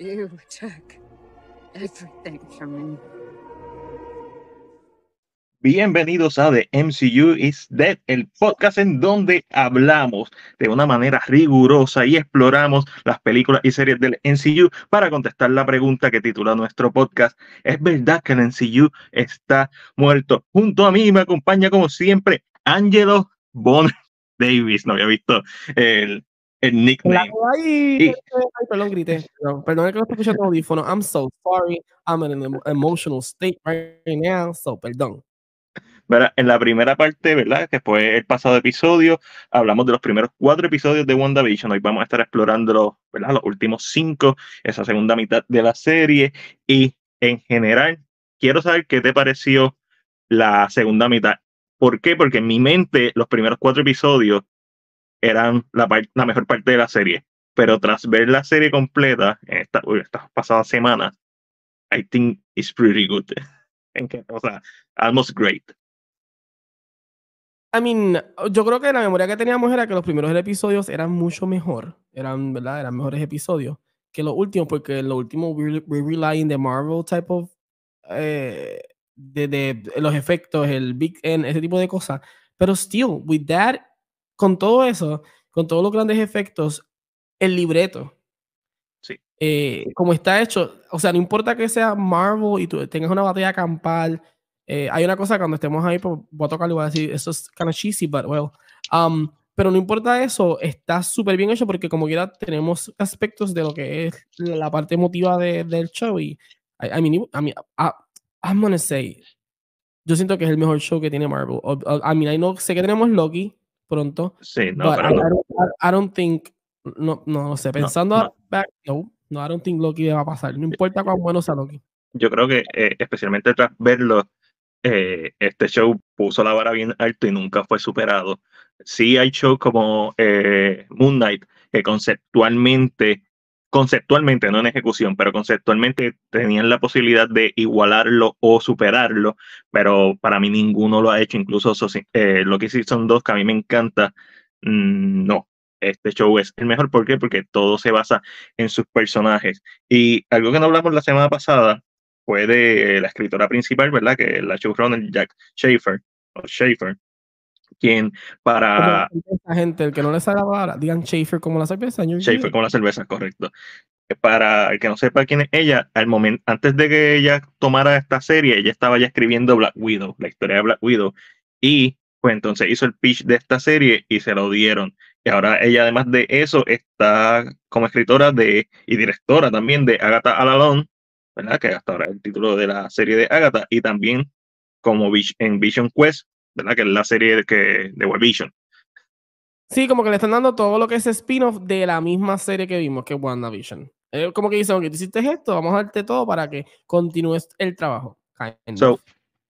You Bienvenidos a The MCU is Dead, el podcast en donde hablamos de una manera rigurosa y exploramos las películas y series del MCU para contestar la pregunta que titula nuestro podcast. ¿Es verdad que el MCU está muerto? Junto a mí me acompaña como siempre Angelo Bon Davis. No había visto el el eh, eh, perdón, grité. Perdón, que no estoy escuchando audífono. I'm so sorry. I'm in an emotional state right now, so perdón. En la primera parte, ¿verdad? Que fue el pasado episodio, hablamos de los primeros cuatro episodios de WandaVision. Hoy vamos a estar explorando los últimos cinco, esa segunda mitad de la serie. Y en general, quiero saber qué te pareció la segunda mitad. ¿Por qué? Porque en mi mente, los primeros cuatro episodios eran la, la mejor parte de la serie. Pero tras ver la serie completa, en estas pasadas semanas, I think it's pretty good. o sea, almost great. I mean, yo creo que la memoria que teníamos era que los primeros episodios eran mucho mejor, eran, ¿verdad? Eran mejores episodios que los últimos, porque los últimos we, rely the Marvel type of, eh, de, los efectos, el Big end, ese tipo de cosas. Pero still, with that con todo eso, con todos los grandes efectos, el libreto. Sí. Eh, como está hecho, o sea, no importa que sea Marvel y tú tengas una batalla campal. Eh, hay una cosa cuando estemos ahí, pues, voy a tocarle y voy a decir, eso es kind of cheesy, but well. Um, pero no importa eso, está súper bien hecho porque como quiera tenemos aspectos de lo que es la parte emotiva del show y I, mean, I I'm gonna say, yo siento que es el mejor show que tiene Marvel. I mean, I know, sé que tenemos Loki, pronto. Sí, no, I, don't, think, no, no sé, pensando no, back, no, I don't think Loki va a pasar, no eh, importa eh, cuán eh, bueno sea Loki. Yo creo que especialmente tras verlo, este show puso la vara bien alto y nunca fue superado. Sí hay shows como eh, Moon Knight que conceptualmente conceptualmente, no en ejecución, pero conceptualmente tenían la posibilidad de igualarlo o superarlo, pero para mí ninguno lo ha hecho, incluso eh, lo que sí son dos que a mí me encanta, mm, no, este show es el mejor, ¿por qué? Porque todo se basa en sus personajes. Y algo que no hablamos la semana pasada fue de la escritora principal, ¿verdad? Que la la showrunner Jack Schaefer, o Schaefer, quien para... La gente, el que no le sabe la digan Schaefer como la cerveza. señor. Schaefer como la cerveza, correcto. Eh, para el que no sepa quién es ella, al momento, antes de que ella tomara esta serie, ella estaba ya escribiendo Black Widow, la historia de Black Widow, y pues entonces hizo el pitch de esta serie y se lo dieron. Y ahora ella, además de eso, está como escritora de, y directora también de Agatha Alalón, ¿verdad? Que hasta ahora es el título de la serie de Agatha, y también como en Vision Quest ¿verdad? Que es la serie que, de Vision Sí, como que le están dando todo lo que es spin-off de la misma serie que vimos, que es WandaVision. Eh, como que dicen, ok, tú hiciste esto, vamos a darte todo para que continúes el trabajo. So,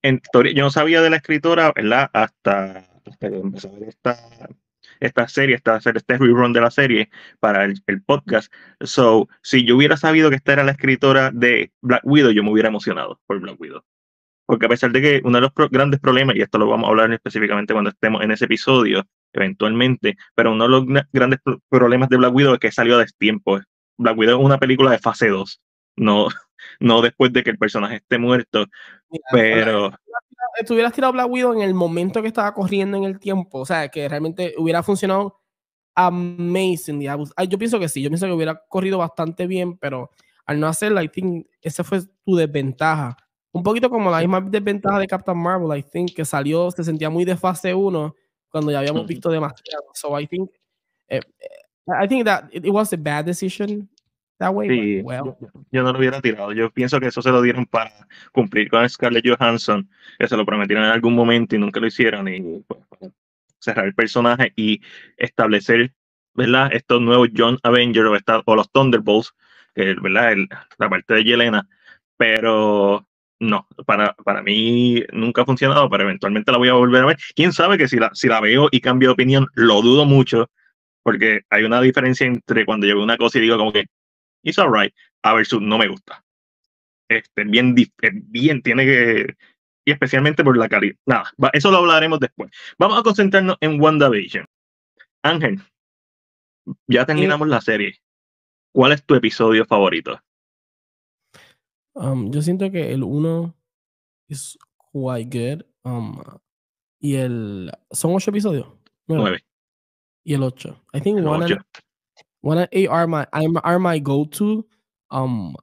yo no sabía de la escritora, Hasta, que esta, esta serie, esta, este rerun de la serie para el, el, podcast. So, si yo hubiera sabido que esta era la escritora de Black Widow, yo me hubiera emocionado por Black Widow. Porque a pesar de que uno de los grandes problemas, y esto lo vamos a hablar específicamente cuando estemos en ese episodio, eventualmente, pero uno de los grandes problemas de Black Widow es que salió a destiempo. Black Widow es una película de fase 2, no, no después de que el personaje esté muerto. pero. Estuvieras eh, tirado Black Widow en el momento que estaba corriendo en el tiempo, o sea, que realmente hubiera funcionado amazing. yo pienso que sí, yo pienso que hubiera corrido bastante bien, pero al no hacer I think esa fue tu desventaja un poquito como la misma desventaja de Captain Marvel, I think, que salió, se sentía muy de fase 1 cuando ya habíamos visto demasiado. So I think, eh, eh, I think that it was a bad decision that way. yo, no lo hubiera tirado. Yo pienso que eso se lo dieron para cumplir con Scarlett Johansson, que se lo prometieron en algún momento y nunca lo hicieron. Y pues, cerrar el personaje y establecer, ¿verdad? Estos nuevos John Avenger o, los Thunderbolts, que, ¿verdad? la parte de Yelena. Pero no, para, para mí nunca ha funcionado, pero eventualmente la voy a volver a ver. Quién sabe que si la, si la veo y cambio de opinión, lo dudo mucho, porque hay una diferencia entre cuando yo una cosa y digo como que, it's alright, a versus no me gusta. Este, bien, eh, bien, tiene que, y especialmente por la calidad. Nada, eso lo hablaremos después. Vamos a concentrarnos en WandaVision. Ángel, ya eh. terminamos la serie. ¿Cuál es tu episodio favorito? Um, yo siento que el 1 es quite good. Um, y el. Son 8 episodios. 9. Y el 8. I think el one, one are my, go-to. Um,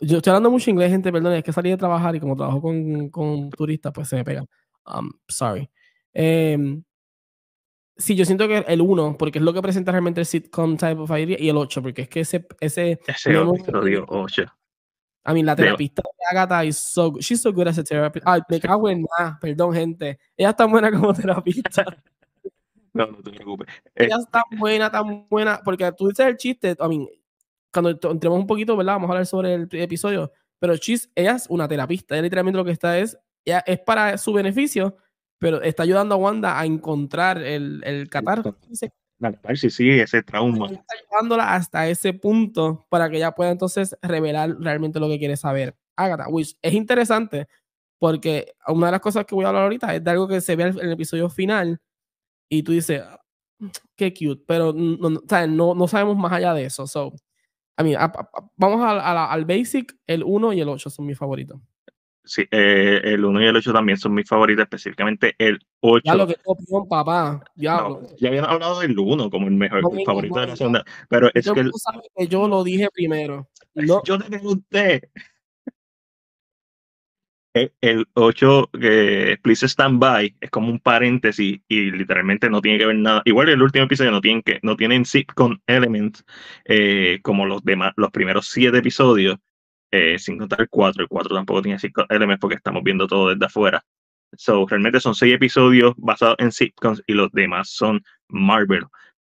yo estoy hablando mucho inglés, gente, perdón, es que salí de trabajar y como trabajo con, con turistas, pues se me pega. Um, sorry. Em, sí, yo siento que el 1, porque es lo que presenta realmente el sitcom type of idea, y el 8, porque es que ese... Ese, ese episodio 8. I mean, la terapista de Agatha is so She's so good as a therapist. Ay, me cago en nada. Perdón, gente. Ella es tan buena como terapista. no, no te preocupes. Eh, ella es tan buena, tan buena. Porque tú dices el chiste. I mean, cuando entremos un poquito, ¿verdad? Vamos a hablar sobre el episodio. Pero chis, ella es una terapista. literalmente lo que está es. es para su beneficio, pero está ayudando a Wanda a encontrar el, el catarro. Dale, sí, sí, ese trauma. Llevándola hasta ese punto para que ella pueda entonces revelar realmente lo que quiere saber. Agatha, es interesante porque una de las cosas que voy a hablar ahorita es de algo que se ve en el episodio final y tú dices, qué cute, pero no, sabemos más allá de eso. So, a, a, vamos al basic, el 1 y el 8 son mis favoritos sí, eh, el 1 y el 8 también son mis favoritos, específicamente el 8. Ya lo que opinión, papá. Ya, ya habían hablado del 1 como el mejor favorito de la Pero es yo que, yo lo dije primero. Yo te pregunté. E, el, el 8, que Please Stand By, es como un paréntesis y literalmente no tiene que ver nada. Igual el último episodio no tienen, que, no tienen zip con Elements eh, como los, demás, los primeros siete episodios eh, sin contar el 4. El 4 tampoco tiene 5 elementos porque estamos viendo todo desde afuera. So, realmente son 6 episodios basados en sitcoms y los demás son Marvel.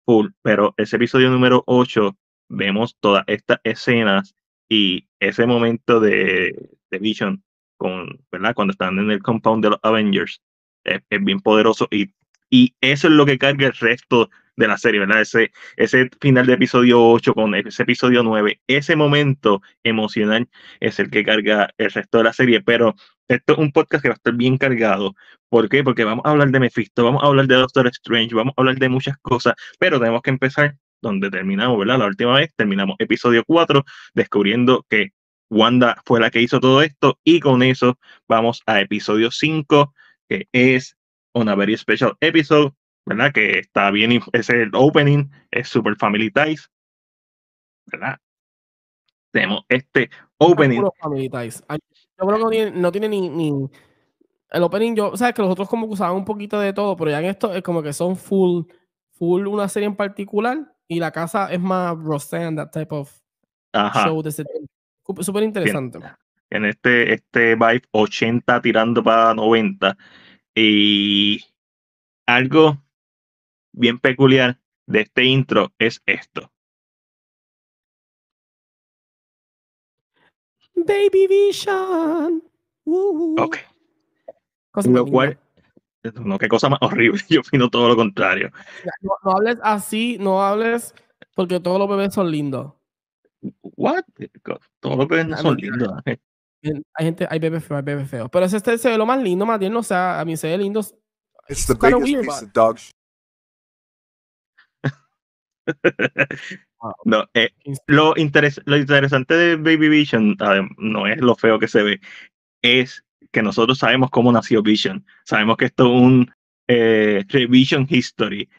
Full. Pero ese episodio número 8 vemos todas estas escenas y ese momento de, Vision con, ¿verdad? Cuando están en el compound de los Avengers. Es, bien poderoso y, y eso es lo que carga el resto de la serie, ¿verdad? Ese, ese final de episodio 8 con e, ese episodio 9, ese momento emocional es el que carga el resto de la serie, pero esto es un podcast que va a estar bien cargado. ¿Por qué? Porque vamos a hablar de Mephisto, vamos a hablar de Doctor Strange, vamos a hablar de muchas cosas, pero tenemos que empezar donde terminamos, ¿verdad? La última vez terminamos episodio 4 descubriendo que Wanda fue la que hizo todo esto y con eso vamos a episodio 5 que es una very special episode ¿verdad? Que está bien, es el opening, es Super Family Ties, ¿verdad? Tenemos este opening. Family Ties. no tiene, ni, ni, El opening, yo, sabes que los otros como que usaban un poquito de todo, pero ya en esto es como que son full, full una serie en particular y la casa es más Roseanne, that type of show de Súper interesante. En este, este vibe 80 tirando para 90. Y algo bien peculiar de este intro es esto. Baby Vision. Ok. Cosa lo cual, no, qué cosa más horrible. Yo opino todo lo contrario. No, hables así, no hables porque todos los bebés son lindos. What? Todos los bebés no son lindos. Hay gente, hay bebés feos, hay bebés feos. Pero ese este se ve lo más lindo, más bien, o sea, a mí se ve lindo. es el biggest dog no, eh, lo, interesante de Baby Vision ah, no es lo feo que se ve, es que nosotros sabemos cómo nació Vision. Sabemos que esto es un eh, Vision history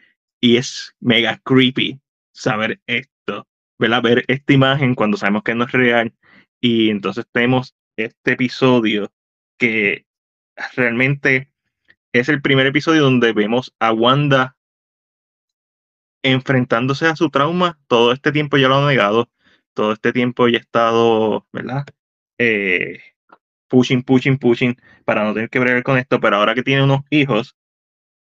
y es mega creepy saber esto, ver esta imagen cuando sabemos que no es real. Y entonces tenemos este episodio que realmente es el primer episodio donde vemos a Wanda enfrentándose a su trauma, todo este tiempo ya lo ha negado, todo este tiempo ya ha estado, ¿verdad? Eh, pushing, pushing, pushing, para no tener que bregar con esto, pero ahora que tiene unos hijos,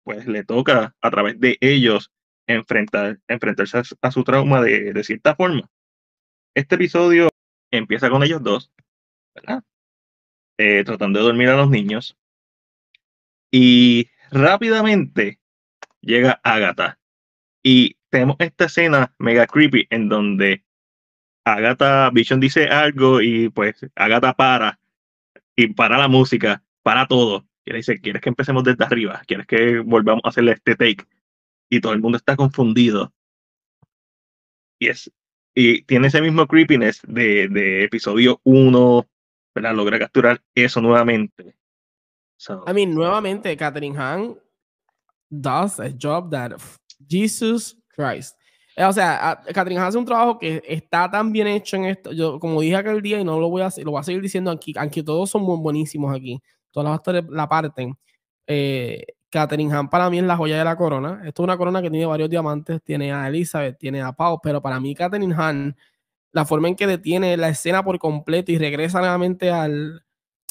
pues le toca a través de ellos enfrentar, enfrentarse a, a su trauma de, de, cierta forma. Este episodio empieza con ellos dos, ¿verdad? Eh, tratando de dormir a los niños. Y rápidamente llega Agatha y tenemos esta escena mega creepy en donde Agatha Vision dice algo y pues Agatha para y para la música, para todo. Y le dice, ¿quieres que empecemos desde arriba? ¿Quieres que volvamos a hacerle este take? Y todo el mundo está confundido. Y es y tiene ese mismo creepiness de, de episodio 1, para Logra capturar eso nuevamente. So. I mean, nuevamente, Catherine Hahn does a job that Jesus Christ. Eh, o sea, Catherine hace un trabajo que está tan bien hecho en esto. Yo, como dije aquel día, y no lo voy a lo voy a seguir diciendo aquí, aunque todos son muy buenísimos aquí, todos los actores la parten. Eh, Catherine Han para mí es la joya de la corona. Esto es una corona que tiene varios diamantes. Tiene a Elizabeth, tiene a Pau, pero para mí Catherine Han la forma en que detiene la escena por completo y regresa nuevamente al,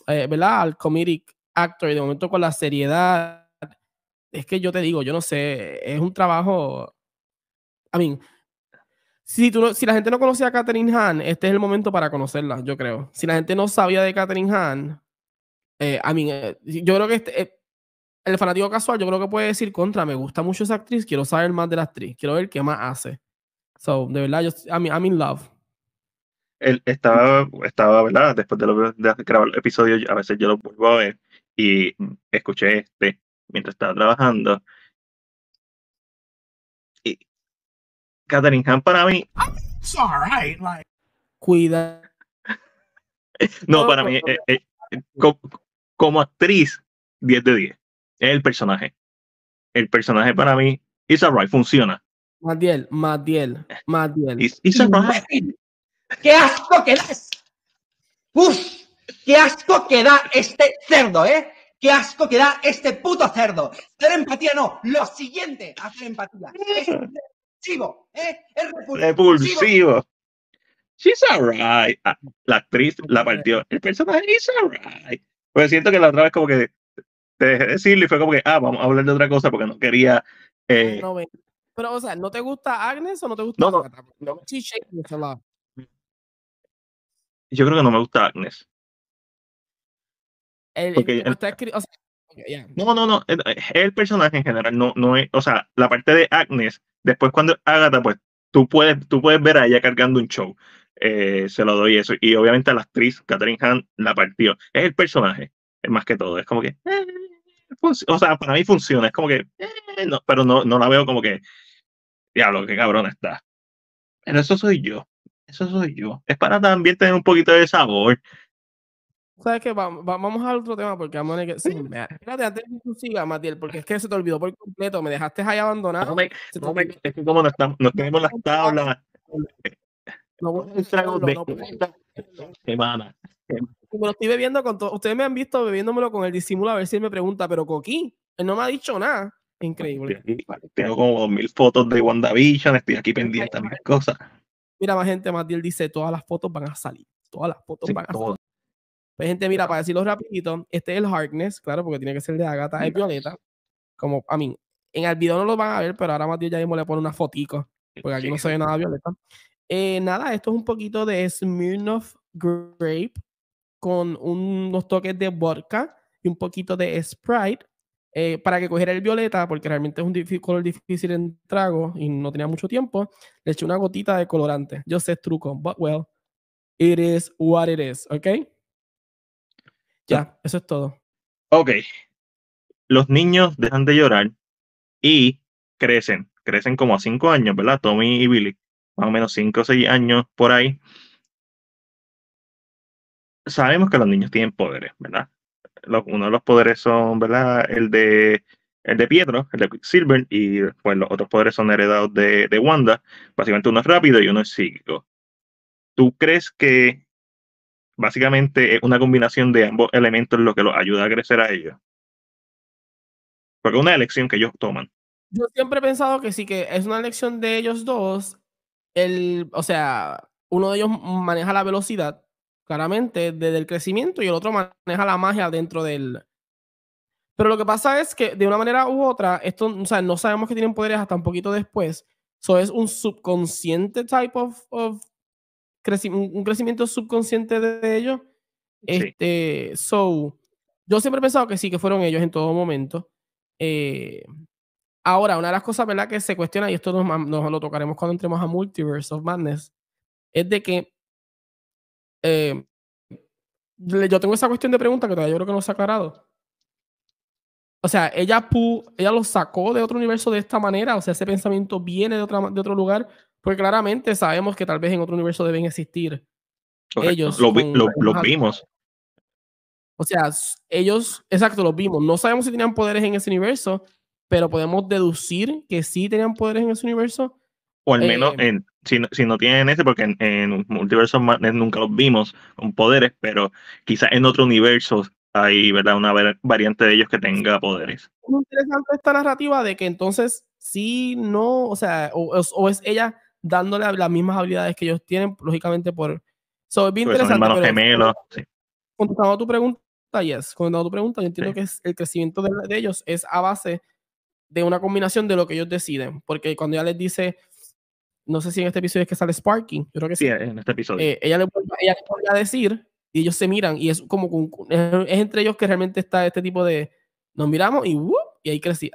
eh, ¿verdad? Al comedic actor y de momento con la seriedad es que yo te digo, yo no sé, es un trabajo. A mí, si, si la gente no conocía a Katherine Hahn, este es el momento para conocerla, yo creo. Si la gente no sabía de Katherine Hahn, eh, I mean, eh, yo creo que este, eh, el fanático casual, yo creo que puede decir contra, me gusta mucho esa actriz, quiero saber más de la actriz, quiero ver qué más hace. So, de verdad, yo, I'm, I'm in love. estaba, estaba, ¿verdad? Después de grabar el episodio, a veces yo lo vuelvo a ver y mm, escuché este mientras estaba trabajando. Y Catherine Han para mí. Cuida. no, para mí, eh, eh, eh, como, actriz, 10 de 10. el personaje. El personaje para mí, it's alright, funciona. Matiel, Matiel, Matiel. It's, ¡Qué asco que das! ¡Uf! ¡Qué asco que da este cerdo, eh! ¡Qué asco que da este puto cerdo! Hacer empatía no, lo siguiente, hacer empatía. Es repulsivo, ¿eh? Es repulsivo. repulsivo. She's alright. Ah, la actriz la partió. El personaje is alright. Pues siento que la otra vez como que te dejé decirlo y fue como que, ah, vamos a hablar de otra cosa porque no quería... Eh, pero, o sea, ¿no te gusta Agnes o no te gusta no, no, no. Yo creo que no me gusta Agnes. No, no, no. El, personaje en general no, no es. O sea, la parte de Agnes, después cuando Agatha, pues tú puedes, tú puedes ver a ella cargando un show. Eh, se lo doy eso. Y obviamente a la actriz, Catherine Hahn, la partió. Es el personaje, es más que todo. Es como que. Eh, o sea, para mí funciona. Es como que. Eh, no, pero no, no la veo como que. Diablo, qué cabrón está. Pero eso soy yo. Eso soy yo. Es para también tener un poquito de sabor. ¿Sabes qué? Vamos, vamos al otro tema porque vamos a que. espérate, Matiel, porque es que se te olvidó por completo. Me dejaste ahí abandonado. No me, no es como no, tenemos las tablas. No voy a semana. Como lo estoy bebiendo con todo. Ustedes me han visto bebiéndomelo con el disimulo a ver si él me pregunta, pero Coquín, él no me ha dicho nada. Increíble. Tengo como dos mil fotos de WandaVision, estoy aquí pendiente de mis cosas. Mira, más gente, Matiel dice: todas las fotos van a salir. Todas las fotos van a salir. Pues, gente, mira, para decirlo rapidito, este es el Harkness, claro, porque tiene que ser de Agatha, es mm. violeta. Como, a mí, en el video no lo van a ver, pero ahora Matías ya mismo le pone una fotico, porque aquí no se ve nada violeta. Eh, nada, esto es un poquito de Smirnoff Grape con unos toques de vodka y un poquito de Sprite eh, para que cogiera el violeta, porque realmente es un color difícil en trago y no tenía mucho tiempo, le eché una gotita de colorante. Yo sé el truco, but well, it is what it is, ¿ok? Ya, eso es todo. Ok. Los niños dejan de llorar y crecen. Crecen como a cinco años, ¿verdad? Tommy y Billy. Más o menos cinco o seis años por ahí. Sabemos que los niños tienen poderes, ¿verdad? uno de los poderes son, ¿verdad? El de, el de Pietro, el de Quicksilver, y pues los otros poderes son heredados de, de Wanda. Básicamente uno es rápido y uno es psíquico. ¿Tú crees que básicamente es una combinación de ambos elementos lo que los ayuda a crecer a ellos. Porque es una elección que ellos toman. Yo siempre he pensado que sí, que es una elección de ellos dos. El, o sea, uno de ellos maneja la velocidad, claramente, desde el crecimiento, y el otro maneja la magia dentro del. Pero lo que pasa es que de una manera u otra, esto, no sabemos que tienen poderes hasta un poquito después. Eso es un subconsciente type of, of un crecimiento subconsciente de ellos. Este, so, yo siempre he pensado que sí, que fueron ellos en todo momento. Eh, ahora, una de las cosas, ¿verdad?, que se cuestiona, y esto nos, lo tocaremos cuando entremos a Multiverse of Madness, es de que eh, yo tengo esa cuestión de pregunta que todavía yo creo que no se ha aclarado. O sea, ella, pu ella lo sacó de otro universo de esta manera, o sea, ese pensamiento viene de, otra, de otro lugar, pues claramente sabemos que tal vez en otro universo deben existir. Ellos. los vimos. O sea, ellos, exacto, los vimos. No sabemos si tenían poderes en ese universo, pero podemos deducir que sí tenían poderes en ese universo. O al menos, eh, en, si, no tienen ese, porque en, en universo nunca los vimos con poderes, pero quizás en otro universo hay ¿verdad? una variante de ellos que tenga poderes. Es interesante esta narrativa de que entonces sí, no, o sea, o es ella dándole las mismas habilidades que ellos tienen, lógicamente por... So, Son hermanos gemelos, Contestando tu pregunta, yes. Contestando tu pregunta, yo entiendo que el crecimiento de, ellos es a base de una combinación de lo que ellos deciden. Porque cuando ella les dice, no sé si en este episodio es que sale Sparking yo creo que sí. en este episodio. Eh, ella, les ella a decir y ellos se miran y es como es, entre ellos que realmente está este tipo de nos miramos y, uh, y ahí crece,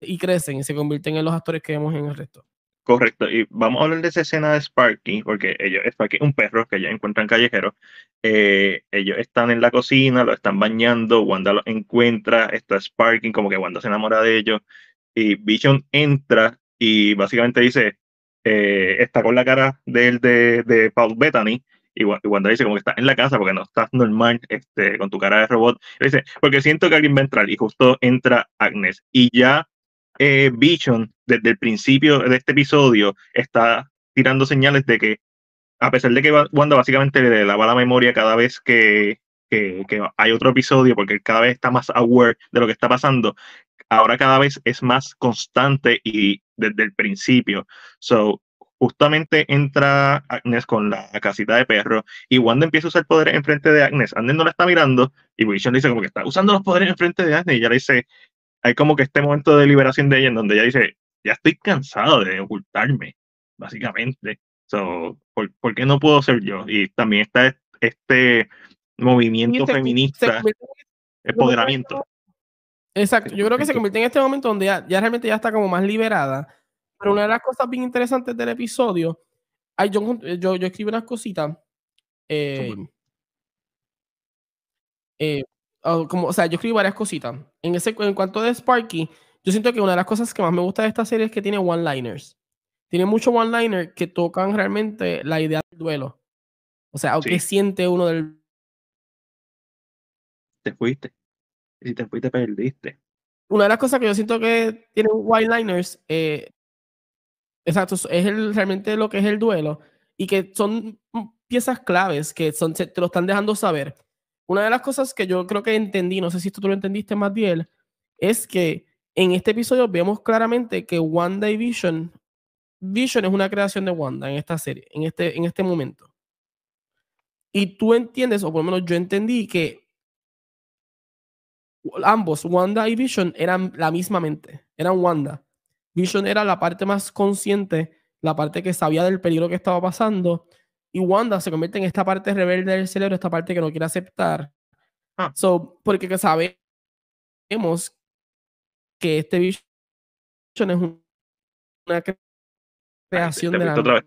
y crecen y se convierten en los actores que vemos en el resto. Correcto, y vamos a hablar de esa escena de Sparky, porque ellos, Sparky es un perro que ellos encuentran callejero. Eh, ellos están en la cocina, lo están bañando, Wanda lo encuentra, está Sparky, como que Wanda se enamora de ellos, y Vision entra y básicamente dice, eh, está con la cara de de, Paul Bethany, y Wanda dice como que está en la casa porque no estás normal este, con tu cara de robot. Y dice, porque siento que alguien va a entrar y justo entra Agnes. Y ya eh, Vision, desde el principio de este episodio, está tirando señales de que, a pesar de que Wanda básicamente le lava la memoria cada vez que, hay otro episodio, porque cada vez está más aware de lo que está pasando, ahora cada vez es más constante y desde el principio. So, justamente entra Agnes con la casita de perro y Wanda empieza a usar poderes enfrente de Agnes. Agnes no la está mirando y Vision dice como que está usando los poderes enfrente de Agnes y ya le dice, hay como que este momento de liberación de ella en donde ella dice, ya estoy cansado de ocultarme, básicamente. So, ¿por, qué no puedo ser yo? Y también está este movimiento este feminista, empoderamiento. exacto, yo creo que se convierte en este momento donde ya, realmente ya está como más liberada. Pero una de las cosas bien interesantes del episodio, hay yo, yo, yo escribí unas cositas. eh, Ah, como, o sea, yo escribí varias cositas. En, ese, en cuanto a Sparky, yo siento que una de las cosas que más me gusta de esta serie es que tiene one-liners. Tiene muchos one-liners que tocan realmente la idea del duelo. O sea, aunque siente uno del... Te fuiste. Si te fuiste, perdiste. Una de las cosas que yo siento que tiene one-liners, eh, exacto, es realmente lo que es el duelo y que son piezas claves que son, te lo están dejando saber una de las cosas que yo creo que entendí, no sé si tú lo entendiste, Matiel, es que en este episodio vemos claramente que Wanda y Vision, Vision es una creación de Wanda en esta serie, en este, en este momento. Y tú entiendes, o por lo menos yo entendí, que ambos, Wanda y Vision, eran la misma mente, eran Wanda. Vision era la parte más consciente, la parte que sabía del peligro que estaba pasando, y Wanda se convierte en esta parte rebelde del cerebro, esta parte que no quiere aceptar. Ah. So, porque que sabemos que este Vision es una creación de la otra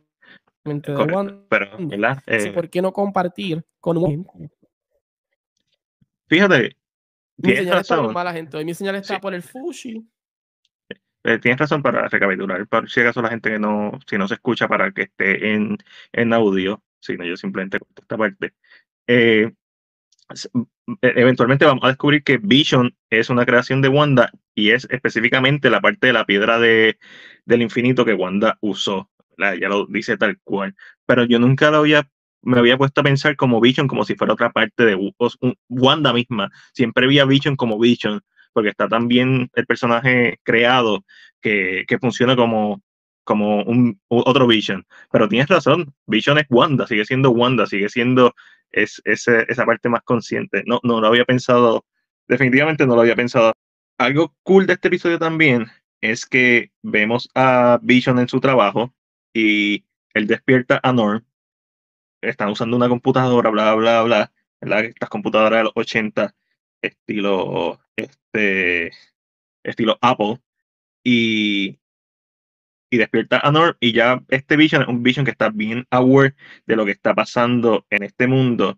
eh. ¿Por qué no compartir con un... Fíjate. Mi señal está por mala gente. mi señal está por el Fushi. Eh, tienes razón para recapitular, por si acaso la gente que no, si no se escucha para que esté en, en audio, sino yo simplemente corto esta parte. Eh, e, eventualmente vamos a descubrir que Vision es una creación de Wanda y es específicamente la parte de la piedra de, del infinito que Wanda usó. Ya lo dice tal cual. Pero yo nunca lo había, me había puesto a pensar como Vision, como si fuera otra parte de Wanda misma. Siempre vi a Vision como Vision, porque está tan bien el personaje creado que, funciona como, como un, otro Vision. Pero tienes razón, Vision es Wanda, sigue siendo Wanda, sigue siendo es, esa parte más consciente. No, no lo había pensado, definitivamente no lo había pensado. Algo cool de este episodio también es que vemos a Vision en su trabajo y él despierta a Norm. Están usando una computadora, bla, bla, bla. Estas computadoras de los 80, estilo este, estilo Apple, y, y despierta a Norm. Y ya este Vision es un Vision que está bien aware de lo que está pasando en este mundo.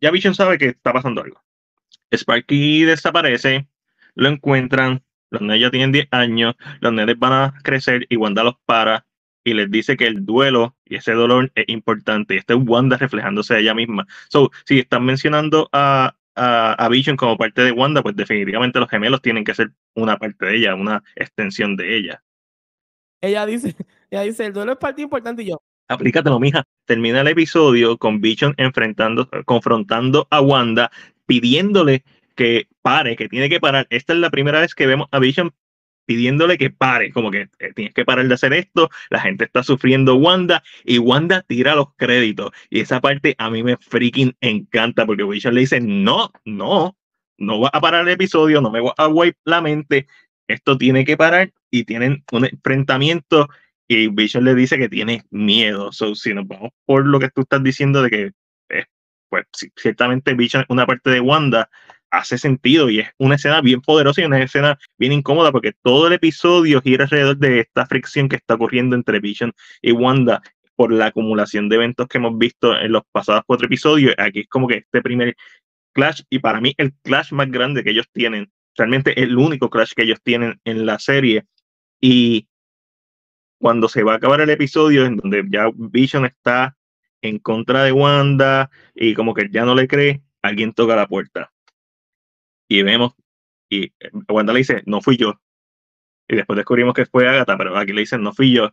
Ya Vision sabe que está pasando algo. Sparky desaparece, lo encuentran, los nenes ya tienen 10 años, los nenes van a crecer y Wanda los para y les dice que el duelo y ese dolor es importante. Y este es Wanda reflejándose a ella misma. So, si están mencionando a, Vision como parte de Wanda, pues definitivamente los gemelos tienen que ser una parte de ella, una extensión de ella. Ella dice, ella dice, el duelo es parte importante y yo. Aplícatelo, mija. Termina el episodio con Vision enfrentando, confrontando a Wanda, pidiéndole que pare, que tiene que parar. Esta es la primera vez que vemos a Vision pidiéndole que pare, como que eh, tienes que parar de hacer esto, la gente está sufriendo Wanda y Wanda tira los créditos. Y esa parte a mí me freaking encanta porque Vision le dice, no, no, no va a parar el episodio, no me voy a wipe la mente, esto tiene que parar y tienen un enfrentamiento y Vision le dice que tiene miedo. So, si nos vamos por lo que tú estás diciendo de que, eh, pues, ciertamente Vision es una parte de Wanda, hace sentido y es una escena bien poderosa y una escena bien incómoda porque todo el episodio gira alrededor de esta fricción que está ocurriendo entre Vision y Wanda por la acumulación de eventos que hemos visto en los pasados cuatro episodios. Aquí es como que este primer clash y para mí el clash más grande que ellos tienen, realmente el único clash que ellos tienen en la serie y cuando se va a acabar el episodio en donde ya Vision está en contra de Wanda y como que ya no le cree, alguien toca la puerta y vemos, y eh, Wanda le dice, no fui yo. Y después descubrimos que fue Agatha, pero aquí le dicen, no fui yo.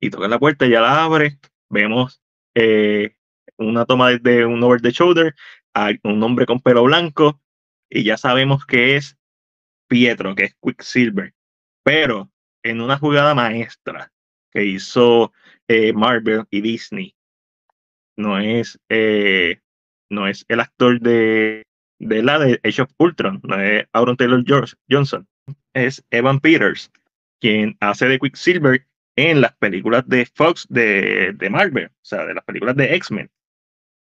Y toca la puerta, y ya la abre, vemos eh, una toma de, un over the shoulder, a un hombre con pelo blanco, y ya sabemos que es Pietro, que es Quicksilver. Pero en una jugada maestra que hizo eh, Marvel y Disney, no es, no es el actor de de la de Age of Ultron, no es Aaron Taylor Johnson, es Evan Peters, quien hace de Quicksilver en las películas de Fox de, Marvel, o sea, de las películas de X-Men.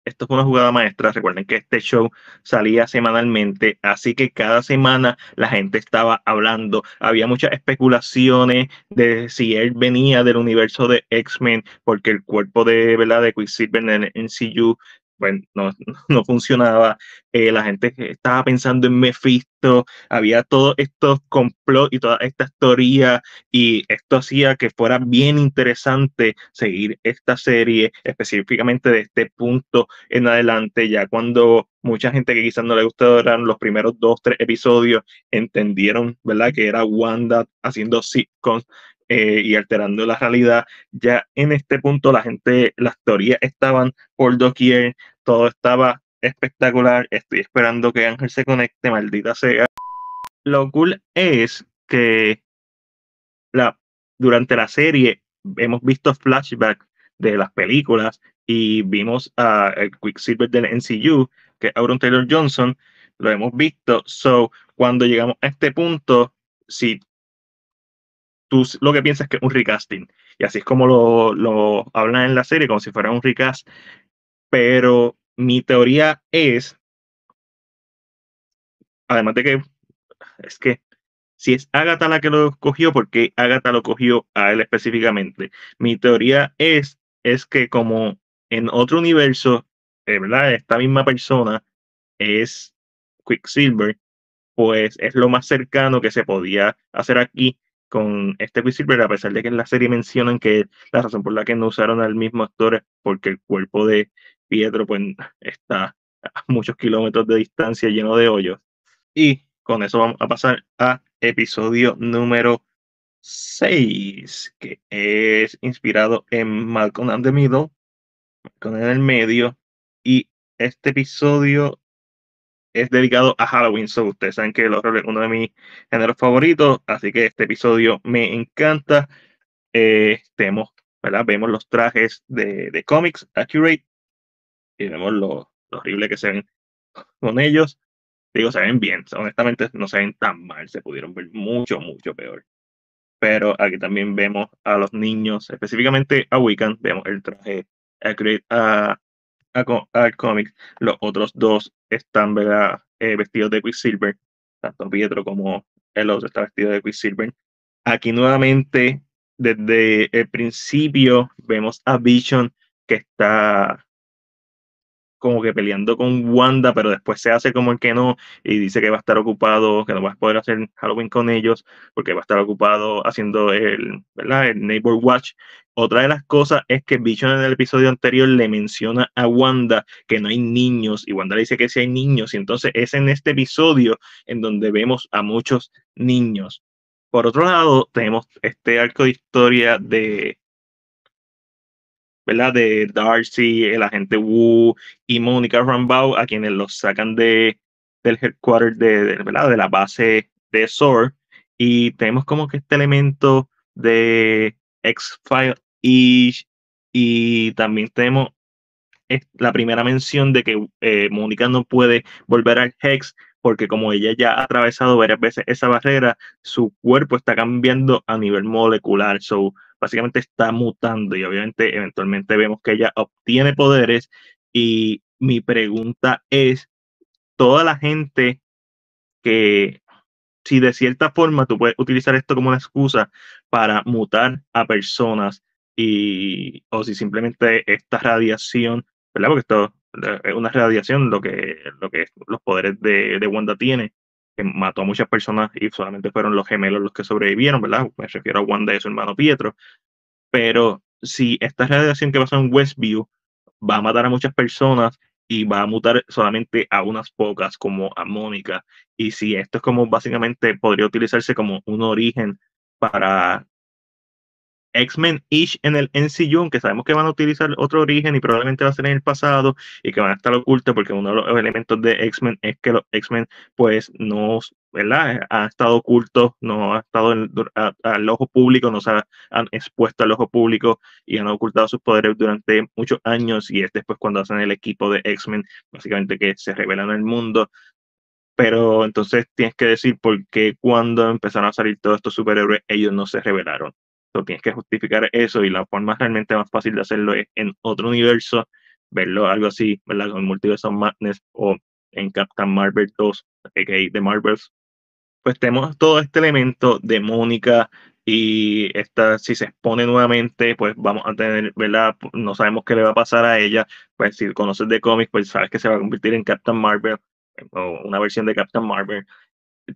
Esto fue una jugada maestra. Recuerden que este show salía semanalmente, así que cada semana la gente estaba hablando. Había muchas especulaciones de si él venía del universo de X-Men, porque el cuerpo de, ¿verdad? de Quicksilver en el MCU bueno no, funcionaba, eh, la gente estaba pensando en Mephisto, había todos estos complots y todas estas teorías, y esto hacía que fuera bien interesante seguir esta serie, específicamente de este punto en adelante, ya cuando mucha gente que quizás no le gustaron los primeros dos, tres episodios, entendieron, ¿verdad?, que era Wanda haciendo sitcoms eh, y alterando la realidad. Ya en este punto la gente, las teorías estaban por doquier, todo estaba espectacular, estoy esperando que Ángel se conecte, maldita sea. Lo cool es que la, durante la serie hemos visto flashbacks de las películas y vimos a el Quicksilver del NCU, que es Auron Taylor Johnson, lo hemos visto. So, cuando llegamos a este punto, si tú lo que piensas que es un recasting. Y así es como lo, hablan en la serie, como si fuera un recast. Pero mi teoría es, además de que, es que si es Agatha la que lo cogió, porque Agatha lo cogió a él específicamente. Mi teoría es, es que como en otro universo, eh, ¿verdad? Esta misma persona es Quicksilver, pues es lo más cercano que se podía hacer aquí con este pero a pesar de que en la serie mencionan que la razón por la que no usaron al mismo actor es porque el cuerpo de Pietro pues, está a muchos kilómetros de distancia lleno de hoyos. Y con eso vamos a pasar a episodio número 6, que es inspirado en Malcolm and the Middle, con en el medio, y este episodio es dedicado a Halloween. So, ustedes saben que el horror es uno de mis géneros favoritos, así que este episodio me encanta. Eh, ¿verdad? Vemos los trajes de, de cómics, Accurate, y vemos lo, horrible que se ven con ellos. Digo, se ven bien, honestamente no se ven tan mal, se pudieron ver mucho, mucho peor. Pero aquí también vemos a los niños, específicamente a Wiccan, vemos el traje Accurate a al cómic. Los otros dos están eh, vestidos de Quicksilver, tanto Pietro como el otro está vestido de Quicksilver. Aquí nuevamente, desde el principio, vemos a Vision que está como que peleando con Wanda, pero después se hace como el que no y dice que va a estar ocupado, que no va a poder hacer Halloween con ellos porque va a estar ocupado haciendo el, Neighbor Watch. Otra de las cosas es que Vision en el episodio anterior le menciona a Wanda que no hay niños y Wanda le dice que sí hay niños y entonces es en este episodio en donde vemos a muchos niños. Por otro lado, tenemos este arco de historia de ¿verdad? De Darcy, el agente Wu y Mónica Rambeau, a quienes los sacan de, del headquarter de, ¿verdad? de la base de SOR. Y tenemos como que este elemento de X-File y, y también tenemos la primera mención de que eh, Mónica no puede volver al Hex porque como ella ya ha atravesado varias veces esa barrera, su cuerpo está cambiando a nivel molecular. So, básicamente está mutando y obviamente eventualmente vemos que ella obtiene poderes y mi pregunta es, toda la gente que si de cierta forma tú puedes utilizar esto como una excusa para mutar a personas y o si simplemente esta radiación, ¿verdad? Porque esto es una radiación lo que, lo que los poderes de, de Wanda tiene que mató a muchas personas y solamente fueron los gemelos los que sobrevivieron, ¿verdad? Me refiero a Wanda y su hermano Pietro. Pero si esta radiación que pasó en Westview va a matar a muchas personas y va a mutar solamente a unas pocas, como a Mónica, y si esto es como básicamente podría utilizarse como un origen para X-Men-ish en el MCU, que sabemos que van a utilizar otro origen y probablemente va a ser en el pasado y que van a estar ocultos porque uno de los elementos de X-Men es que los X-Men pues no, ¿verdad? Ha estado oculto, no ha estado al ojo público, no se han expuesto al ojo público y han ocultado sus poderes durante muchos años y es después cuando hacen el equipo de X-Men, básicamente que se revelan el mundo, pero entonces tienes que decir por qué cuando empezaron a salir todos estos superhéroes ellos no se revelaron tienes que justificar eso y la forma realmente más fácil de hacerlo es en otro universo, verlo algo así, ¿verdad? Con Multiverse Madness o en Captain Marvel 2, a.k.a. The Marvels. Pues tenemos todo este elemento de Mónica y esta, si se expone nuevamente, pues vamos a tener, ¿verdad? No sabemos qué le va a pasar a ella. Pues si conoces de cómics, pues sabes que se va a convertir en Captain Marvel o una versión de Captain Marvel.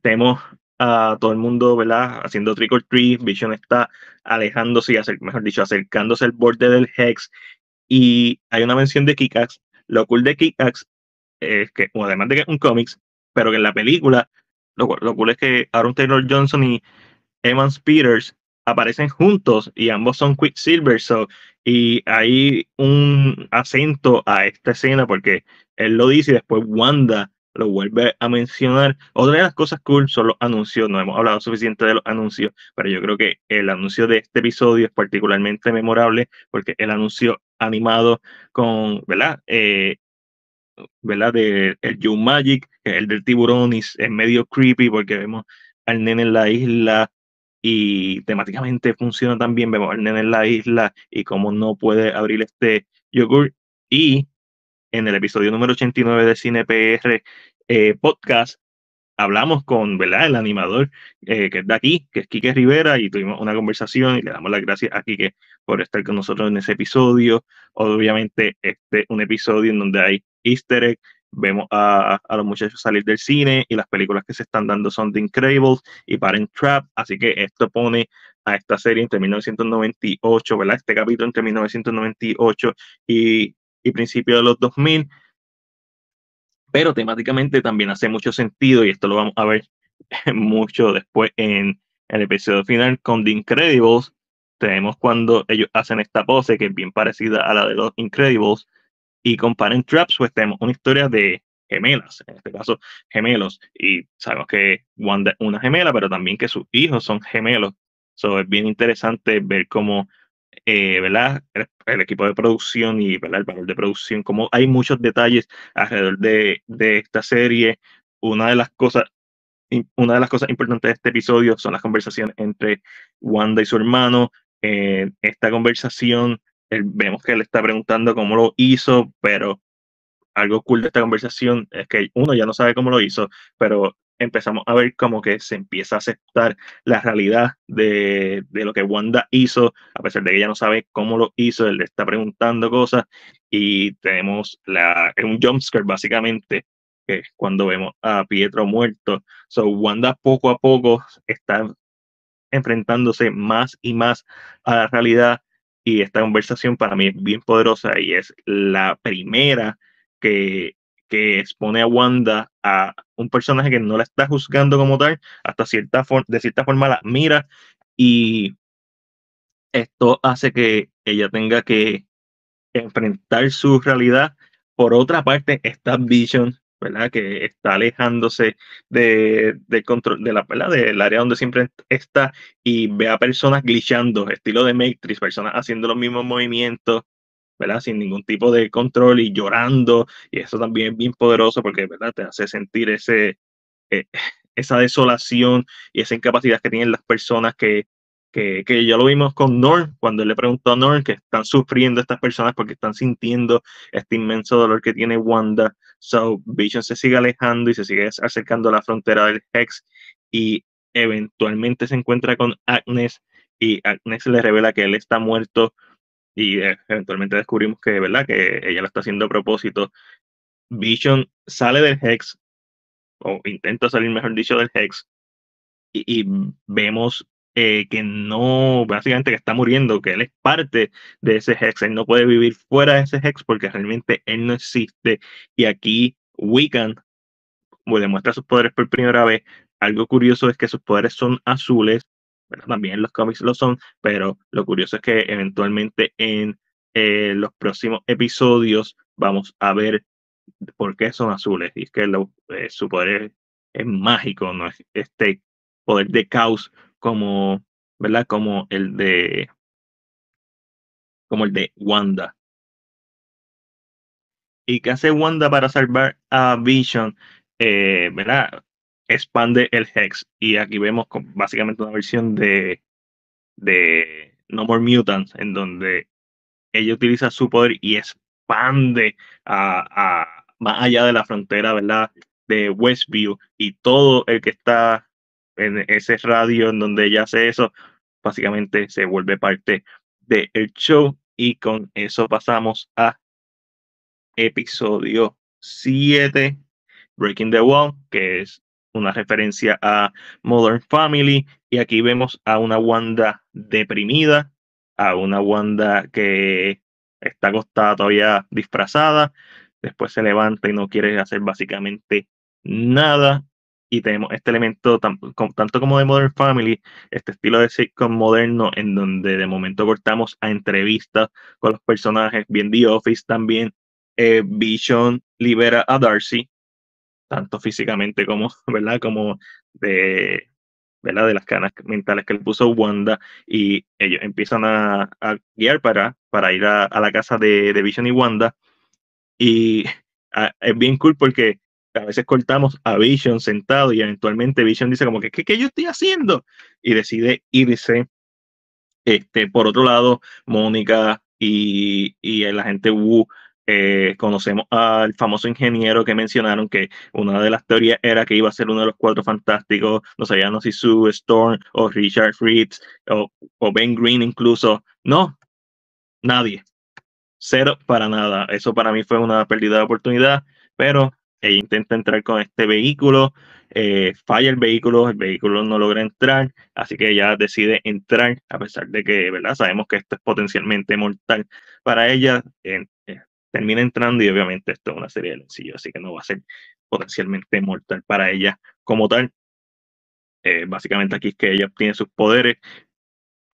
Tenemos a todo el mundo, ¿verdad? Haciendo trick or treat, Vision está alejándose mejor dicho, acercándose al borde del Hex. Y hay una mención de Kickax. Lo cool de Kickax es que, además de que es un cómics, pero que en la película, lo, cool es que Aaron Taylor Johnson y Evans Peters aparecen juntos y ambos son Quicksilver. So, y hay un acento a esta escena porque él lo dice y después Wanda lo vuelve a mencionar. Otra de las cosas cool son los anuncios, no hemos hablado suficiente de los anuncios, pero yo creo que el anuncio de este episodio es particularmente memorable porque el anuncio animado con, ¿verdad? Eh, ¿Verdad? De el You Magic, el del tiburón, es medio creepy porque vemos al nene en la isla y temáticamente funciona también. Vemos al nene en la isla y cómo no puede abrir este yogurt Y en el episodio número 89 de Cine PR eh, Podcast, hablamos con ¿verdad? el animador eh, que es de aquí, que es Quique Rivera, y tuvimos una conversación y le damos las gracias a Quique por estar con nosotros en ese episodio. Obviamente, este un episodio en donde hay easter egg, vemos a, a los muchachos salir del cine y las películas que se están dando son The Incredibles y Parent Trap, así que esto pone a esta serie entre 1998, ¿verdad? Este capítulo entre 1998 y principio de los 2000, pero temáticamente también hace mucho sentido y esto lo vamos a ver mucho después en el episodio final con The Incredibles. Tenemos cuando ellos hacen esta pose que es bien parecida a la de los Incredibles y con Parent Traps pues tenemos una historia de gemelas, en este caso gemelos y sabemos que Wanda es una gemela pero también que sus hijos son gemelos. So, es bien interesante ver cómo eh, ¿verdad? Eh, el equipo de producción y el valor de producción, como hay muchos detalles alrededor de, esta serie, una de las cosas... Una de las cosas importantes de este episodio son las conversaciones entre Wanda y su hermano. en esta conversación, vemos que él está preguntando cómo lo hizo, pero algo cool de esta conversación es que uno ya no sabe cómo lo hizo, pero empezamos a ver como que se empieza a aceptar la realidad de, de, lo que Wanda hizo, a pesar de que ella no sabe cómo lo hizo, él le está preguntando cosas y tenemos la, un jumpscare básicamente, que es cuando vemos a Pietro muerto. So Wanda poco a poco está enfrentándose más y más a la realidad y esta conversación para mí es bien poderosa y es la primera que que expone a Wanda a un personaje que no la está juzgando como tal, hasta cierta de cierta forma la mira y esto hace que ella tenga que enfrentar su realidad. Por otra parte, está Vision, ¿verdad? Que está alejándose de, de la, Del área donde siempre está y ve a personas glitchando, estilo de Matrix, personas haciendo los mismos movimientos, ¿verdad? Sin ningún tipo de control y llorando. Y eso también es bien poderoso porque, ¿verdad? Te hace sentir ese, e, esa desolación y esa incapacidad que tienen las personas que, que, que, ya lo vimos con Norm, cuando le preguntó a Norm que están sufriendo estas personas porque están sintiendo este inmenso dolor que tiene Wanda. So, Vision se sigue alejando y se sigue acercando a la frontera del Hex y eventualmente se encuentra con Agnes y Agnes le revela que él está muerto y eh, eventualmente descubrimos que, ¿verdad? Que ella lo está haciendo a propósito. Vision sale del Hex, o intenta salir, mejor dicho, del Hex, y, vemos eh, que no, básicamente que está muriendo, que él es parte de ese Hex, él no puede vivir fuera de ese Hex porque realmente él no existe. Y aquí Wiccan demuestra sus poderes por primera vez. Algo curioso es que sus poderes son azules también los cómics lo son, pero lo curioso es que eventualmente en eh, los próximos episodios vamos a ver por qué son azules. Y es que eh, su poder es mágico, no es este poder de caos como, ¿verdad? Como el de como el de Wanda. ¿Y qué hace Wanda para salvar a Vision? Eh, ¿Verdad? expande el Hex. Y aquí vemos básicamente una versión de, de No More Mutants, en donde ella utiliza su poder y expande a, más allá de la frontera, ¿verdad? De Westview y todo el que está en ese radio en donde ella hace eso, básicamente se vuelve parte del el show. Y con eso pasamos a episodio 7, Breaking the Wall, que es una referencia a Modern Family, y aquí vemos a una Wanda deprimida, a una Wanda que está acostada todavía disfrazada, después se levanta y no quiere hacer básicamente nada. Y tenemos este elemento, tanto como de Modern Family, este estilo de sitcom moderno, en donde de momento cortamos a entrevistas con los personajes, bien The Office también. Vision eh, libera a Darcy, tanto físicamente como, ¿verdad? Como de, ¿verdad? De las canas mentales que le puso Wanda y ellos empiezan a, guiar para, para ir a, la casa de, Vision y Wanda y es bien cool porque a veces cortamos a Vision sentado y eventualmente Vision dice como que, ¿qué, qué yo estoy haciendo? Y decide irse. Este, por otro lado, Mónica y, y la gente Wu eh, conocemos al famoso ingeniero que mencionaron que una de las teorías era que iba a ser uno de los cuatro fantásticos, no sabíamos si Sue Storm o Richard Fritz o, Ben Green incluso. No, nadie. Cero para nada. Eso para mí fue una pérdida de oportunidad, pero ella intenta entrar con este vehículo, eh, falla el vehículo, el vehículo no logra entrar, así que ella decide entrar, a pesar de que, ¿verdad? Sabemos que esto es potencialmente mortal para ella, en termina entrando y obviamente esto es una serie de sencillos, así que no va a ser potencialmente mortal para ella como tal. Eh, básicamente aquí es que ella obtiene sus poderes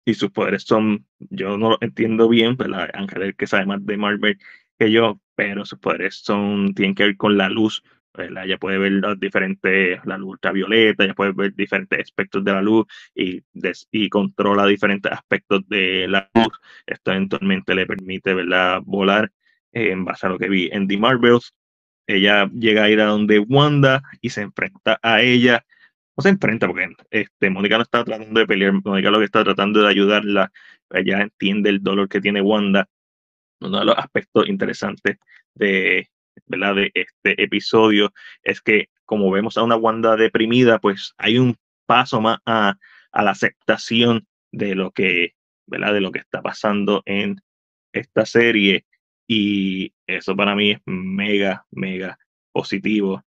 y sus poderes son, yo no lo entiendo bien, pero Ángel que sabe más de Marvel que yo, pero sus poderes son, tienen que ver con la luz, Ella puede ver los diferentes, la luz ultravioleta, ella puede ver diferentes aspectos de la luz y, y controla diferentes aspectos de la luz. Esto eventualmente le permite, verla Volar en base a lo que vi en The Marvels, ella llega a ir a donde Wanda y se enfrenta a ella. No se enfrenta porque este, Mónica no está tratando de pelear, Mónica lo que está tratando de ayudarla, ella entiende el dolor que tiene Wanda. Uno de los aspectos interesantes de, ¿verdad? de este episodio es que como vemos a una Wanda deprimida, pues hay un paso más a, la aceptación de lo que, ¿verdad? de lo que está pasando en esta serie y eso para mí es mega, mega positivo.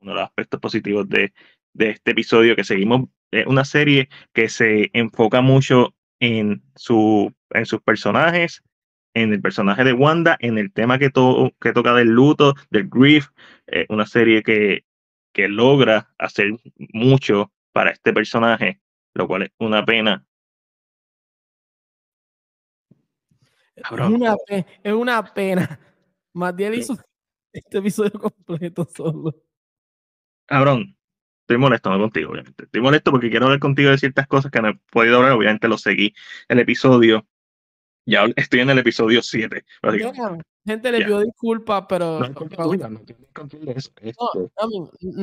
Uno de los aspectos positivos de, este episodio que seguimos es una serie que se enfoca mucho en, su, en sus personajes, en el personaje de Wanda, en el tema que, que toca del luto, del grief, eh, una serie que, que logra hacer mucho para este personaje, lo cual es una pena Es una, pena. Matiel hizo este episodio completo solo. Cabrón, estoy molesto, no contigo, obviamente. Estoy molesto porque quiero hablar contigo de ciertas cosas que no he podido hablar. Obviamente lo seguí el episodio. Ya estoy en el episodio 7. gente le pido disculpas, pero.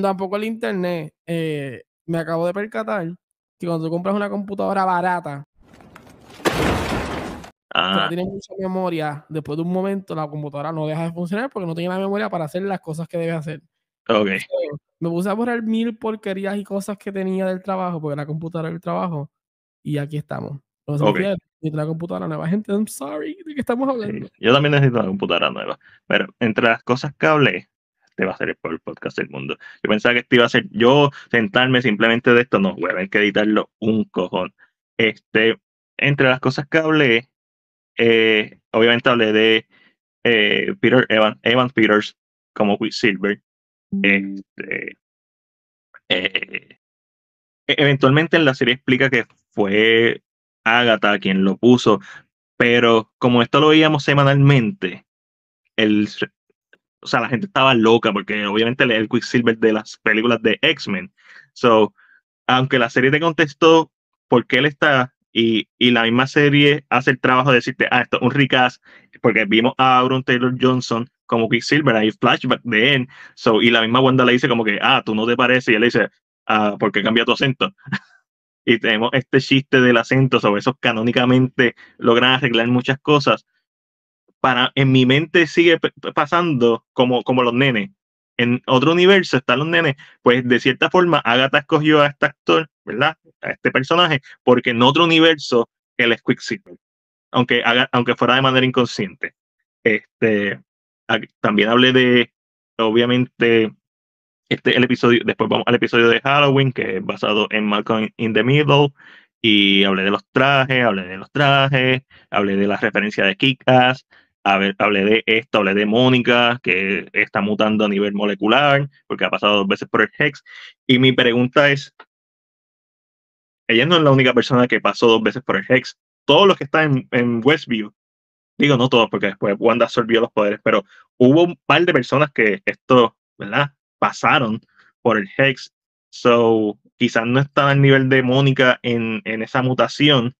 tampoco el internet. Eh, me acabo de percatar que cuando tú compras una computadora barata, no ah. tiene mucha memoria. Después de un momento, la computadora no deja de funcionar porque no tiene la memoria para hacer las cosas que debe hacer. Ok. me puse a borrar mil porquerías y cosas que tenía del trabajo, porque la computadora era el trabajo. Y aquí estamos. okay. Necesito la computadora nueva, gente. I'm sorry, ¿de qué estamos hablando? yo también necesito una computadora nueva. Pero entre las cosas que hablé, este va a ser el podcast del mundo. Yo pensaba que esto iba a ser yo sentarme simplemente de esto. No, voy a que editarlo un cojón. Este, entre las cosas que hablé, eh, obviamente hablé de eh, Peter Evan, Peters como Quicksilver mm. este, eh, eventualmente en la serie explica que fue Agatha quien lo puso, pero como esto lo veíamos semanalmente, o sea, la gente estaba loca porque obviamente el Quicksilver de las películas de X-Men. So, aunque la serie te contestó por qué él está, y, y, la misma serie hace el trabajo de decirte, ah, esto es un recast, porque vimos a Aaron Taylor Johnson como Quicksilver, hay flashback de él, y la misma Wanda le dice como que, ah, tú no te parece y él le dice, ah, ¿por qué cambia tu acento? y tenemos este chiste del acento, sobre eso canónicamente logran arreglar muchas cosas. Para, en mi mente sigue pasando como, como los nenes. En otro universo están los nenes, pues de cierta forma Agatha escogió a este actor ¿verdad? A este personaje, porque en otro universo él es Quicksilver, aunque, aunque fuera de manera inconsciente. Este, también hablé de, obviamente, este, el episodio, después vamos al episodio de Halloween, que es basado en Malcolm in the Middle, y hablé de los trajes, hablé de los trajes, hablé de las referencias de a hablé de esto, hablé de Mónica, que está mutando a nivel molecular, porque ha pasado dos veces por el Hex, y mi pregunta es, ella no es la única persona que pasó dos veces por el Hex. Todos los que están en, Westview, digo no todos, porque después Wanda absorbió los poderes, pero hubo un par de personas que esto, ¿verdad? Pasaron por el Hex. So, quizás no estaba al nivel de Mónica en, esa mutación,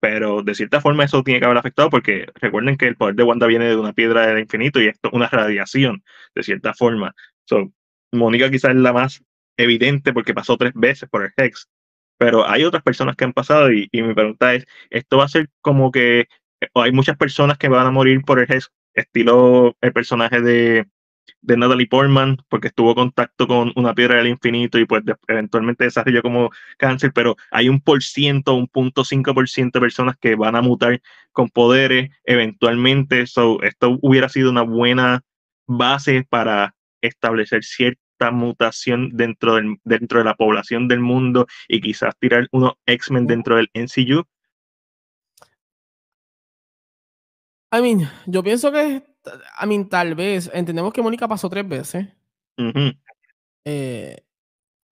pero de cierta forma eso tiene que haber afectado porque recuerden que el poder de Wanda viene de una piedra del infinito y esto es una radiación, de cierta forma. So, Mónica quizás es la más evidente porque pasó tres veces por el Hex, pero hay otras personas que han pasado y, y mi pregunta es, ¿esto va a ser como que eh, hay muchas personas que van a morir por el estilo, el personaje de, Natalie Portman, porque estuvo en contacto con una piedra del infinito y pues eventualmente desarrolló como cáncer, pero hay un por ciento, un punto cinco por ciento de personas que van a mutar con poderes eventualmente, esto hubiera sido una buena base para establecer cierto mutación dentro, del, dentro de la población del mundo y quizás tirar unos X-Men dentro del NCU? I mean, yo pienso que, a mí tal vez, entendemos que Mónica pasó tres veces. Eh,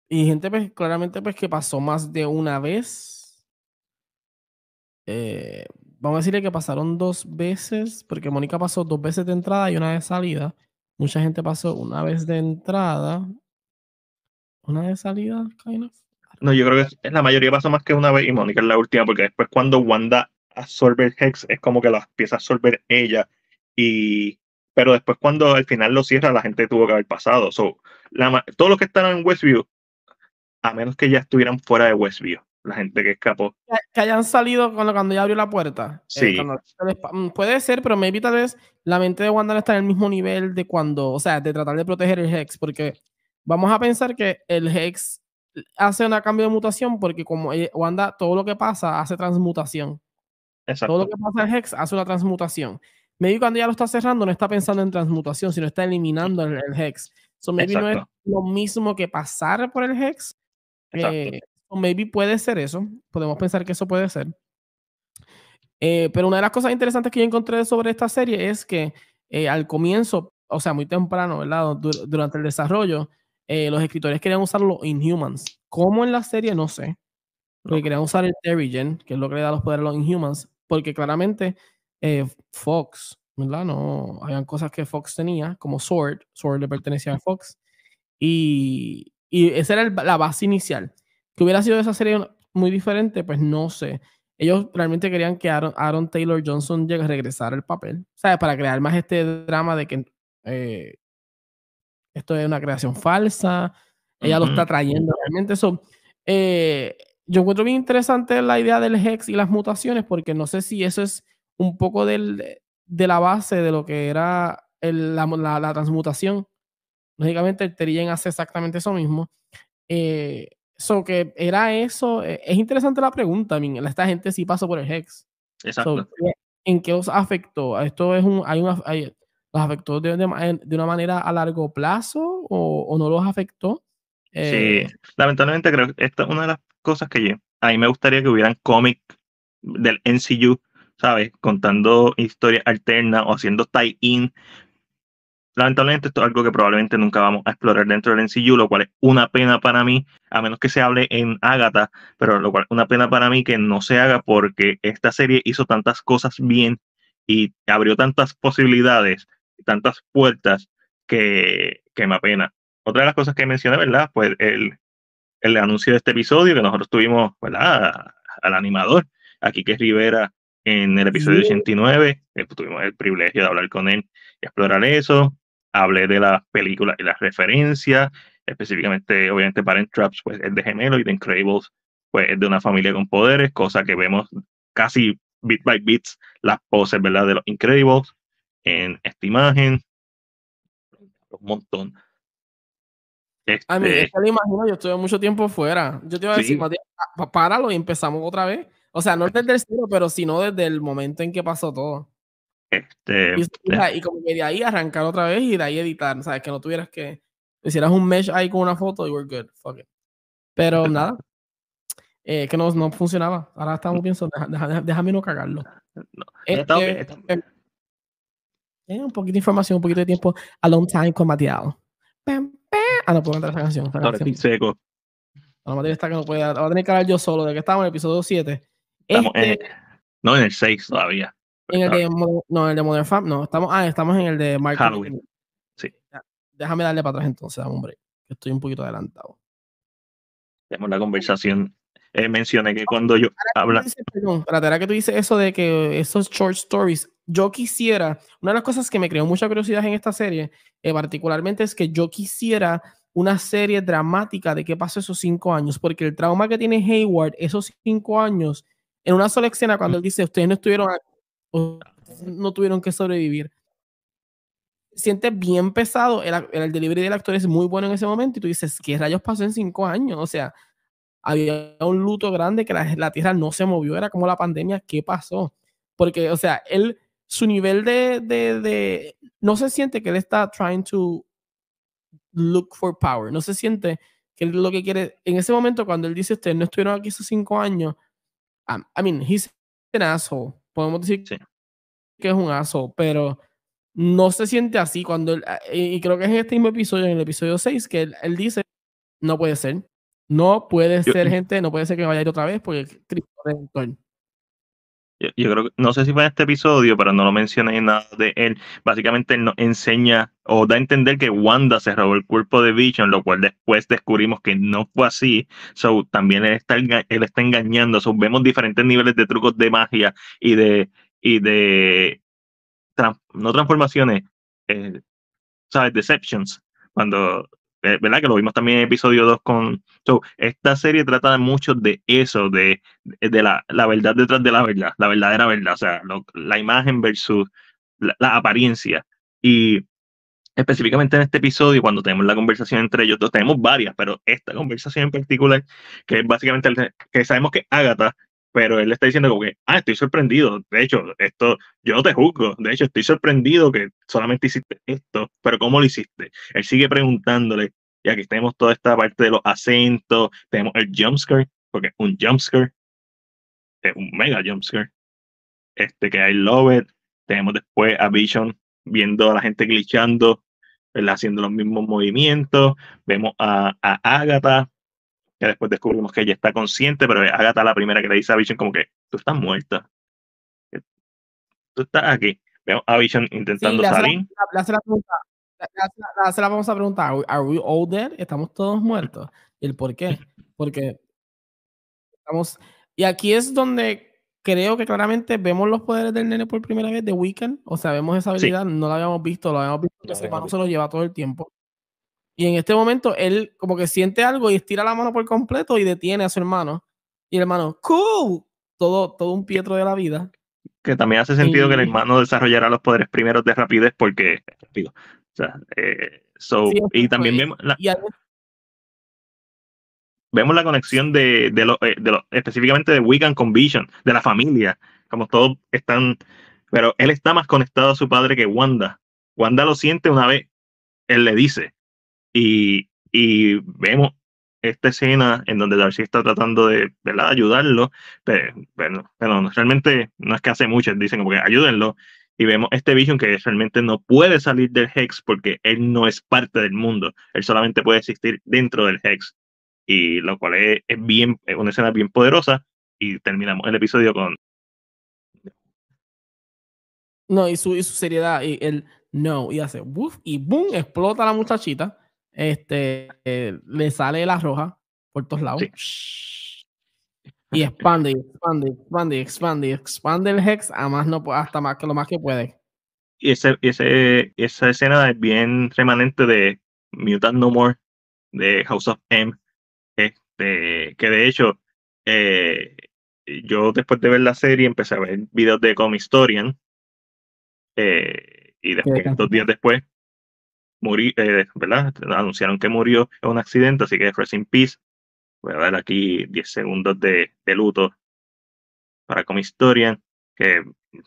y gente, pues, claramente, pues, que pasó más de una vez. Eh, vamos a decirle que pasaron dos veces, porque Mónica pasó dos veces de entrada y una de salida. Mucha gente pasó una vez de entrada, una de salida, kind No, yo creo que la mayoría pasó más que una vez y Mónica es la última, porque después cuando Wanda absorbe el Hex, es como que las empieza a absorber ella. Y, pero después cuando al final lo cierra, la gente tuvo que haber pasado. So, todos los que estaban en Westview, a menos que ya estuvieran fuera de Westview, la gente que escapó. Que hayan salido cuando, ya abrió la puerta. Eh, sí. Mm, puede ser, pero maybe tal vez la mente de Wanda está en el mismo nivel de cuando, o sea, de tratar de proteger el Hex, porque vamos a pensar que el Hex hace un cambio de mutación porque como Wanda, todo lo que pasa hace transmutación. Exacto. Todo lo que pasa en Hex hace una transmutación. Maybe cuando ya lo está cerrando no está pensando en transmutación, sino está eliminando el, Hex. So maybe no es lo mismo que pasar por el Hex, o maybe puede ser eso. Podemos pensar que eso puede ser. Eh, pero una de las cosas interesantes que yo encontré sobre esta serie es que eh, al comienzo, o sea, muy temprano, ¿verdad? durante el desarrollo, eh, los escritores querían usar los Inhumans. ¿Cómo en la serie? No sé. Porque querían usar el Terrigen, que es lo que le da los poderes a los Inhumans, porque claramente Fox, ¿verdad? No, habían cosas que Fox tenía, como Sword, Sword le pertenecía a Fox, y, esa era la base inicial. Que hubiera sido esa serie muy diferente, pues no sé. Ellos realmente querían que Aaron, Taylor Johnson llegue a regresar al papel, ¿sabes? Para crear más este drama de que eh, esto es una creación falsa, ella lo está trayendo realmente. Eso, eh, yo encuentro bien interesante la idea del Hex y las mutaciones, porque no sé si eso es un poco de la base de lo que era la, transmutación. Lógicamente, el Terigen hace exactamente eso mismo. Eh, So que era eso. Eh, es interesante la pregunta. Esta gente sí pasó por el Hex. Exacto. ¿En qué os afectó? ¿Esto es un, hay una, los afectó de, una manera a largo plazo o, no los afectó? Eh, sí, lamentablemente creo que esta es una de las cosas que a mí me gustaría que hubieran cómic del NCU, ¿sabes? Contando historias alternas o haciendo tie-in Lamentablemente esto es algo que probablemente nunca vamos a explorar dentro del NCU, lo cual es una pena para mí, a menos que se hable en Ágata, pero lo cual es una pena para mí que no se haga porque esta serie hizo tantas cosas bien y abrió tantas posibilidades, y tantas puertas que, que me apena. Otra de las cosas que mencioné, ¿verdad? Pues el, el anuncio de este episodio que nosotros tuvimos, ¿verdad? Al animador, aquí que es Rivera, en el episodio 89, eh, pues, tuvimos el privilegio de hablar con él y explorar eso hablé de las películas y las referencias, específicamente, obviamente, Parent Traps, pues es de gemelo y de Incredibles, pues es de una familia con poderes, cosa que vemos casi bit by bit las poses, ¿verdad?, de los Incredibles en esta imagen. Un montón. A mí, este es lo imagino, yo estuve mucho tiempo fuera. Yo te iba a decir, Matías, páralo y empezamos otra vez. O sea, no desde el cero, pero sino desde el momento en que pasó todo. Este, y, como que de ahí arrancar otra vez y de ahí editar, ¿sabes? Que no tuvieras que. Hicieras un mesh ahí con una foto y we're good. Fuck it. Pero nada. Eh, que no, no, funcionaba. Ahora estamos pensando, déjame no cagarlo. No, em, eh, un poquito de información, un poquito de tiempo. A long time con Mateado Ah, no puedo entrar esa canción. Ahora canción. seco. Ahora a tener que hablar yo solo de que estamos en este el episodio 7. no en el 6 todavía. En el de, no, el de Modern Fab, no. Estamos, ah, estamos en el de Mark Déjame darle para atrás entonces, hombre. Estoy un poquito adelantado. Tenemos la conversación. Eh, mencioné que cuando yo habla. Perdón, para que tú dices eso de que esos short stories. Yo quisiera. Una de las cosas que me creó mucha curiosidad en esta serie, eh, particularmente, es que yo quisiera una serie dramática de qué pasó esos cinco años, porque el trauma que tiene Hayward esos cinco años, en una sola escena, cuando él dice, ustedes no estuvieron aquí, no tuvieron que sobrevivir. siente bien pesado, el, el delivery del actor es muy bueno en ese momento y tú dices, ¿qué rayos pasó en cinco años? O sea, había un luto grande que la, la, tierra no se movió, era como la pandemia, ¿qué pasó? Porque, o sea, él, su nivel de, de, no se siente que él está trying to look for power, no se siente que él lo que quiere, en ese momento cuando él dice, usted, no estuvieron aquí esos cinco años, I mean, he's an asshole, podemos decir que es un aso, pero no se siente así cuando, ah, y creo que es en este mismo episodio, en el episodio 6, que él, dice, no puede ser, no puede ser gente, no puede ser que vaya a ir otra vez porque Cristo yo, creo no sé si fue en este episodio, pero no lo mencioné nada de él. Básicamente él nos enseña o da a entender que Wanda se robó el cuerpo de Vision, lo cual después descubrimos que no fue así. So, también él está, él está engañando. So, vemos diferentes niveles de trucos de magia y de, y de no transformaciones, eh, ¿sabes? Deceptions. Cuando eh, ¿verdad? Que lo vimos también en episodio 2 con... esta serie trata mucho de eso, de, de la, la, verdad detrás de la verdad, la verdadera verdad, o sea, la imagen versus la, apariencia. Y específicamente en este episodio, cuando tenemos la conversación entre ellos dos, tenemos varias, pero esta conversación en particular, que es básicamente, que sabemos que Agatha pero él le está diciendo como que, ah, estoy sorprendido, de hecho, esto, yo no te juzgo, de hecho, estoy sorprendido que solamente hiciste esto, pero ¿cómo lo hiciste? Él sigue preguntándole y aquí tenemos toda esta parte de los acentos, tenemos el jumpscare, porque un jumpscare es un mega jumpscare. Este que hay Love It. Tenemos después a Vision viendo a la gente glitchando, haciendo los mismos movimientos. Vemos a, a Agatha, que después descubrimos que ella está consciente, pero es Agatha la primera que le dice a Vision como que tú estás muerta. Tú estás aquí. Vemos a Vision intentando salir se la, vamos a preguntar, ¿are we all ¿Estamos todos muertos? ¿Y el por qué? Porque estamos... Y aquí es donde creo que claramente vemos los poderes del nene por primera vez de Weekend. O sea, vemos esa habilidad, no la habíamos visto, lo habíamos visto, que ese hermano se lo lleva todo el tiempo. Y en este momento él como que siente algo y estira la mano por completo y detiene a su hermano. Y el hermano, ¡cool! Todo, todo un Pietro de la vida. Que también hace sentido que el hermano desarrollara los poderes primeros de rapidez porque eh, so, y también pues, vemos la, conexión de, de, eh, de específicamente de Wigan con Vision, de la familia, como todos están, pero él está más conectado a su padre que Wanda. Wanda lo siente una vez, él le dice, y, y vemos esta escena en donde Darcy está tratando de, de ayudarlo, pero, bueno, pero realmente no es que hace mucho, dicen como que ayúdenlo, y vemos este Vision que realmente no puede salir del Hex porque él no es parte del mundo, él solamente puede existir dentro del Hex, y lo cual es, bien, es una escena bien poderosa, y terminamos el episodio con... No, y su, seriedad, y él, no, y hace, y boom, explota la muchachita, este, eh, le sale la roja por todos lados y expande, expande, expande, expande, expande el hex a más no, hasta más que lo más que puede. Y ese, ese, esa escena es bien remanente de Mutant No More, de House of M, este, que de hecho eh, yo después de ver la serie empecé a ver videos de Comic Historian eh, y dos días después eh, ¿verdad? Anunciaron que murió en un accidente, así que Rest in Peace, voy a dar aquí 10 segundos de, luto para Comic Historian, que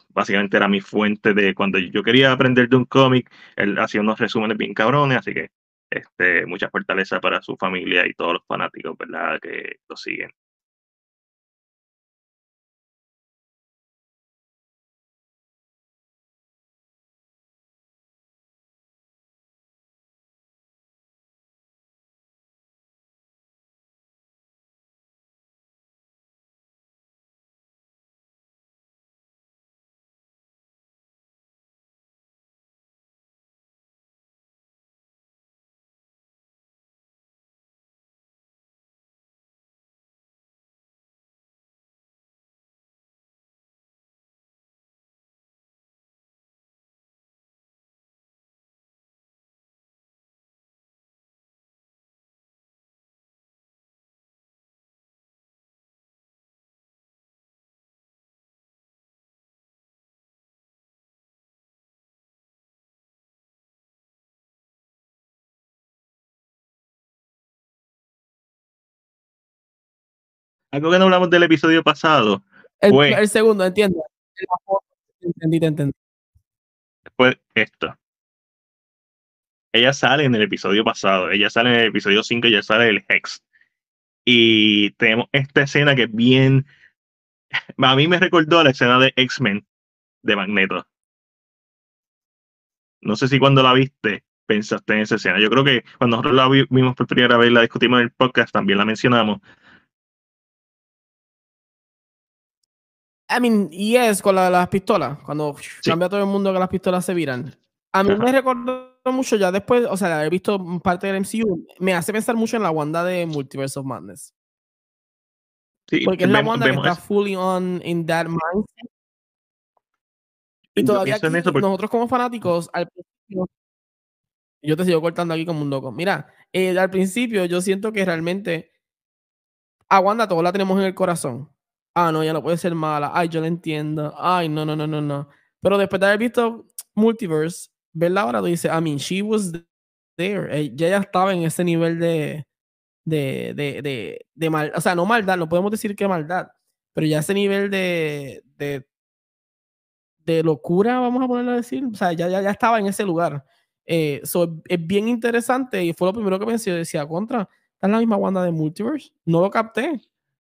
básicamente era mi fuente de cuando yo quería aprender de un cómic, él hacía unos resúmenes bien cabrones, así que este, fortalezas fortaleza para su familia y todos los fanáticos, ¿verdad? Que lo siguen. algo que no hablamos del episodio pasado. El, segundo, entiendo. Entendí, entendí. Fue esto. Ella sale en el episodio pasado, ella sale en el episodio 5, ella sale el Hex. Y tenemos esta escena que bien. A mí me recordó la escena de X-Men de Magneto. No sé si cuando la viste pensaste en esa escena. Yo creo que cuando nosotros la vimos por primera vez, la discutimos en el podcast, también la mencionamos. I mean, y es con las pistolas, cuando cambia todo el mundo que las pistolas se viran. A mí me recuerda mucho ya después, o sea, he visto parte del MCU, me hace pensar mucho en la Wanda de Multiverse of Madness. Porque es la Wanda que está fully on in that mindset. Y todavía nosotros como fanáticos, al principio, yo te sigo cortando aquí como un loco. Mira, eh, al principio yo siento que realmente a Wanda todos la tenemos en el corazón ah, no, ya no puede ser mala, ay, yo la entiendo, ay, no, no, no, no, no. Pero después de haber visto Multiverse, verla ahora dice, I mean, she was there, eh, ella ya estaba en ese nivel de, de, de, de, mal, o sea, no maldad, no podemos decir que maldad, pero ya ese nivel de, de, de locura, vamos a ponerlo a decir, o sea, ya, ya, ya estaba en ese lugar. Eh, so, es bien interesante y fue lo primero que pensé, decía, contra, Está en la misma Wanda de Multiverse, no lo capté,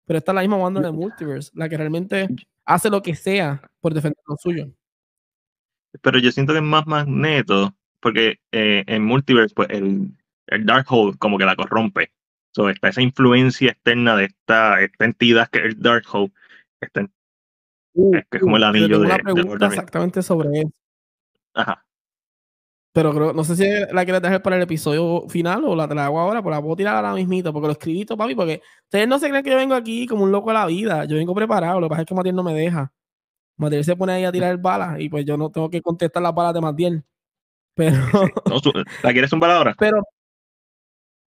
pero está la misma banda de Multiverse, la que realmente hace lo que sea por defender lo suyo. Pero yo siento que es más magneto, porque eh, en Multiverse, pues el, el Darkhold como que la corrompe. So, está esa influencia externa de esta, entidad que es el Darkhold, uh, es como el uh, anillo de, de. Exactamente sobre eso. Ajá. Pero creo, no sé si la quieres dejar para el episodio final o la traigo ahora, pero la puedo tirar ahora mismito, porque lo escribí todo, papi, porque ustedes no se creen que yo vengo aquí como un loco a la vida. Yo vengo preparado, lo que pasa es que Matiel no me deja. Matiel se pone ahí a tirar balas y pues yo no tengo que contestar las balas de Matiel. Pero. ¿La quieres un ahora? Pero.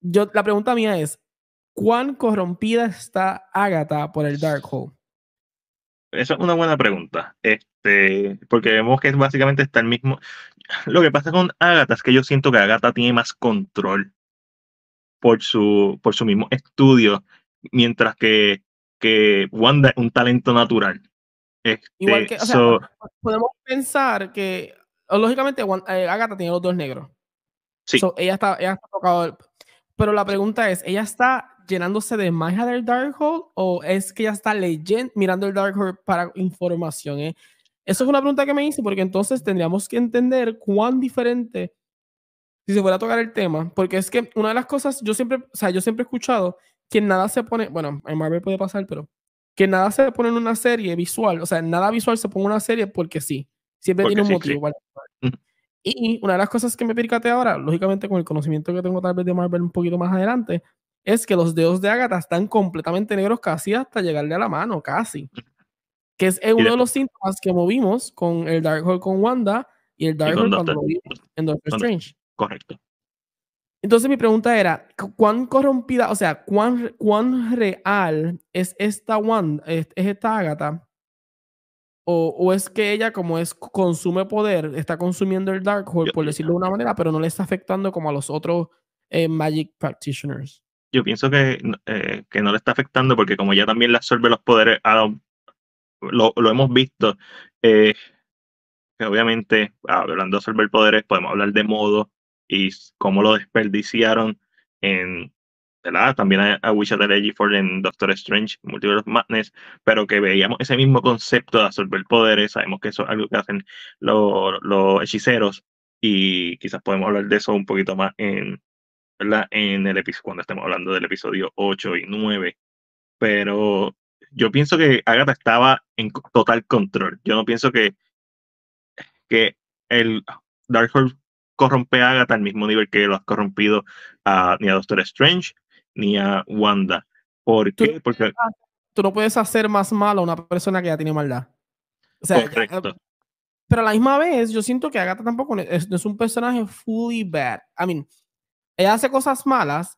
Yo, la pregunta mía es: ¿cuán corrompida está Agatha por el Dark Hole? Esa es una buena pregunta. Este, porque vemos que básicamente está el mismo lo que pasa con Agatha es que yo siento que Agatha tiene más control por su, por su mismo estudio, mientras que, que Wanda es un talento natural. Este, podemos pensar que, lógicamente, eh, Agatha tiene los dos negros. Sí. ella está, ella tocado, Pero la pregunta es, ¿ella está llenándose de magia del Darkhold o es que ella está leyendo, mirando el Darkhold para información? Eh? Esa es una pregunta que me hice porque entonces tendríamos que entender cuán diferente si se fuera a tocar el tema, porque es que una de las cosas, yo siempre, o sea, yo siempre he escuchado que nada se pone, bueno, en Marvel puede pasar, pero que nada se pone en una serie visual, o sea, nada visual se pone en una serie porque sí, siempre tiene un motivo. Y una de las cosas que me percaté ahora, lógicamente con el conocimiento que tengo tal vez de Marvel un poquito más adelante, es que los dedos de Agatha están completamente negros casi hasta llegarle a la mano, casi. Que es uno de, los síntomas que movimos con el Darkhold con Wanda y el Darkhold cuando movimos en Doctor Strange. Correcto. Entonces mi pregunta era, ¿cuán corrompida, o sea, cuán, cuán real es esta Wanda, es, esta Agatha? O, es que ella, como es, consume poder, está consumiendo el Dark Darkhold, por decirlo de una manera, pero no le está afectando como a los otros eh, Magic Practitioners? Yo pienso que, eh, que no le está afectando porque como ella también le absorbe los poderes a, lo, hemos visto. Eh, obviamente, hablando de absorber poderes, podemos hablar de modo y cómo lo desperdiciaron en ¿verdad? también a, a Witcher for en Doctor Strange, Multiverse of Madness, pero que veíamos ese mismo concepto de absorber poderes, sabemos que eso es algo que hacen los, hechiceros y quizás podemos hablar de eso un poquito más en, en el episodio, cuando estemos hablando del episodio 8 y 9, pero yo pienso que Agatha estaba en total control. Yo no pienso que, que el Horse corrompe a Agatha al mismo nivel que lo has corrompido ni a Doctor Strange ni a Wanda. ¿Por Porque... tú no puedes hacer más mal a una persona que ya tiene maldad. Correcto. pero a la misma vez, yo siento que Agatha tampoco es, un personaje fully bad. I mean, ella hace cosas malas,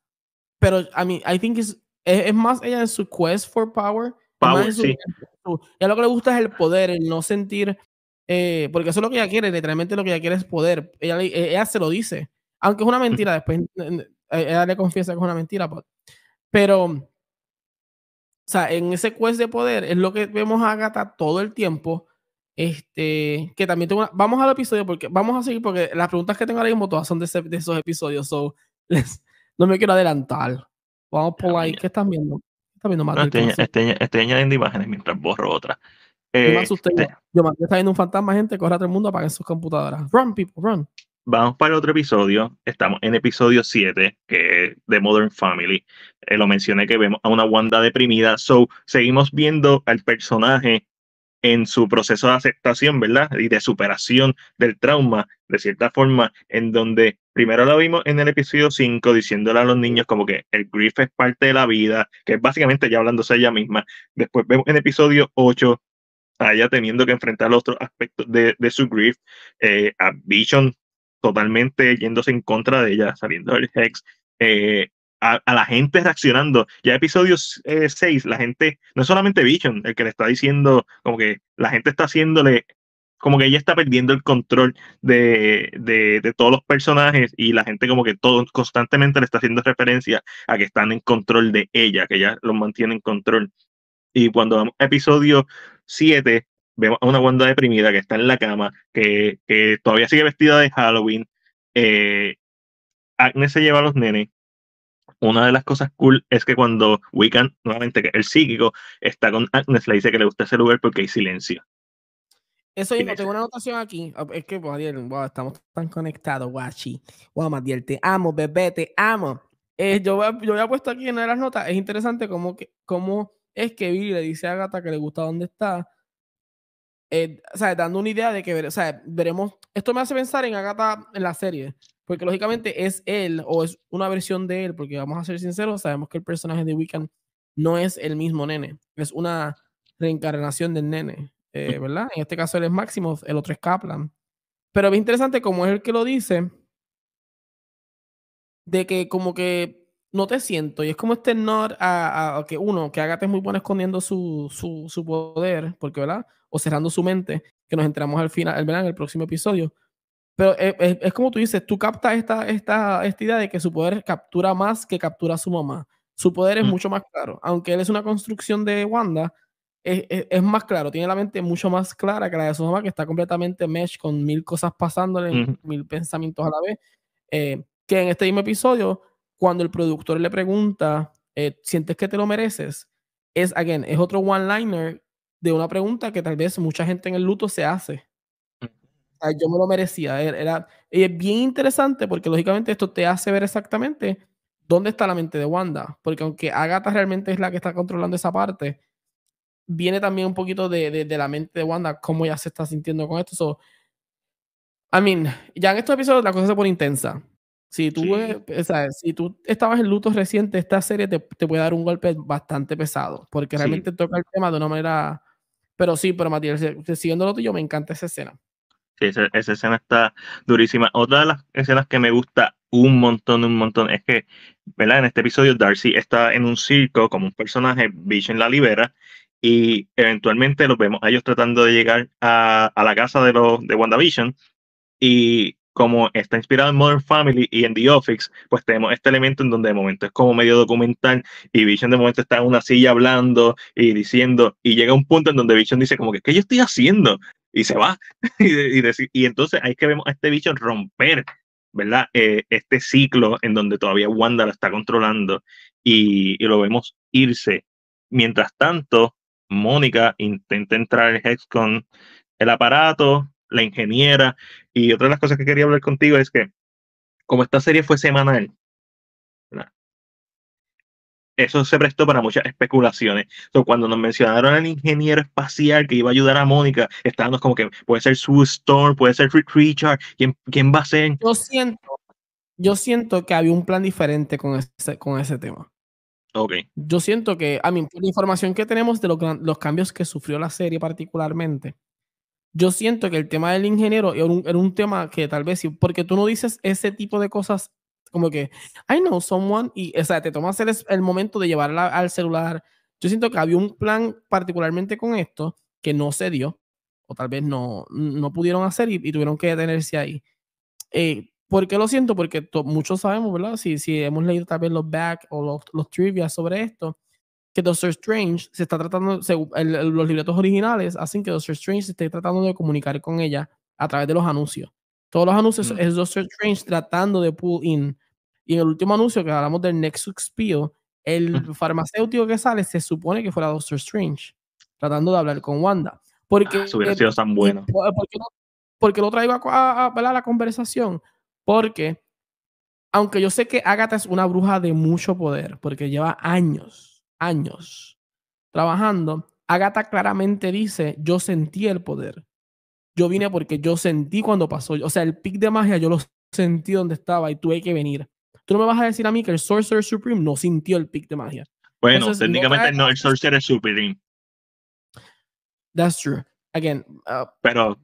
pero I mean, I think es, es más ella en su quest for power ya lo que le gusta es el poder, el no sentir, eh, porque eso es lo que ella quiere, literalmente lo que ella quiere es poder. Ella, e-, se lo dice, aunque es una mm. mentira, después eh, eh, ella le confiesa que es una mentira. Pues. Pero, o sea, en ese quest de poder es lo que vemos a Agatha todo el tiempo. Este, que también tengo vamos al episodio porque vamos a seguir porque las preguntas que tengo ahora mismo todas son de, esos episodios, so no me quiero adelantar. Vamos por ahí, ¿qué están viendo? Está viendo estoy, este este añadiendo imágenes mientras borro otras. Eh, más este yo está viendo un fantasma, gente, corre a todo el mundo, apague sus computadoras. Run, people, run. Vamos para el otro episodio. Estamos en episodio 7, que es de Modern Family. Eh, lo mencioné que vemos a una Wanda deprimida. So, seguimos viendo al personaje en su proceso de aceptación, ¿verdad? Y de superación del trauma, de cierta forma, en donde primero la vimos en el episodio 5 diciéndole a los niños como que el grief es parte de la vida, que es básicamente ya hablándose ella misma. Después vemos en episodio 8 a ella teniendo que enfrentar los otros aspectos de, su grief, eh, a Vision totalmente yéndose en contra de ella, saliendo del Hex. Eh, a, la gente reaccionando. Ya episodio 6, eh, la gente, no solamente Vision el que le está diciendo, como que la gente está haciéndole, como que ella está perdiendo el control de, todos los personajes y la gente como que todo constantemente le está haciendo referencia a que están en control de ella, que ella los mantiene en control. Y cuando vamos episodio 7, vemos a una Wanda deprimida que está en la cama, que, todavía sigue vestida de Halloween. Eh, Agnes se lleva a los nenes una de las cosas cool es que cuando Wiccan, nuevamente, que el psíquico, está con Agnes, le dice que le gusta ese lugar porque hay silencio. Eso mismo, tengo una anotación aquí. Ah, es que, Adiel, wow, estamos tan conectados, guachi. Wow, Madiel, te amo, bebé, te amo. Eh, yo, yo había puesto aquí en las notas, es interesante cómo, que, cómo es que Billy le dice a Agatha que le gusta dónde está. Eh, o sea, dando una idea de que, o veremos. Esto me hace pensar en Agatha en la serie porque lógicamente es él o es una versión de él, porque vamos a ser sinceros, sabemos que el personaje de Wiccan no es el mismo nene, es una reencarnación del nene, eh, ¿verdad? En este caso él es Maximus, el otro es Kaplan. Pero es interesante como es el que lo dice, de que como que no te siento, y es como este nod a, que uno, que Agatha es muy bueno escondiendo su, su, su, poder, porque, ¿verdad? O cerrando su mente, que nos entramos al final, ¿verdad? En el próximo episodio, pero eh, eh, es, como tú dices, tú captas esta, esta, esta idea de que su poder captura más que captura su mamá. Su poder es mm. mucho más claro. Aunque él es una construcción de Wanda, es, más claro, tiene la mente mucho más clara que la de su mamá, que está completamente mesh con mil cosas pasándole, mil pensamientos a la vez. Eh, que en este mismo episodio, cuando el productor le pregunta, ¿sientes que te lo mereces? Es, again, es otro one-liner de una pregunta que tal vez mucha gente en el luto se hace yo me lo merecía. Era, es bien interesante porque lógicamente esto te hace ver exactamente dónde está la mente de Wanda. Porque aunque Agatha realmente es la que está controlando esa parte, viene también un poquito de, de, la mente de Wanda, cómo ella se está sintiendo con esto. I mean, ya en estos episodios la cosa se pone intensa. Si tú, si tú estabas en lutos reciente esta serie te, te, puede dar un golpe bastante pesado, porque realmente toca el tema de una manera... Pero sí, pero Matías, siguiendo lo tuyo, me encanta esa escena esa, escena está durísima. Otra de las escenas que me gusta un montón, un montón, es que, ¿verdad? En este episodio Darcy está en un circo como un personaje, Vision la libera y eventualmente los vemos a ellos tratando de llegar a, la casa de, los, de WandaVision y como está inspirado en Modern Family y en The Office, pues tenemos este elemento en donde de momento es como medio documental y Vision de momento está en una silla hablando y diciendo, y llega un punto en donde Vision dice como que, ¿qué yo estoy haciendo? y se va. y, entonces ahí que vemos a este bicho romper, ¿verdad? Eh, este ciclo en donde todavía Wanda lo está controlando y, y lo vemos irse. Mientras tanto, Mónica intenta entrar en Hex con el aparato, la ingeniera. Y otra de las cosas que quería hablar contigo es que, como esta serie fue semanal, eso se prestó para muchas especulaciones. cuando nos mencionaron al ingeniero espacial que iba a ayudar a Mónica, estábamos como que puede ser Sue Storm, puede ser Rick Richard, ¿quién, quién va a ser? Yo siento, yo siento que había un plan diferente con ese, con ese tema. Okay. Yo siento que, a mí, la información que tenemos de los, los, cambios que sufrió la serie particularmente, yo siento que el tema del ingeniero era un, era un tema que tal vez, porque tú no dices ese tipo de cosas como que, I know someone, y o sea, te toma hacer el momento de llevarla al celular. Yo siento que había un plan particularmente con esto que no se dio, o tal vez no, no pudieron hacer y, tuvieron que detenerse ahí. Eh, ¿Por qué lo siento? Porque muchos sabemos, ¿verdad? Si, si hemos leído tal vez los back o los, los trivia sobre esto, que Doctor Strange se está tratando, los libretos originales hacen que Doctor Strange se esté tratando de comunicar con ella a través de los anuncios. Todos los anuncios mm. es Doctor Strange tratando de pull in. Y en el último anuncio que hablamos del Nexus Spiel, el farmacéutico que sale se supone que fuera Doctor Strange, tratando de hablar con Wanda. Porque ah, hubiera sido tan Porque, lo traigo a, a, a la conversación. Porque, aunque yo sé que Agatha es una bruja de mucho poder, porque lleva años, años trabajando, Agatha claramente dice, yo sentí el poder. Yo vine porque yo sentí cuando pasó. O sea, el pic de magia yo lo sentí donde estaba y tuve que venir. Tú no me vas a decir a mí que el Sorcerer Supreme no sintió el pic de magia. Bueno, técnicamente no, el Sorcerer Supreme. That's true. Again. Uh, pero.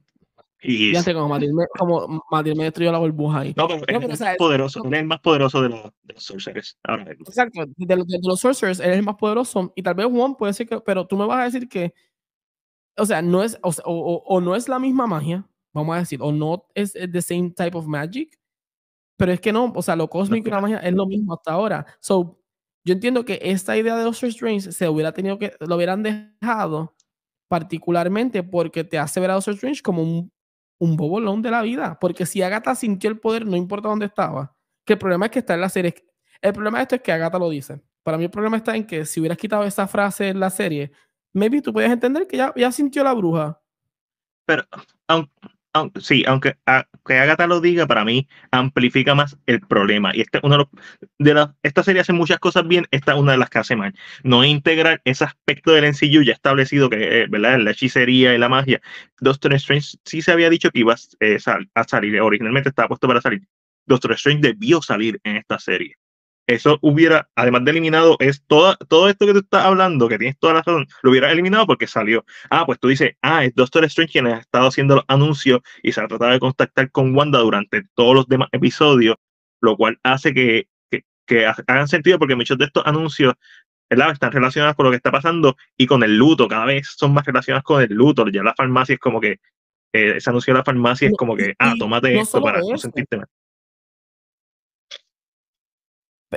fíjate ya como Matil me, destruyó la burbuja ahí. No, pero, es, poderoso, es el más poderoso de, los, Sorcerers. Exacto, de, de, los Sorcerers, él es el más poderoso. Y tal vez Juan puede decir que. Pero tú me vas a decir que o sea, no es, o, no es la misma magia, vamos a decir, o no es the same type of magic, pero es que no, o sea, lo cósmico y la magia es lo mismo hasta ahora. So, yo entiendo que esta idea de Doctor Strange se hubiera tenido que, lo hubieran dejado particularmente porque te hace ver a Doctor Strange como un, un bobolón de la vida, porque si Agatha sintió el poder, no importa dónde estaba, que el problema es que está en la serie, el problema de esto es que Agatha lo dice. Para mí el problema está en que si hubieras quitado esa frase en la serie, maybe tú puedes entender que ya, ya sintió la bruja. Pero, aunque, sí, aunque, que Agatha lo diga, para mí amplifica más el problema. Y este, uno de, esta serie hace muchas cosas bien, esta es una de las que hace mal. No integrar ese aspecto del ensillo ya establecido, que eh, ¿verdad? la hechicería y la magia. Doctor Strange sí se había dicho que iba eh, a salir, originalmente estaba puesto para salir. Doctor Strange debió salir en esta serie eso hubiera, además de eliminado, es todo, todo esto que tú estás hablando, que tienes toda la razón, lo hubiera eliminado porque salió. Ah, pues tú dices, ah, es Doctor Strange quien ha estado haciendo los anuncios y se ha tratado de contactar con Wanda durante todos los demás episodios, lo cual hace que, hagan sentido porque muchos de estos anuncios están relacionados con lo que está pasando y con el luto, cada vez son más relacionados con el luto. Ya la farmacia es como que, eh, ese anuncio de la farmacia es como que, ah, tómate esto para no sentirte mal.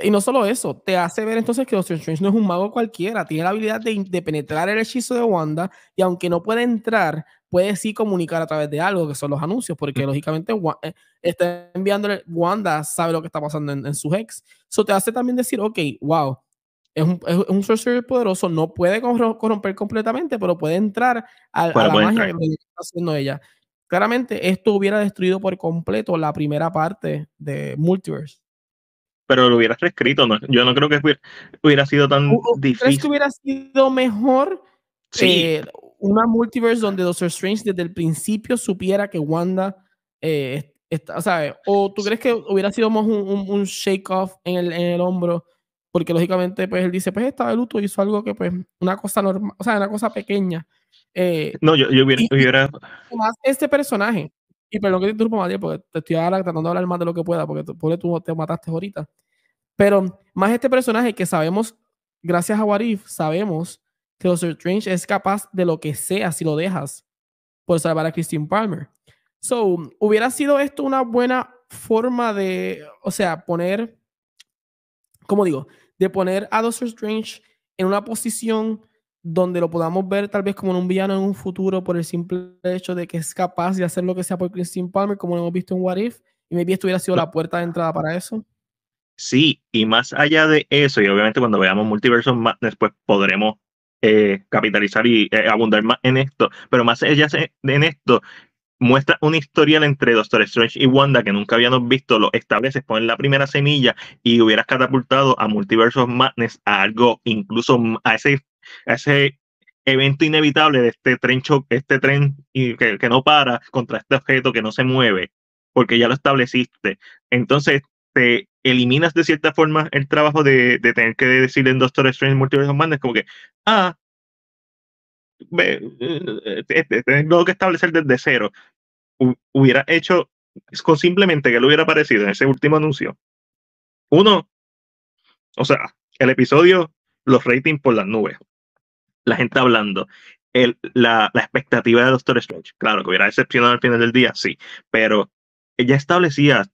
Y no solo eso, te hace ver entonces que Ocean Strange no es un mago cualquiera, tiene la habilidad de, penetrar el hechizo de Wanda y aunque no puede entrar, puede sí comunicar a través de algo, que son los anuncios, porque lógicamente eh, está enviándole, Wanda sabe lo que está pasando en, en su ex. Eso te hace también decir, ok, wow, es un, es sorcerer poderoso, no puede corromper completamente, pero puede entrar a, la magia que está haciendo ella. Claramente, esto hubiera destruido por completo la primera parte de Multiverse pero lo hubieras reescrito. Yo no creo que hubiera, sido tan difícil. ¿Crees que hubiera sido mejor eh, una multiverse donde Doctor Strange desde el principio supiera que Wanda eh, está, ¿O tú crees que hubiera sido más un, shake-off en el, hombro? porque lógicamente pues él dice pues estaba de luto hizo algo que pues una cosa normal o sea una cosa pequeña eh, no yo, hubiera, este personaje y perdón que te interrumpa Matías porque te estoy ahora tratando de hablar más de lo que pueda porque por tú te mataste ahorita pero más este personaje que sabemos, gracias a Warif, sabemos que Doctor Strange es capaz de lo que sea si lo dejas por salvar a Christine Palmer. So, hubiera sido esto una buena forma de, o sea, poner, como digo, de poner a Doctor Strange en una posición donde lo podamos ver tal vez como en un villano en un futuro por el simple hecho de que es capaz de hacer lo que sea por Christine Palmer, como lo hemos visto en What If, y maybe esto hubiera sido la puerta de entrada para eso. Sí, y más allá de eso, y obviamente cuando veamos Multiverse Madness después podremos eh, capitalizar y eh, abundar más en esto, pero más allá en esto, muestra un historial entre Doctor Strange y Wanda que nunca habíamos visto, lo estableces, pones la primera semilla y hubieras catapultado a Multiverso Madness a algo, incluso a ese, ese evento inevitable de este tren, este tren que, que no para contra este objeto que no se mueve, porque ya lo estableciste. Entonces, te eliminas de cierta forma el trabajo de, tener que decir en Doctor Strange Multiverse of como que, ah, eh, eh, eh, tengo que establecer desde cero. Hubiera hecho, con simplemente que lo hubiera aparecido en ese último anuncio. Uno, o sea, el episodio, los ratings por las nubes, la gente hablando, el, la, la expectativa de Doctor Strange, claro que hubiera decepcionado al final del día, sí, pero ella establecía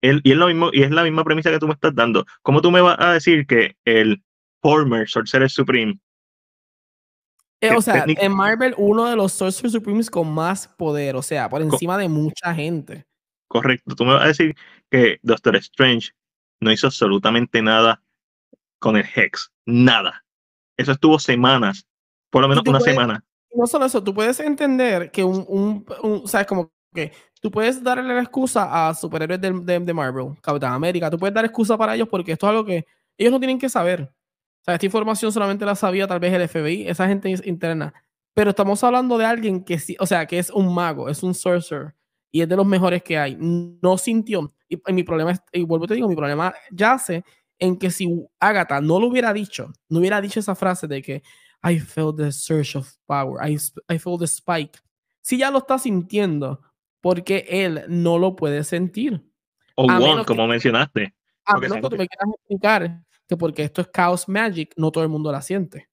y, es lo mismo, y es la misma premisa que tú me estás dando. ¿Cómo tú me vas a decir que el former Sorcerer Supreme eh, o sea, en Marvel uno de los Sorcerer Supremes con más poder, o sea, por encima de mucha gente. Correcto, tú me vas a decir que Doctor Strange no hizo absolutamente nada con el Hex, nada. Eso estuvo semanas, por lo menos una semana. No solo eso, tú puedes entender que un, sabes, como tú puedes darle la excusa a superhéroes de, Marvel, Capitán América, tú puedes dar excusa para ellos porque esto es algo que ellos no tienen que saber. O sea, esta información solamente la sabía tal vez el FBI, esa gente interna. Pero estamos hablando de alguien que sí, o sea, que es un mago, es un sorcerer y es de los mejores que hay. No sintió. Y, mi problema es, y vuelvo te digo, mi problema yace en que si Agatha no lo hubiera dicho, no hubiera dicho esa frase de que I felt the surge of power, I felt the spike. Si ya lo está sintiendo, porque él no lo puede sentir. O Wong, como mencionaste. A no, que tú me quieras explicar que porque esto es Chaos Magic, no todo el mundo la siente.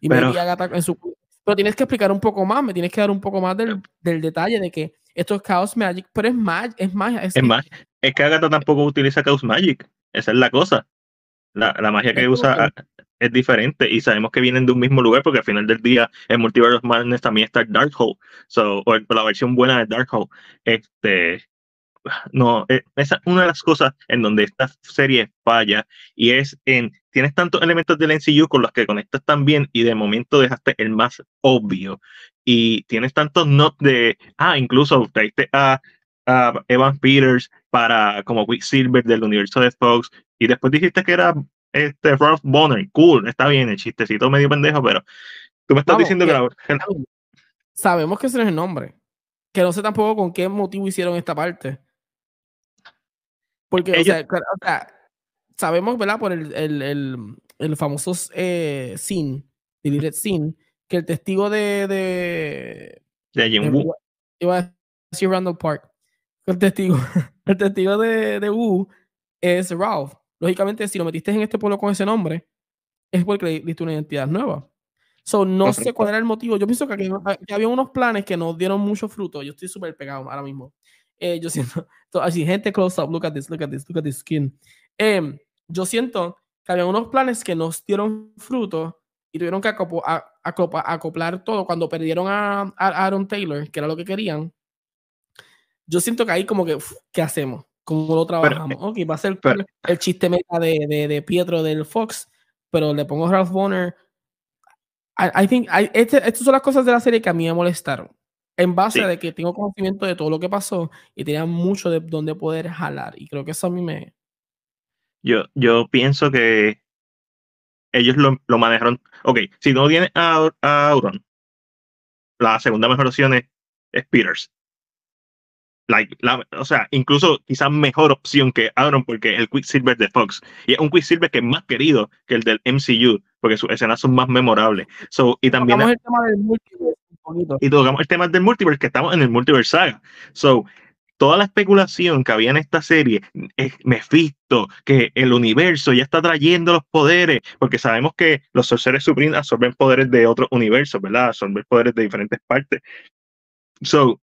Y pero, en su... Pero tienes que explicar un poco más, me tienes que dar un poco más del, del detalle de que esto es Chaos Magic, pero es, es magia. Es, es, es que Agatha tampoco utiliza Chaos Magic. Esa es la cosa. La, magia que usa ah, es diferente y sabemos que vienen de un mismo lugar porque al final del día en Multiverse of Madness también está Darkhold, so, o la versión buena de Darkhold. Este, no, e, esa es una de las cosas en donde esta serie falla y es en, tienes tantos elementos del NCU con los que conectas tan bien y de momento dejaste el más obvio y tienes tantos notes de, ah, incluso traiste a, a Evan Peters para como silver del universo de Fox, y después dijiste que era este Ralph Bonner. Cool, está bien, el chistecito medio pendejo, pero tú me estás diciendo que, eh, la, Sabemos que ese es el nombre. Que no sé tampoco con qué motivo hicieron esta parte. Porque, o, sea, sabemos, ¿verdad? Por el, el, el, el famoso eh, sin scene, que el testigo de. De, de Wu. Iba a decir Randall Park. El testigo, el testigo de, de Wu es Ralph. Lógicamente, si lo metiste en este pueblo con ese nombre, es porque le diste una identidad nueva. So, no sé cuál era el motivo. Yo pienso ah, que, había unos planes que no dieron mucho fruto. Yo estoy súper pegado ahora mismo. Eh, yo siento, así, gente close up, look at this, look at this, look at this skin. Em, yo siento que había unos planes que nos dieron fruto y tuvieron que acoplar, todo cuando perdieron a, Aaron Taylor, que era lo que querían. Yo siento que ahí como que, ¿qué hacemos? cómo lo trabajamos. ok, va a ser el chiste meta de, de, Pietro del Fox, pero le pongo Ralph Bonner. I, think, este, estas son las cosas de la serie que a mí me molestaron. En base a de que tengo conocimiento de todo lo que pasó y tenía mucho de dónde poder jalar. Y creo que eso a mí me. Yo, yo pienso que ellos lo, lo manejaron. Ok, si no viene a, a Auron, la segunda mejor opción es, es Peters o sea, incluso quizás mejor opción que Aaron porque el Quicksilver de Fox. Y es un Quicksilver que es más querido que el del MCU porque sus escenas son más memorables. So, y también... Tocamos el tema del multiverse Y tocamos el tema del multiverse, que estamos en el multiverse saga. So, toda la especulación que había en esta serie, es Mephisto, que el universo ya está trayendo los poderes, porque sabemos que los seres supreme absorben poderes de otros universos, ¿verdad? Absorben poderes de diferentes partes. So,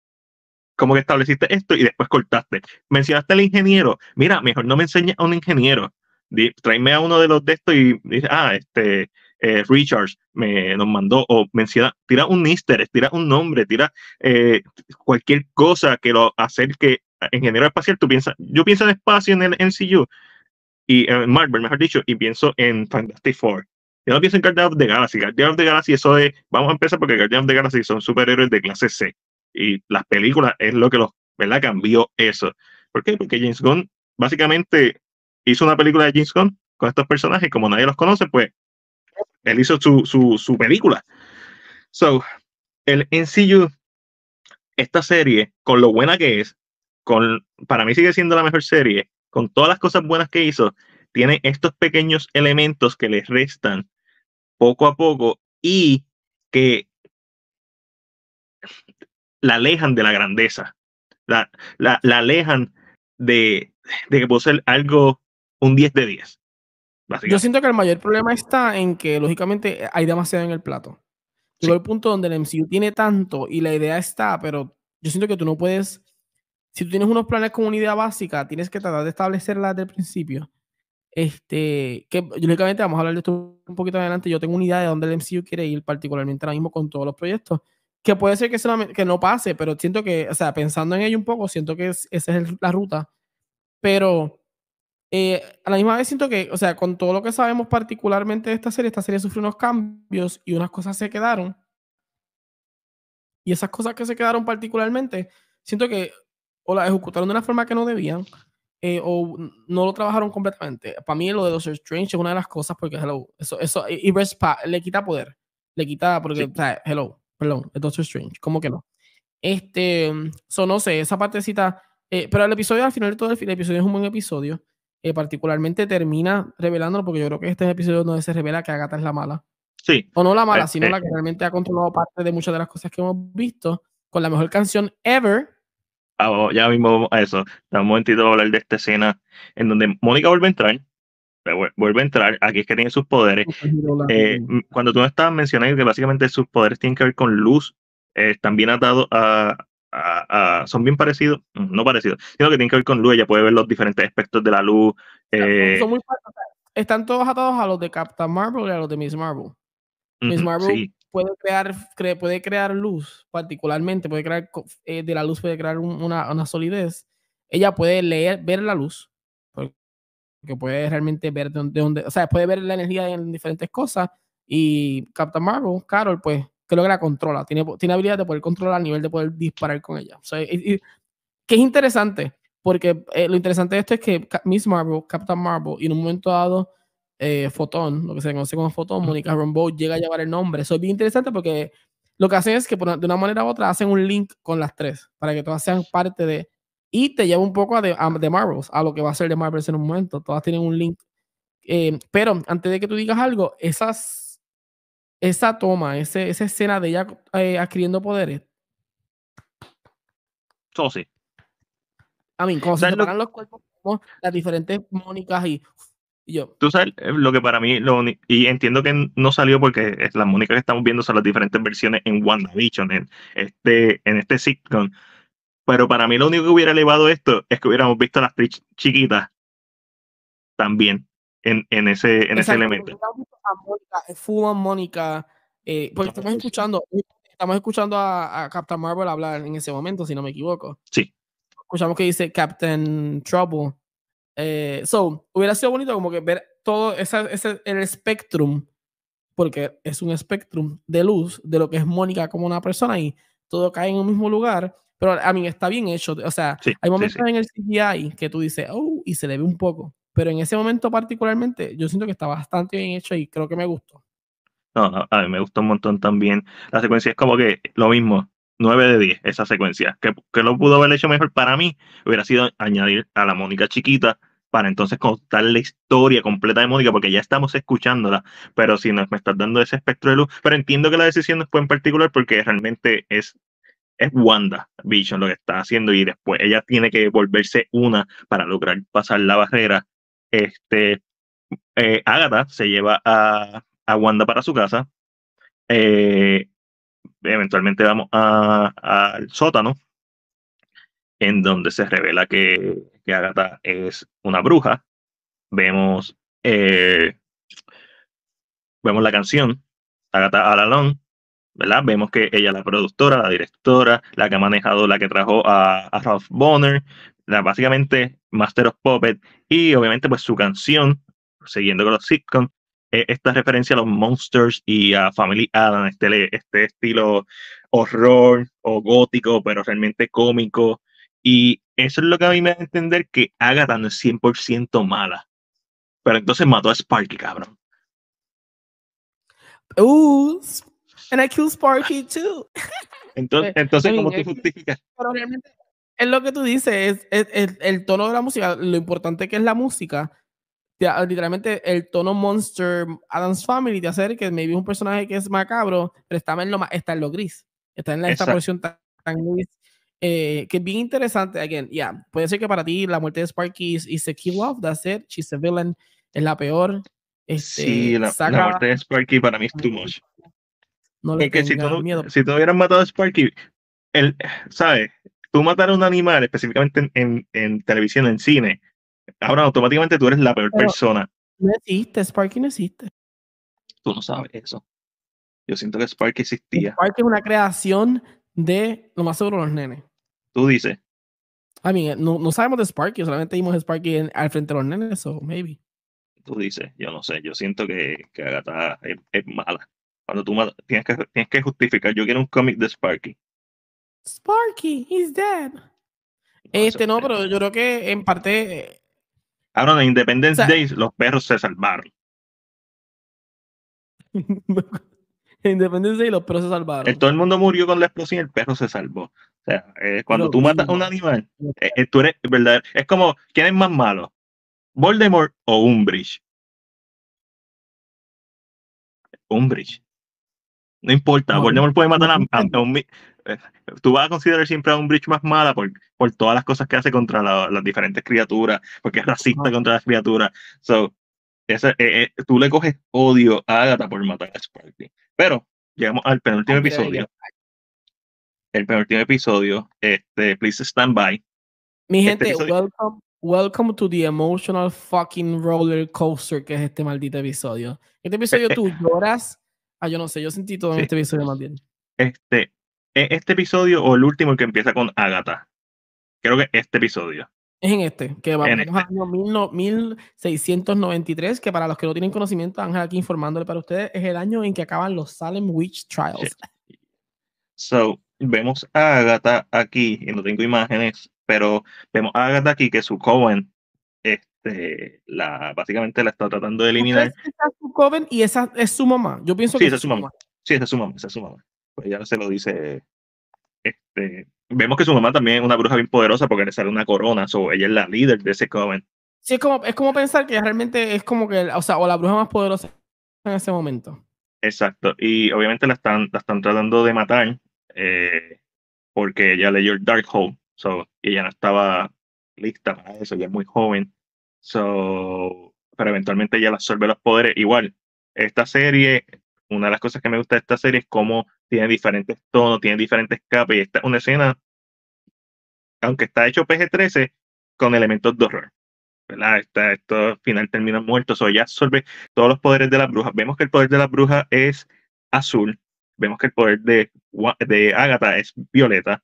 como que estableciste esto y después cortaste. Mencionaste al ingeniero. Mira, mejor no me enseñes a un ingeniero. Di, a uno de los de estos y dice, ah, este, eh, Richards me, nos mandó, o menciona, tira un mister tira un nombre, tira eh, cualquier cosa que lo acerque. Ingeniero espacial, tú piensas, yo pienso en espacio en el ncu y en Marvel, mejor dicho, y pienso en Fantastic Four. Yo no pienso en Guardians of the Galaxy. Guardians of the Galaxy, eso de. Vamos a empezar porque Guardians of the Galaxy son superhéroes de clase C y las películas es lo que los, ¿verdad? Cambió eso. ¿Por qué? Porque James Gunn básicamente hizo una película de James Gunn con estos personajes, como nadie los conoce, pues él hizo su, su, su película. So, el NCU, esta serie, con lo buena que es, con, para mí sigue siendo la mejor serie, con todas las cosas buenas que hizo, tiene estos pequeños elementos que les restan poco a poco y que la alejan de la grandeza, la, la, alejan de, de que puede ser algo, un 10 de 10. Yo siento que el mayor problema está en que, lógicamente, hay demasiado en el plato. Sí. el punto donde el MCU tiene tanto y la idea está, pero yo siento que tú no puedes. Si tú tienes unos planes con una idea básica, tienes que tratar de establecerla desde el principio. Este, que lógicamente vamos a hablar de esto un poquito adelante. Yo tengo una idea de dónde el MCU quiere ir, particularmente ahora mismo con todos los proyectos que puede ser que, que no pase, pero siento que, o sea, pensando en ello un poco, siento que esa es la ruta. Pero eh, a la misma vez siento que, o sea, con todo lo que sabemos particularmente de esta serie, esta serie sufrió unos cambios y unas cosas se quedaron. Y esas cosas que se quedaron particularmente, siento que o las ejecutaron de una forma que no debían eh, o no lo trabajaron completamente. Para mí lo de Doctor Strange es una de las cosas porque, hello, eso, eso, y, Respa, le quita poder, le quita, porque, o sea, hello, Perdón, el Doctor Strange. ¿Cómo que no? Este, so, no sé, esa partecita. Eh, pero el episodio, al final de todo, el, episodio es un buen episodio. Eh, particularmente termina revelándolo, porque yo creo que este es el episodio donde se revela que Agatha es la mala. Sí. O no la mala, eh, sino la que realmente ha controlado parte de muchas de las cosas que hemos visto. Con la mejor canción ever, Ah, oh, ya mismo a eso. Da un momentito a hablar de esta escena en donde Mónica vuelve a entrar vuelve a entrar, aquí es que tiene sus poderes. Eh, cuando tú me estabas mencionando que básicamente sus poderes tienen que ver con luz, eh, están bien atados a, son bien parecidos, mm, no parecidos, sino que tienen que ver con luz, ella puede ver los diferentes aspectos de la luz. Eh, están todos atados a los de Captain Marvel y a los de Miss Marvel. Miss Marvel puede, crear, puede crear luz, particularmente, puede crear, eh, de la luz puede crear una, una solidez. Ella puede leer, ver la luz, que puede realmente ver de dónde, o sea, puede ver la energía en diferentes cosas. Y Captain Marvel, Carol, pues, creo que la controla, tiene, tiene habilidad de poder controlar a nivel de poder disparar con ella. O sea, que es interesante, porque eh, lo interesante de esto es que Miss Marvel, Captain Marvel, y en un momento dado, eh, Fotón, lo que se conoce como Fotón, Mónica Rambeau llega a llevar el nombre. Eso es bien interesante porque lo que hacen es que de una manera u otra hacen un link con las tres, para que todas sean parte de, y te lleva un poco a de Marvels, a lo que va a ser de Marvels en un momento. Todas tienen un link. Eh, pero antes de que tú digas algo, esas, esa toma, ese, esa escena de ella eh, adquiriendo poderes. Eso sí. A mí, como se los cuerpos, las diferentes Mónicas y yo. Tú sabes, eh, lo que para mí, lo, y entiendo que no salió porque las Mónicas que estamos viendo son las diferentes versiones en WandaVision, en este, en este sitcom, pero para mí lo único que hubiera elevado esto es que hubiéramos visto a las tres chiquitas también en, en ese, en ese elemento. Fuma Mónica, eh, eh, porque estamos escuchando, estamos escuchando a, Captain Marvel hablar en ese momento, si no me equivoco. Sí. Escuchamos que dice Captain Trouble. Eh, so, hubiera sido bonito como que ver todo ese, el spectrum, porque es un spectrum de luz de lo que es Mónica como una persona y todo cae en un mismo lugar pero a mí está bien hecho. O sea, hay momentos en el CGI que tú dices, oh, y se le ve un poco. Pero en ese momento particularmente, yo siento que está bastante bien hecho y creo que me gustó. No, a mí me gustó un montón también. La secuencia es como que lo mismo, 9 de 10, esa secuencia. Que, lo pudo haber hecho mejor para mí, hubiera sido añadir a la Mónica chiquita para entonces contar la historia completa de Mónica, porque ya estamos escuchándola, pero si nos, me estás dando ese espectro de luz, pero entiendo que la decisión no fue en particular porque realmente es es Wanda Vision lo que está haciendo y después ella tiene que volverse una para lograr pasar la barrera. Este, eh, Agatha se lleva a, Wanda para su casa. Eh, eventualmente vamos al sótano, en donde se revela que, que Agatha es una bruja. Vemos, eh, vemos la canción, Agatha All ¿verdad? Vemos que ella es la productora, la directora, la que ha manejado, la que trajo a, Ralph Bonner, la, básicamente Master of Puppet, y obviamente pues su canción, siguiendo con los sitcoms, esta referencia a los Monsters y a Family Adam, este, este estilo horror o gótico, pero realmente cómico, y eso es lo que a mí me da a entender que Agatha no es 100% mala, pero entonces mató a Sparky, cabrón. Uh, And I kill Sparky too. Entonces, eh, entonces ¿cómo eh, te justificas? es lo que tú dices, es, el tono de la música, lo importante que es la música. literalmente el tono Monster Adam's Family de hacer que maybe un personaje que es macabro, pero está en lo, está en lo gris, está en la, esta porción tan, gris. Eh, que es bien interesante, again, ya puede ser que para ti la muerte de Sparky y is kill off, that's it, she's a villain, es la peor. Este, sí, la, muerte de Sparky para mí es too que si, tú, hubieras matado a Sparky, el, ¿sabes? Tú matar a un animal, específicamente en, en, televisión, en cine, ahora automáticamente tú eres la peor persona. No existe, Sparky no existe. Tú no sabes eso. Yo siento que Sparky existía. Sparky es una creación de lo más seguro los nenes. Tú dices. I mean, no, no sabemos de Sparky, solamente vimos Sparky al frente de los nenes, o maybe. Tú dices, yo no sé, yo siento que, que Agatha es mala. Cuando tú tienes que, tienes que justificar, yo quiero un cómic de Sparky. Sparky, he's dead. Este no, pero yo creo que en parte. Eh, Ahora en Independence Day los perros se salvaron. Independence Day los perros se salvaron. todo el mundo murió con la explosión y el perro se salvó. O sea, eh, cuando tú matas a un animal, eh, tú eres verdad. Es como, ¿quién es más malo? ¿Voldemort o Umbridge? Umbridge. No importa, no, puede matar a, eh, Tú vas a considerar siempre a un Bridge más mala por, por todas las cosas que hace contra las diferentes criaturas, porque es racista contra las criaturas. So, eh, eh, tú le coges odio a Agatha por matar a Sparky. Pero llegamos al penúltimo episodio. El penúltimo episodio, este, Please Stand By. Mi este gente, welcome, welcome to the emotional fucking roller coaster que es este maldito episodio. Este episodio tú lloras Ah, yo no sé, yo sentí todo en este episodio más bien. Este, e, este episodio o el último que empieza con Agatha. Creo que este episodio. Es en este, que vamos este. al año mil 1693, que para los que no tienen conocimiento, Ángel aquí informándole para ustedes, es el año en que acaban los Salem Witch Trials. So, vemos a Agatha aquí, y no tengo imágenes, pero vemos a Agatha aquí que su Coven este, la, básicamente la está tratando de eliminar. es su joven y esa es su mamá. Yo pienso sí, que esa es su mamá. Sí, esa es su mamá, es su mamá. Pues ya se lo dice. Este, vemos que su mamá también es una bruja bien poderosa porque le sale una corona, ella es la líder de ese joven Sí, es como, es como pensar que realmente es como que, o sea, o la bruja más poderosa en ese momento. Exacto, y obviamente la están, la están tratando de matar eh, porque ella leyó el home. y ella no estaba lista para eso, ella es muy joven. So, pero eventualmente ella absorbe los poderes igual. Esta serie, una de las cosas que me gusta de esta serie es cómo tiene diferentes tonos, tiene diferentes capas y esta es una escena, aunque está hecho PG-13, con elementos de horror. ¿verdad? esto al final termina muerto, o ya absorbe todos los poderes de la bruja Vemos que el poder de la bruja es azul, vemos que el poder de, de Agatha es violeta,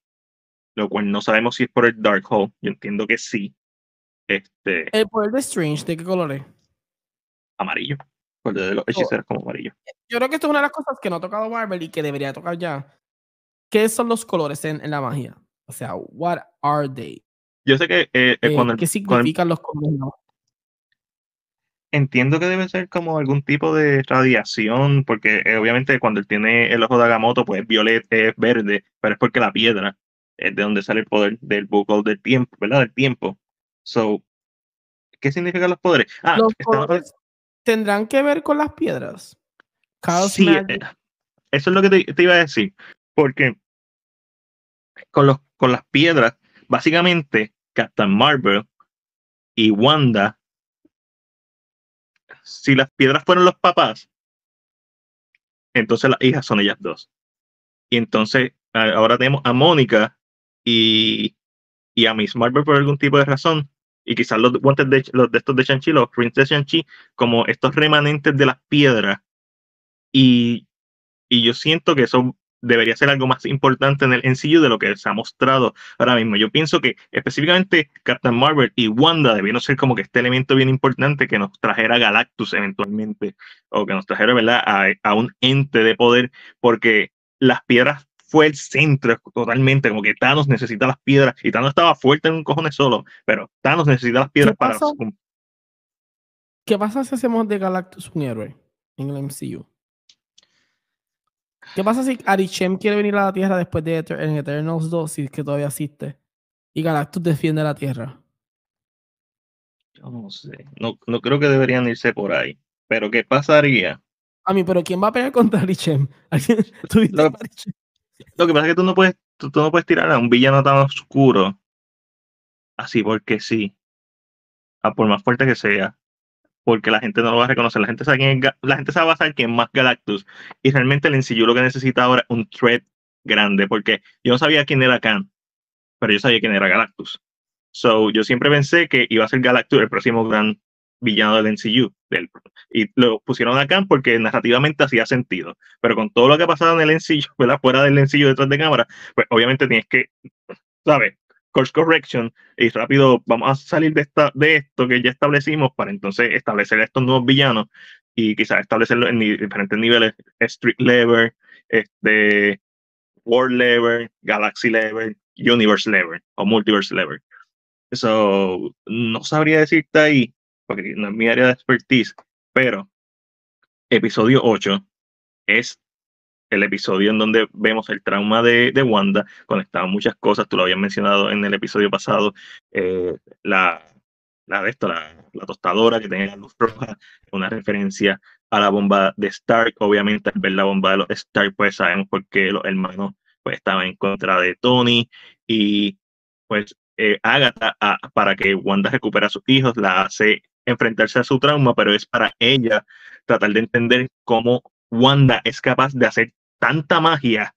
lo cual no sabemos si es por el Dark Hole, yo entiendo que sí, este, ¿El poder de Strange de qué color es? Amarillo. El pues de los hechiceros como amarillo. Yo creo que esto es una de las cosas que no ha tocado Marvel y que debería tocar ya. ¿Qué son los colores en, la magia? O sea, what are they? Yo sé que eh, eh, eh, ¿Qué significan los colores? Entiendo que debe ser como algún tipo de radiación, porque obviamente cuando él tiene el ojo de Agamotto, pues violeta es verde, pero es porque la piedra es de donde sale el poder del buco del tiempo, ¿verdad? Del tiempo. ¿Qué significan los poderes? Ah, tendrán que ver con las piedras. sí, eh, eso es lo que te, iba a decir. Porque con, los, con las piedras, básicamente, Captain Marvel y Wanda, si las piedras fueron los papás, entonces las hijas son ellas dos. Y entonces ahora tenemos a Mónica y, y a Miss Marvel por algún tipo de razón y quizás los de, los de estos de Shang-Chi, los rings de Shang-Chi, como estos remanentes de las piedras. Y, y, yo siento que eso debería ser algo más importante en el ensillo de lo que se ha mostrado ahora mismo. Yo pienso que específicamente Captain Marvel y Wanda debieron ser como que este elemento bien importante que nos trajera Galactus eventualmente, o que nos trajera, ¿verdad?, a, a un ente de poder, porque las piedras fue el centro totalmente, como que Thanos necesita las piedras y Thanos estaba fuerte en un cojones solo, pero Thanos necesita las piedras para... ¿Qué pasa si hacemos de Galactus un héroe en el MCU? ¿Qué pasa si Arichem quiere venir a la Tierra después de en Eternals 2, si es que todavía existe, y Galactus defiende la Tierra? Yo no sé, no, no creo que deberían irse por ahí, pero ¿qué pasaría? A mí, pero ¿quién va a pelear contra Arichem? Lo que pasa es que tú no puedes, tú, no puedes tirar a un villano tan oscuro así porque sí. A por más fuerte que sea. Porque la gente no lo va a reconocer. La gente sabe quién es, la gente sabe quién más Galactus. Y realmente el NCU lo que necesita ahora es un threat grande. Porque yo no sabía quién era Khan. Pero yo sabía quién era Galactus. So, yo siempre pensé que iba a ser Galactus el próximo gran villano del NCU y lo pusieron acá porque narrativamente hacía sentido. Pero con todo lo que ha pasado en el MCU, fuera del MCU detrás de cámara, pues obviamente tienes que, ¿sabes? Course correction y rápido vamos a salir de, esta, de esto que ya establecimos para entonces establecer estos nuevos villanos y quizás establecerlo en diferentes niveles, Street Level, este, World Level, Galaxy Level, Universe Level o Multiverse Level. Eso no sabría decirte ahí, porque no es mi área de expertise, pero episodio 8 es el episodio en donde vemos el trauma de, Wanda, conectado a muchas cosas, tú lo habías mencionado en el episodio pasado, eh, la, la de esto, la, tostadora que tenía la luz roja, una referencia a la bomba de Stark, obviamente al ver la bomba de los Stark, pues sabemos por qué los hermanos pues, estaban en contra de Tony y pues eh, Agatha para que Wanda recupera a sus hijos, la hace enfrentarse a su trauma, pero es para ella tratar de entender cómo Wanda es capaz de hacer tanta magia.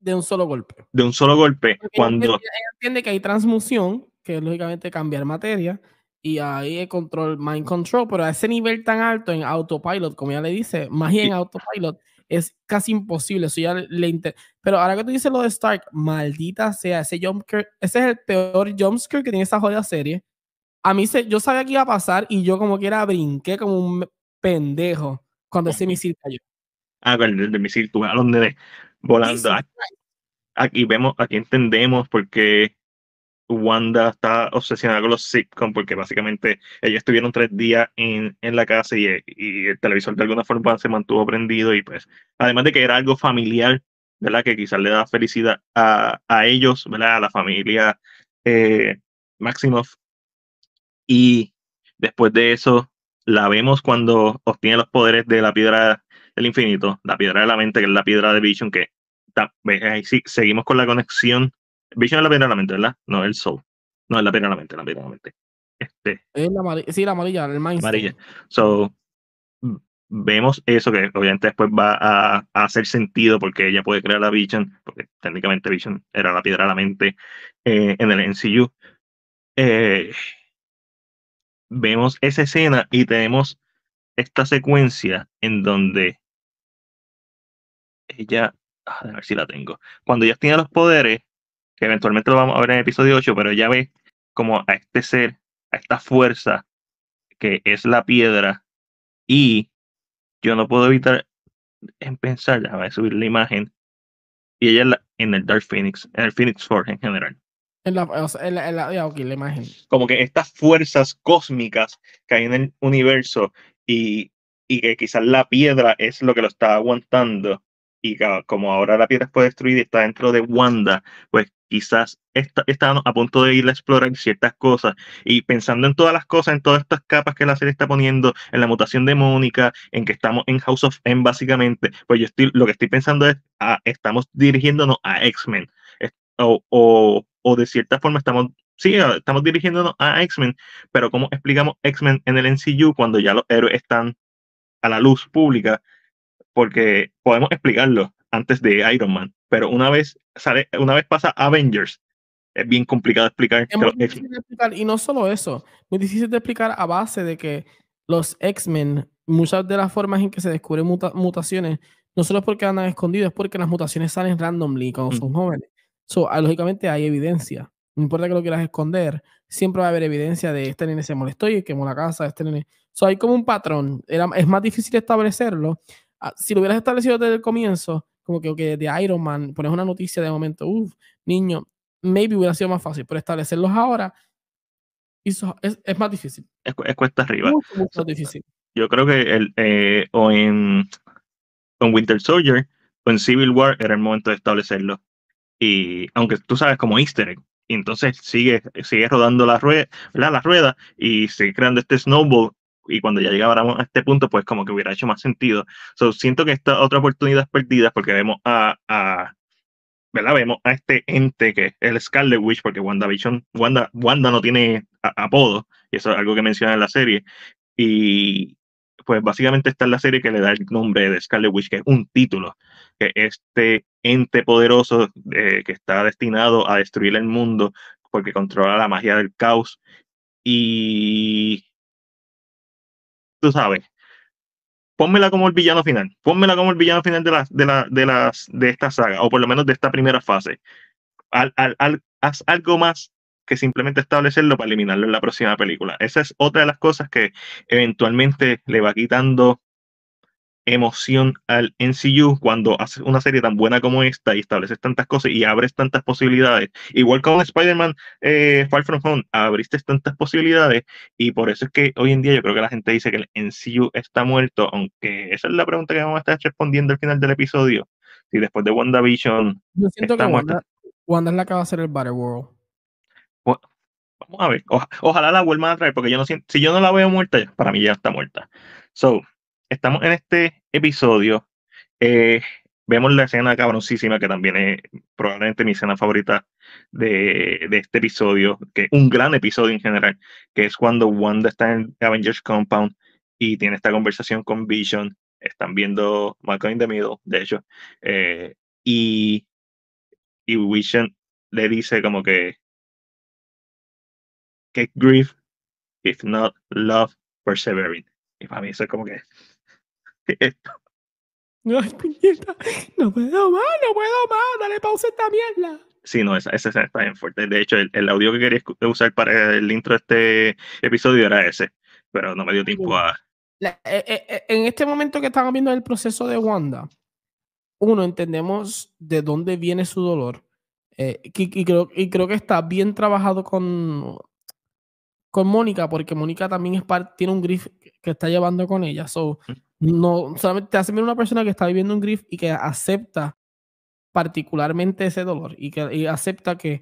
De un solo golpe. De un solo golpe. cuando... Ella entiende que hay transmisión, que es lógicamente cambiar materia, y ahí el control, mind control, pero a ese nivel tan alto en autopilot, como ya le dice, magia en autopilot, es casi imposible. Eso ya le Pero ahora que tú dices lo de Stark, maldita sea, ese jumpscare, ese es el peor jumpscare que tiene esa jodida serie a mí yo sabía que iba a pasar y yo como que era brinqué como un pendejo cuando ese misil cayó. Ah, con el, misil, tú a los volando. Aquí, vemos, aquí entendemos por qué Wanda está obsesionada con los sitcom, porque básicamente ellos estuvieron tres días en, en la casa y, el televisor de alguna forma se mantuvo prendido y pues, además de que era algo familiar, ¿verdad? Que quizás le da felicidad a, ellos, ¿verdad? A la familia eh, y después de eso, la vemos cuando obtiene los poderes de la piedra del infinito, la piedra de la mente, que es la piedra de Vision, que ahí sí, seguimos con la conexión. Vision es la piedra de la mente, ¿verdad? No, el Soul. No, es la piedra de la mente, la piedra de la mente. Este, sí, la amarilla, el mindset. Amarilla. So, vemos eso que obviamente después va a, hacer sentido porque ella puede crear la Vision, porque técnicamente Vision era la piedra de la mente eh, en el NCU. Eh, vemos esa escena y tenemos esta secuencia en donde ella, a ver si la tengo, cuando ella tiene los poderes, que eventualmente lo vamos a ver en el episodio 8, pero ella ve como a este ser, a esta fuerza que es la piedra y yo no puedo evitar en pensar, a subir la imagen, y ella en el Dark Phoenix, en el Phoenix Force en general. Como que estas fuerzas cósmicas que hay en el universo y, que quizás la piedra es lo que lo está aguantando. Y como ahora la piedra fue destruida y está dentro de Wanda, pues quizás está, a punto de ir a explorar ciertas cosas y pensando en todas las cosas, en todas estas capas que la serie está poniendo, en la mutación de Mónica, en que estamos en House of M básicamente, pues yo estoy, lo que estoy pensando es, ah, estamos dirigiéndonos a X-Men o, o de cierta forma estamos, sí, estamos dirigiéndonos a X-Men, pero ¿cómo explicamos X-Men en el NCU cuando ya los héroes están a la luz pública? Porque podemos explicarlo antes de Iron Man, pero una vez sale, una vez pasa Avengers, es bien complicado explicar. y no solo eso, muy difícil de explicar a base de que los X-Men, muchas de las formas en que se descubren mutaciones, no solo es porque andan escondidos, es porque las mutaciones salen randomly cuando mm. son jóvenes. So, ah, lógicamente hay evidencia. No importa que lo quieras esconder, siempre va a haber evidencia de este nene se molestó y quemó la casa, este nene. So, hay como un patrón. es más difícil establecerlo. Ah, si lo hubieras establecido desde el comienzo, como que de Iron Man, pones una noticia de momento, uff, niño, maybe hubiera sido más fácil, pero establecerlos ahora es, más difícil. Es, cuesta arriba. difícil. Yo creo que el, eh, o en, en Winter Soldier o en Civil War era el momento de establecerlo y aunque tú sabes como easter egg, y entonces sigue, sigue rodando la rueda, la y sigue creando este snowball y cuando ya llegáramos a este punto, pues como que hubiera hecho más sentido. siento que esta otra oportunidad es perdida porque vemos a, a Vemos a este ente que es el Scarlet Witch, porque Wanda, Wanda no tiene apodo, y eso es algo que menciona en la serie, y pues básicamente está en la serie que le da el nombre de Scarlet Witch, que es un título, que este ente poderoso eh, que está destinado a destruir el mundo porque controla la magia del caos y tú sabes, pónmela como el villano final, pónmela como el villano final de, la, de, la, de, las, de esta saga, o por lo menos de esta primera fase. Al, al, haz algo más que simplemente establecerlo para eliminarlo en la próxima película. Esa es otra de las cosas que eventualmente le va quitando emoción al NCU cuando haces una serie tan buena como esta y estableces tantas cosas y abres tantas posibilidades. Igual con Spider-Man eh, From Home, abriste tantas posibilidades y por eso es que hoy en día yo creo que la gente dice que el NCU está muerto, aunque esa es la pregunta que vamos a estar respondiendo al final del episodio. Si después de WandaVision... está Wanda, es la que va a ser el Battle World vamos a ver, ojalá la vuelvan a traer, porque yo no si yo no la veo muerta, para mí ya está muerta. So, estamos en este episodio. Eh, vemos la escena cabroncísima que también es probablemente mi escena favorita de, de, este episodio, que un gran episodio en general, que es cuando Wanda está en Avengers Compound y tiene esta conversación con Vision, están viendo Malcolm in the Middle, de hecho, eh, y, y Vision le dice como que grief, if not love, persevering. Y para mí eso es como que... No, No, puñeta, no puedo más, no puedo más, dale pausa esta mierda. Sí, no, esa, esa, está bien fuerte. De hecho, el, audio que quería usar para el intro de este episodio era ese, pero no me dio tiempo a... Eh, eh, eh, en este momento que estamos viendo el proceso de Wanda, uno, entendemos de dónde viene su dolor. y creo que está bien trabajado con con Mónica, porque Mónica también tiene un grief que está llevando con ella. So, no, solamente te hace ver una persona que está viviendo un grief y que acepta particularmente ese dolor y que acepta que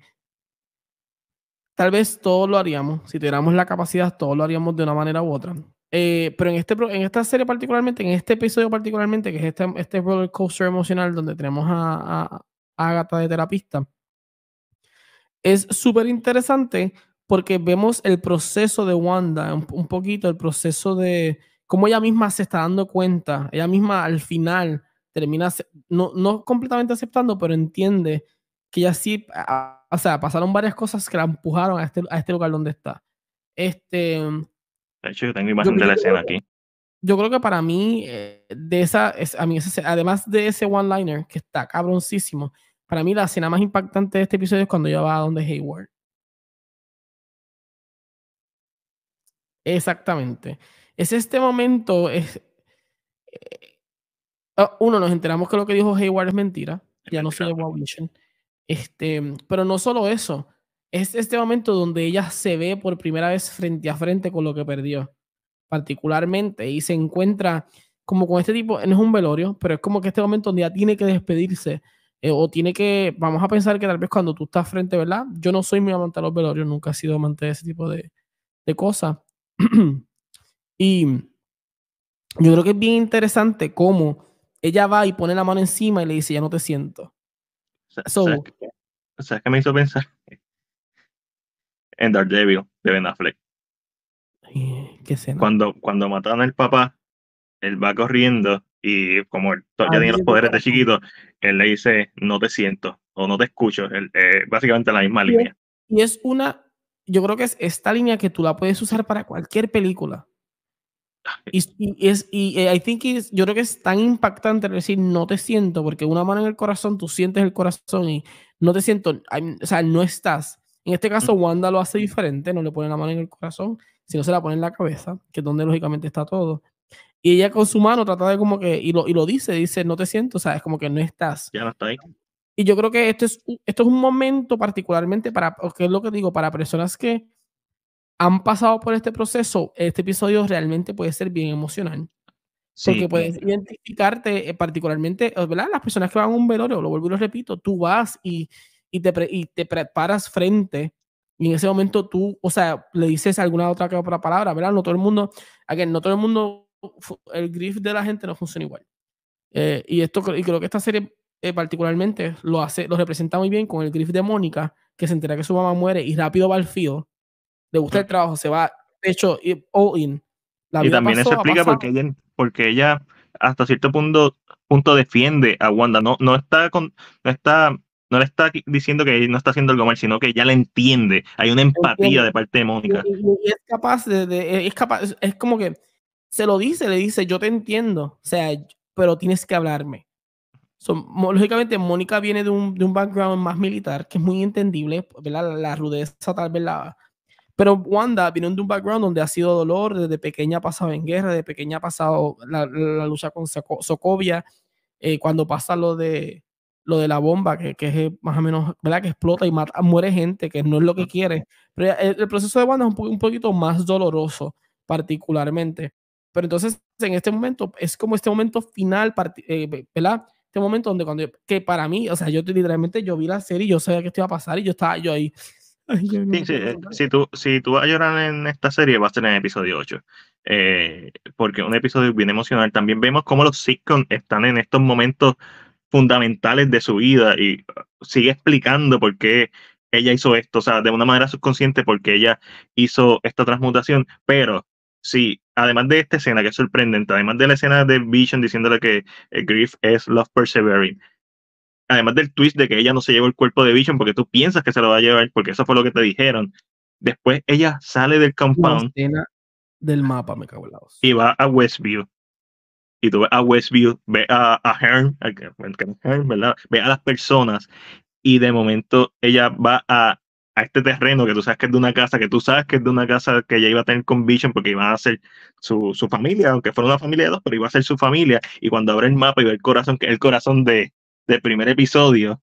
tal vez todos lo haríamos, si tuviéramos la capacidad, todos lo haríamos de una manera u otra. Eh, pero en, este, en esta serie particularmente, en este episodio particularmente, que es este, este roller coaster emocional donde tenemos a, Agatha de terapista, es súper interesante porque vemos el proceso de Wanda, un, poquito el proceso de cómo ella misma se está dando cuenta, ella misma al final termina, no, no completamente aceptando, pero entiende que ya sí, o sea, pasaron varias cosas que la empujaron a este, a este lugar donde está. Este, de hecho, yo tengo imagen de la escena aquí. Yo creo que para mí, eh, de esa, a mí, además de ese one-liner que está cabroncísimo, para mí la escena más impactante de este episodio es cuando ella va a donde Hayward. Exactamente. Es este momento, es, eh, ah, uno, nos enteramos que lo que dijo Hayward es mentira, ya no soy de Este, pero no solo eso, es este momento donde ella se ve por primera vez frente a frente con lo que perdió, particularmente, y se encuentra como con este tipo, no es un velorio, pero es como que este momento donde ella tiene que despedirse eh, o tiene que, vamos a pensar que tal vez cuando tú estás frente, ¿verdad? Yo no soy muy amante de los velorios, nunca he sido amante de ese tipo de, de cosas, y yo creo que es bien interesante cómo ella va y pone la mano encima y le dice, ya no te siento. ¿sabes, qué? me hizo pensar? En Devil de Ben Affleck. Cuando, cuando mataron al papá, él va corriendo y como él ya tiene los poderes de chiquito, él le dice, no te siento o no te escucho. Eh, básicamente la misma línea. y es una yo creo que es esta línea que tú la puedes usar para cualquier película. Y, es, y eh, I think yo creo que es tan impactante decir no te siento, porque una mano en el corazón, tú sientes el corazón y no te siento, o sea, no estás. En este caso, Wanda lo hace diferente, no le pone la mano en el corazón, sino se la pone en la cabeza, que es donde lógicamente está todo. Y ella con su mano trata de como que, y lo, y lo dice, dice, no te siento, o sea, es como que no estás. Ya no ahí y yo creo que esto es, esto es un momento particularmente para, que es lo que digo, para personas que han pasado por este proceso, este episodio realmente puede ser bien emocional. Porque puedes identificarte eh, particularmente, ¿verdad? Las personas que van a un velorio, lo vuelvo y lo repito, tú vas y, y, te, y te preparas frente y en ese momento tú, o sea, le dices alguna otra que otra palabra, ¿verdad? No todo el mundo, again, no todo el mundo, el grief de la gente no funciona igual. Eh, y esto y creo que esta serie eh, particularmente lo hace, lo representa muy bien con el grief de Mónica, que se entera que su mamá muere y rápido va al fío. Le gusta el trabajo, se va, de hecho, all in. La y también eso explica porque ella, porque ella hasta cierto punto, punto defiende a Wanda. No, no está con, no está, no le está diciendo que no está haciendo algo mal, sino que ya la entiende. Hay una empatía de parte de Mónica. es capaz de, es capaz, es como que se lo dice, le dice, yo te entiendo, o sea, pero tienes que hablarme lógicamente, Mónica viene de un, de un, background más militar, que es muy entendible, ¿verdad? La, rudeza tal vez la... Pero Wanda viene de un background donde ha sido dolor, desde pequeña ha pasado en guerra, desde pequeña ha pasado la, lucha con Sokovia, eh, cuando pasa lo de, lo de la bomba, que, que, es eh, más o menos, ¿verdad? Que explota y mata, muere gente, que no es lo que quiere. Pero el, proceso de Wanda es un, poquito más doloroso, particularmente. Pero entonces, en este momento, es como este momento final, eh, ¿verdad? Este momento donde cuando que para mí, o sea, yo literalmente yo vi la serie y yo sabía que esto iba a pasar y yo estaba yo ahí. Eh, si, tú, si tú vas a llorar en esta serie, va a ser en el episodio 8. Eh, porque un episodio bien emocional. También vemos cómo los sitcoms están en estos momentos fundamentales de su vida y uh, sigue explicando por qué ella hizo esto, o sea, de una manera subconsciente porque ella hizo esta transmutación, pero sí, además de esta escena que es sorprendente, además de la escena de Vision diciéndole que eh, grief es Love Persevering, además del twist de que ella no se llevó el cuerpo de Vision porque tú piensas que se lo va a llevar, porque eso fue lo que te dijeron. Después ella sale del compound. escena del mapa, me Y va a Westview. Y tú ves a Westview, ve a, a Ve a las personas. Y de momento ella va a a este terreno que tú sabes que es de una casa, que tú sabes que es de una casa que ya iba a tener con Vision porque iba a ser su, su, familia, aunque fuera una familia de dos, pero iba a ser su familia. Y cuando abre el mapa y ve el corazón, que es el corazón de, del primer episodio,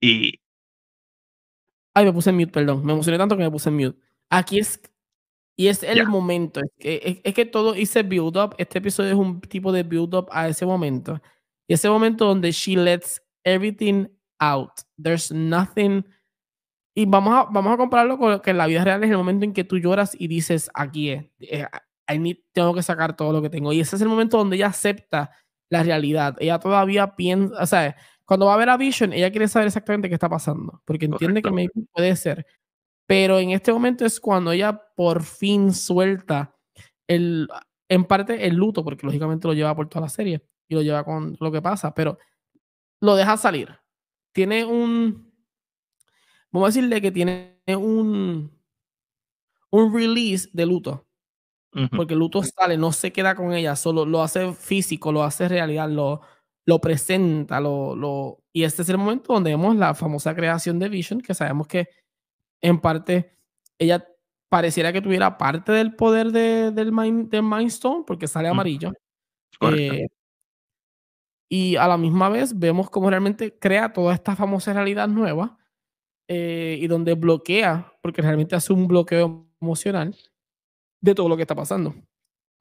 y. Ay, me puse en mute, perdón. Me emocioné tanto que me puse en mute. Aquí es. Y es el momento. Es que, es, es que todo hice build up. Este episodio es un tipo de build up a ese momento. Y ese momento donde she lets everything out. There's nothing y vamos a, vamos a compararlo con lo que en la vida real es el momento en que tú lloras y dices, aquí es, eh, tengo que sacar todo lo que tengo. Y ese es el momento donde ella acepta la realidad. Ella todavía piensa, o sea, cuando va a ver a Vision, ella quiere saber exactamente qué está pasando, porque entiende que puede ser. Pero en este momento es cuando ella por fin suelta el, en parte el luto, porque lógicamente lo lleva por toda la serie y lo lleva con lo que pasa, pero lo deja salir. Tiene un, vamos a decirle que tiene un, un release de luto. Porque luto sale, no se queda con ella, solo lo hace físico, lo hace realidad, lo, lo presenta, lo, lo... y este es el momento donde vemos la famosa creación de Vision, que sabemos que en parte ella pareciera que tuviera parte del poder del, mind, del porque sale amarillo. Eh, y a la misma vez vemos cómo realmente crea toda esta famosa realidad nueva, eh, y donde bloquea, porque realmente hace un bloqueo emocional de todo lo que está pasando.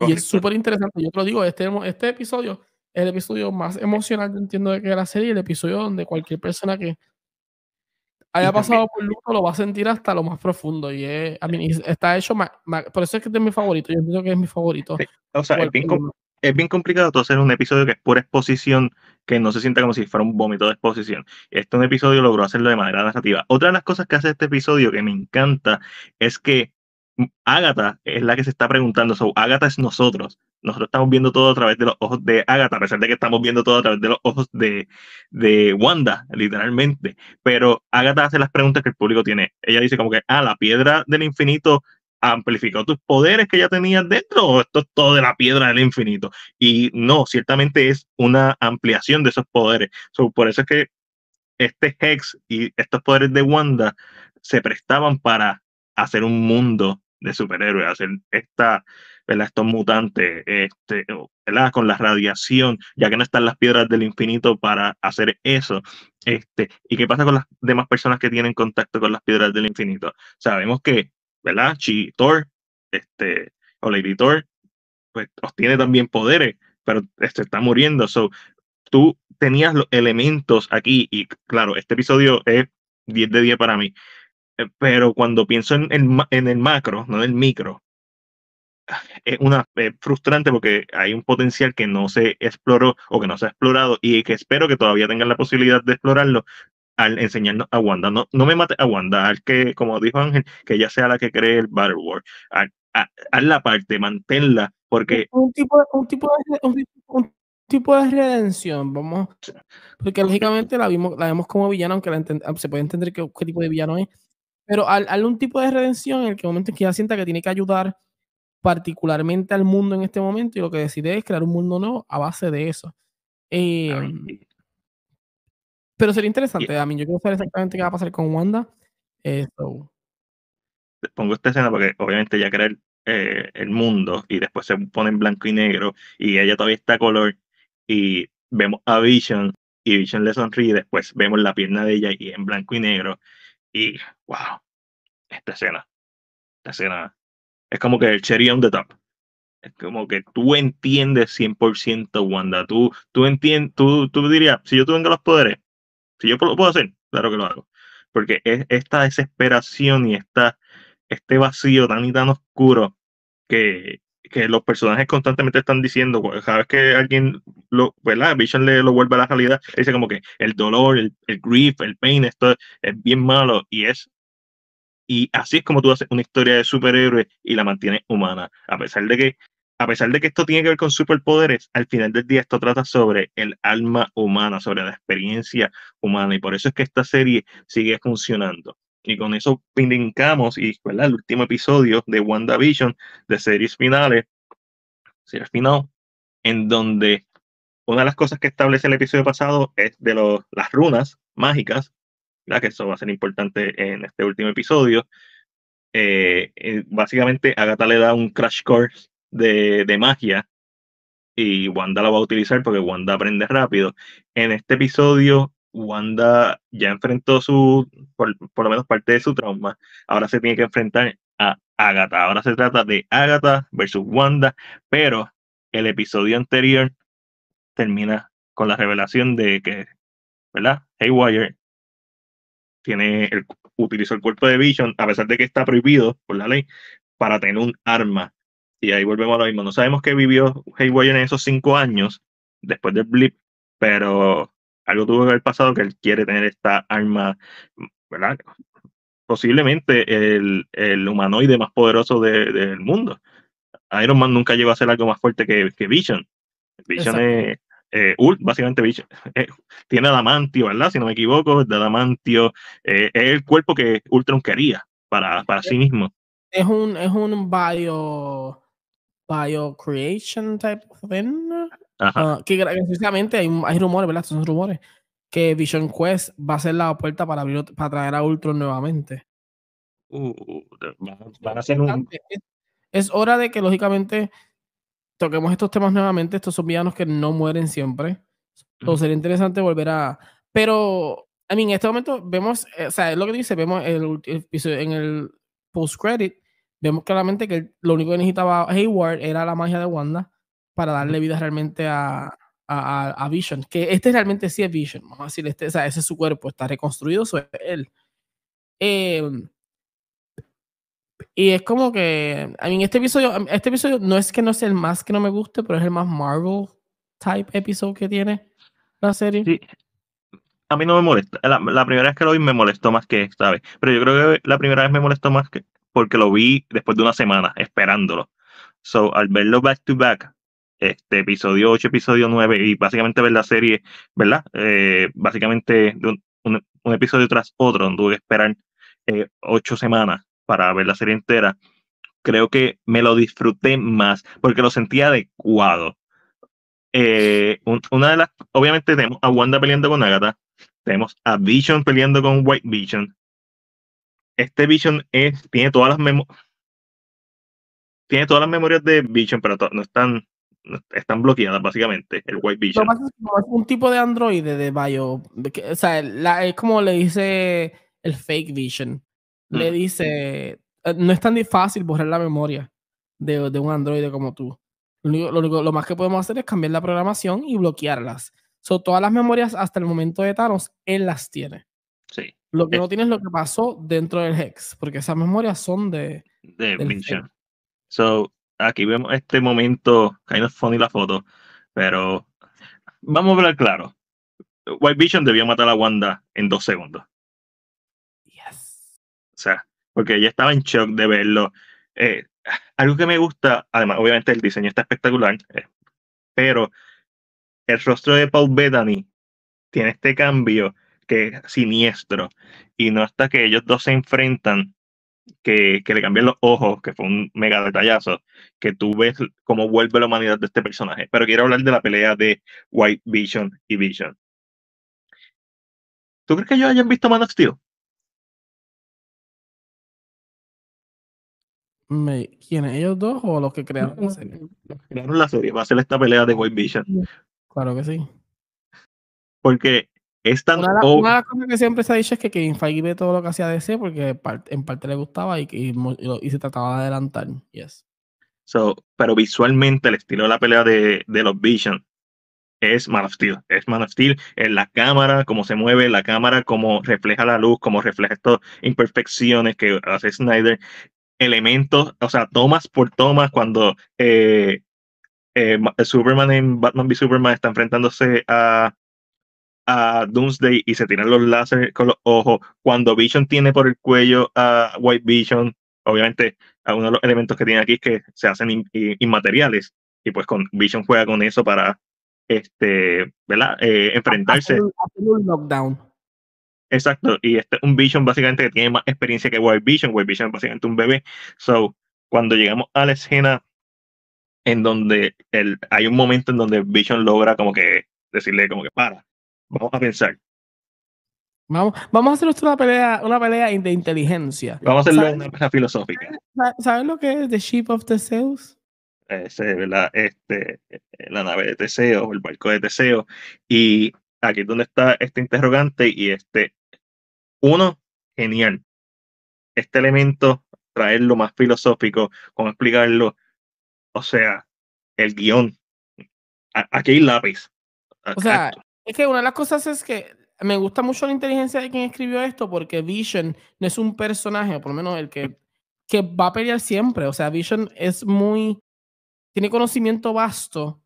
Y es súper interesante, yo te lo digo, este, este episodio es el episodio más emocional, que entiendo, de que la serie, el episodio donde cualquier persona que haya pasado por luto lo va a sentir hasta lo más profundo y está hecho, por eso es que este es mi favorito, yo entiendo que es mi favorito. O sea, es bien complicado tú hacer un episodio que es pura exposición, que no se sienta como si fuera un vómito de exposición. Este un episodio logró hacerlo de manera narrativa. Otra de las cosas que hace este episodio que me encanta es que mm, Agatha es la que se está preguntando, so, Agatha es nosotros. Nosotros estamos viendo todo a través de los ojos de Agatha, a pesar de que estamos viendo todo a través de los ojos de, de Wanda, literalmente. Pero Agatha hace las preguntas que el público tiene. Ella dice como que, ah, la piedra del infinito amplificó tus poderes que ya tenías dentro o esto es todo de la piedra del infinito. Y no, ciertamente es una ampliación de esos poderes. por eso es que este Hex y estos poderes de Wanda se prestaban para hacer un mundo de superhéroes, hacer esta, estos mutantes, este, con la radiación, ya que no están las piedras del infinito para hacer eso. Este, ¿Y qué pasa con las demás personas que tienen contacto con las piedras del infinito? Sabemos que ¿verdad? Chi Thor, este, o Lady Thor, pues obtiene también poderes, pero este, está muriendo. So, tú tenías los elementos aquí, y claro, este episodio es 10 de 10 para mí, eh, pero cuando pienso en el, en el macro, no en el micro, es, una, es frustrante porque hay un potencial que no se exploró o que no se ha explorado y que espero que todavía tengan la posibilidad de explorarlo, al enseñarnos a Wanda. No, no me mate a Wanda, al que, como dijo Ángel, que ella sea la que cree el Battle War. Haz la parte, manténla, porque... Un tipo, un tipo de... Un de redención, vamos. Porque lógicamente la vimos, la vemos como villana, aunque ah, se puede entender qué, qué, tipo de villano es. Pero al, al, un tipo de redención en el que momento que ella sienta que tiene que ayudar particularmente al mundo en este momento y lo que decide es crear un mundo nuevo a base de eso. Eh, pero sería interesante. A mí, yo quiero saber exactamente qué va a pasar con Wanda. Eh, pongo esta escena porque, obviamente, ya crea eh, el, mundo y después se pone en blanco y negro y ella todavía está a color y vemos a Vision y Vision le sonríe. Y después vemos la pierna de ella y en blanco y negro. Y wow, esta escena, esta escena es como que el cherry on the top. Es como que tú entiendes 100% Wanda. Tú, tú, tú, tú dirías, si yo tuviera los poderes, si yo lo puedo hacer, claro que lo hago. Porque es esta desesperación y este vacío tan y tan oscuro que, los personajes constantemente están diciendo, cada vez que alguien, lo, ¿verdad? Vision le lo vuelve a la realidad, dice como que el dolor, el, grief, el pain, esto es bien malo y es... Y así es como tú haces una historia de superhéroe y la mantienes humana, a pesar de que a pesar de que esto tiene que ver con superpoderes, al final del día esto trata sobre el alma humana, sobre la experiencia humana, y por eso es que esta serie sigue funcionando. Y con eso brincamos, y ¿verdad? el último episodio de WandaVision, de series finales, series final, en donde una de las cosas que establece el episodio pasado es de las runas mágicas, que eso va a ser importante en este último episodio. Eh, eh, básicamente, Agatha le da un crash course de, magia y Wanda la va a utilizar porque Wanda aprende rápido. En este episodio, Wanda ya enfrentó su, por, lo menos parte de su trauma. Ahora se tiene que enfrentar a Agatha. Ahora se trata de Agatha versus Wanda, pero el episodio anterior termina con la revelación de que, ¿verdad? Haywire tiene el, utilizó el cuerpo de Vision, a pesar de que está prohibido por la ley, para tener un arma y ahí volvemos a lo mismo. No sabemos qué vivió Wayne en esos cinco años después del blip, pero algo tuvo que haber pasado que él quiere tener esta arma, ¿verdad? Posiblemente el, humanoide más poderoso del mundo. Iron Man nunca llegó a ser algo más fuerte que, que Vision. Vision es, eh, Ult, básicamente Vision, eh, tiene adamantio, ¿verdad? Si no me equivoco, adamantio eh, es el cuerpo que Ultron quería para, para sí mismo. Es un, es un bio bio-creation type of ah, que precisamente hay, hay, rumores, ¿verdad? Estos son rumores. Que Vision Quest va a ser la puerta para para traer a Ultron nuevamente. Uh, van a ser un... es, hora de que, lógicamente, toquemos estos temas nuevamente. Estos son villanos que no mueren siempre. Entonces sería interesante volver a. Pero, a mí en este momento vemos, eh, o sea, es lo que dice, vemos el en el post-credit, vemos claramente que lo único que necesitaba Hayward era la magia de Wanda para darle vida realmente a, a, Vision, que este realmente sí es Vision, vamos a este, o sea, ese es su cuerpo, está reconstruido, él. Em, y es como que, a este episodio, este episodio no es que no sea el más que no me guste, pero es el más Marvel type episodio que tiene la serie. A mí no me molesta. La, la primera vez que lo vi me molestó más que esta vez. Pero yo creo que la primera vez me molestó más que, porque lo vi después de una semana esperándolo. So, al verlo back to back, este episodio 8, episodio 9, y básicamente ver la serie, ¿verdad? Eh, básicamente un, un, episodio tras otro, donde tuve que esperar eh, ocho semanas para ver la serie entera. Creo que me lo disfruté más porque lo sentía adecuado. Eh, una de las, obviamente tenemos a Wanda peleando con Agatha, tenemos a Vision peleando con White Vision, este Vision tiene todas las memorias. Tiene todas las memorias de Vision, pero no están, bloqueadas, básicamente, el White Vision. es un tipo de androide de Bio. o sea, es como le dice el fake Vision. Le mm. dice. Eh, no es tan difícil borrar la memoria de, un androide como tú. Lo, más que podemos hacer es cambiar la programación y bloquearlas. Son todas las memorias hasta el momento de Thanos, él las tiene. Lo que eh, no tienes lo que pasó dentro del Hex, porque esas memorias son de. De Vision. So, aquí vemos este momento, kind of funny la foto, pero vamos a hablar claro. White Vision debió matar a Wanda en dos segundos. Yes. O sea, porque ella estaba en shock de verlo. Eh, algo que me gusta, además, obviamente el diseño está espectacular, eh, pero el rostro de Paul Bettany tiene este cambio que siniestro. Y no hasta que ellos dos se enfrentan, que, le cambian los ojos, que fue un mega detallazo, que tú ves cómo vuelve la humanidad de este personaje. Pero quiero hablar de la pelea de White Vision y Vision. ¿Tú crees que ellos hayan visto más of Steel? ¿Quiénes? ¿Ellos dos o los que crearon la serie? Los que crearon la serie. Va a ser esta pelea de White Vision. Claro que sí. Porque tan una, de las cosas que siempre se ha dicho es que Kevin Feige ve todo lo que hacía DC porque en parte le gustaba y, se trataba de adelantar. Yes. So, pero visualmente el estilo de la pelea de, los Vision es Man of Steel. Es Man of Steel en la cámara, cómo se mueve la cámara, cómo refleja la luz, cómo refleja estas imperfecciones que hace Snyder. Elementos, o sea, tomas por tomas cuando eh, eh, Superman en Batman v Superman está enfrentándose a a Doomsday y se tiran los láser con los ojos. Cuando Vision tiene por el cuello a White Vision, obviamente uno de los elementos que tiene aquí es que se hacen inmateriales. Y pues con Vision juega con eso para este, eh, enfrentarse. Exacto. Y este un Vision básicamente que tiene más experiencia que White Vision. White Vision es básicamente un bebé. So, cuando llegamos a la escena en donde el, hay un momento en donde Vision logra como que decirle como que para, Vamos a pensar. Vamos, vamos a hacer una pelea, una pelea de inteligencia. Vamos a hacerlo una pelea filosófica. ¿Saben lo que es The Ship of Theseus? Ese, Este, la nave de Teseo, el barco de Teseo. Y aquí es donde está este interrogante y este, uno, genial. Este elemento, traerlo más filosófico, cómo explicarlo. O sea, el guión. Aquí hay lápiz. O sea, es que una de las cosas es que me gusta mucho la inteligencia de quien escribió esto porque Vision no es un personaje, por lo menos el que, que va a pelear siempre. O sea, Vision es muy... tiene conocimiento vasto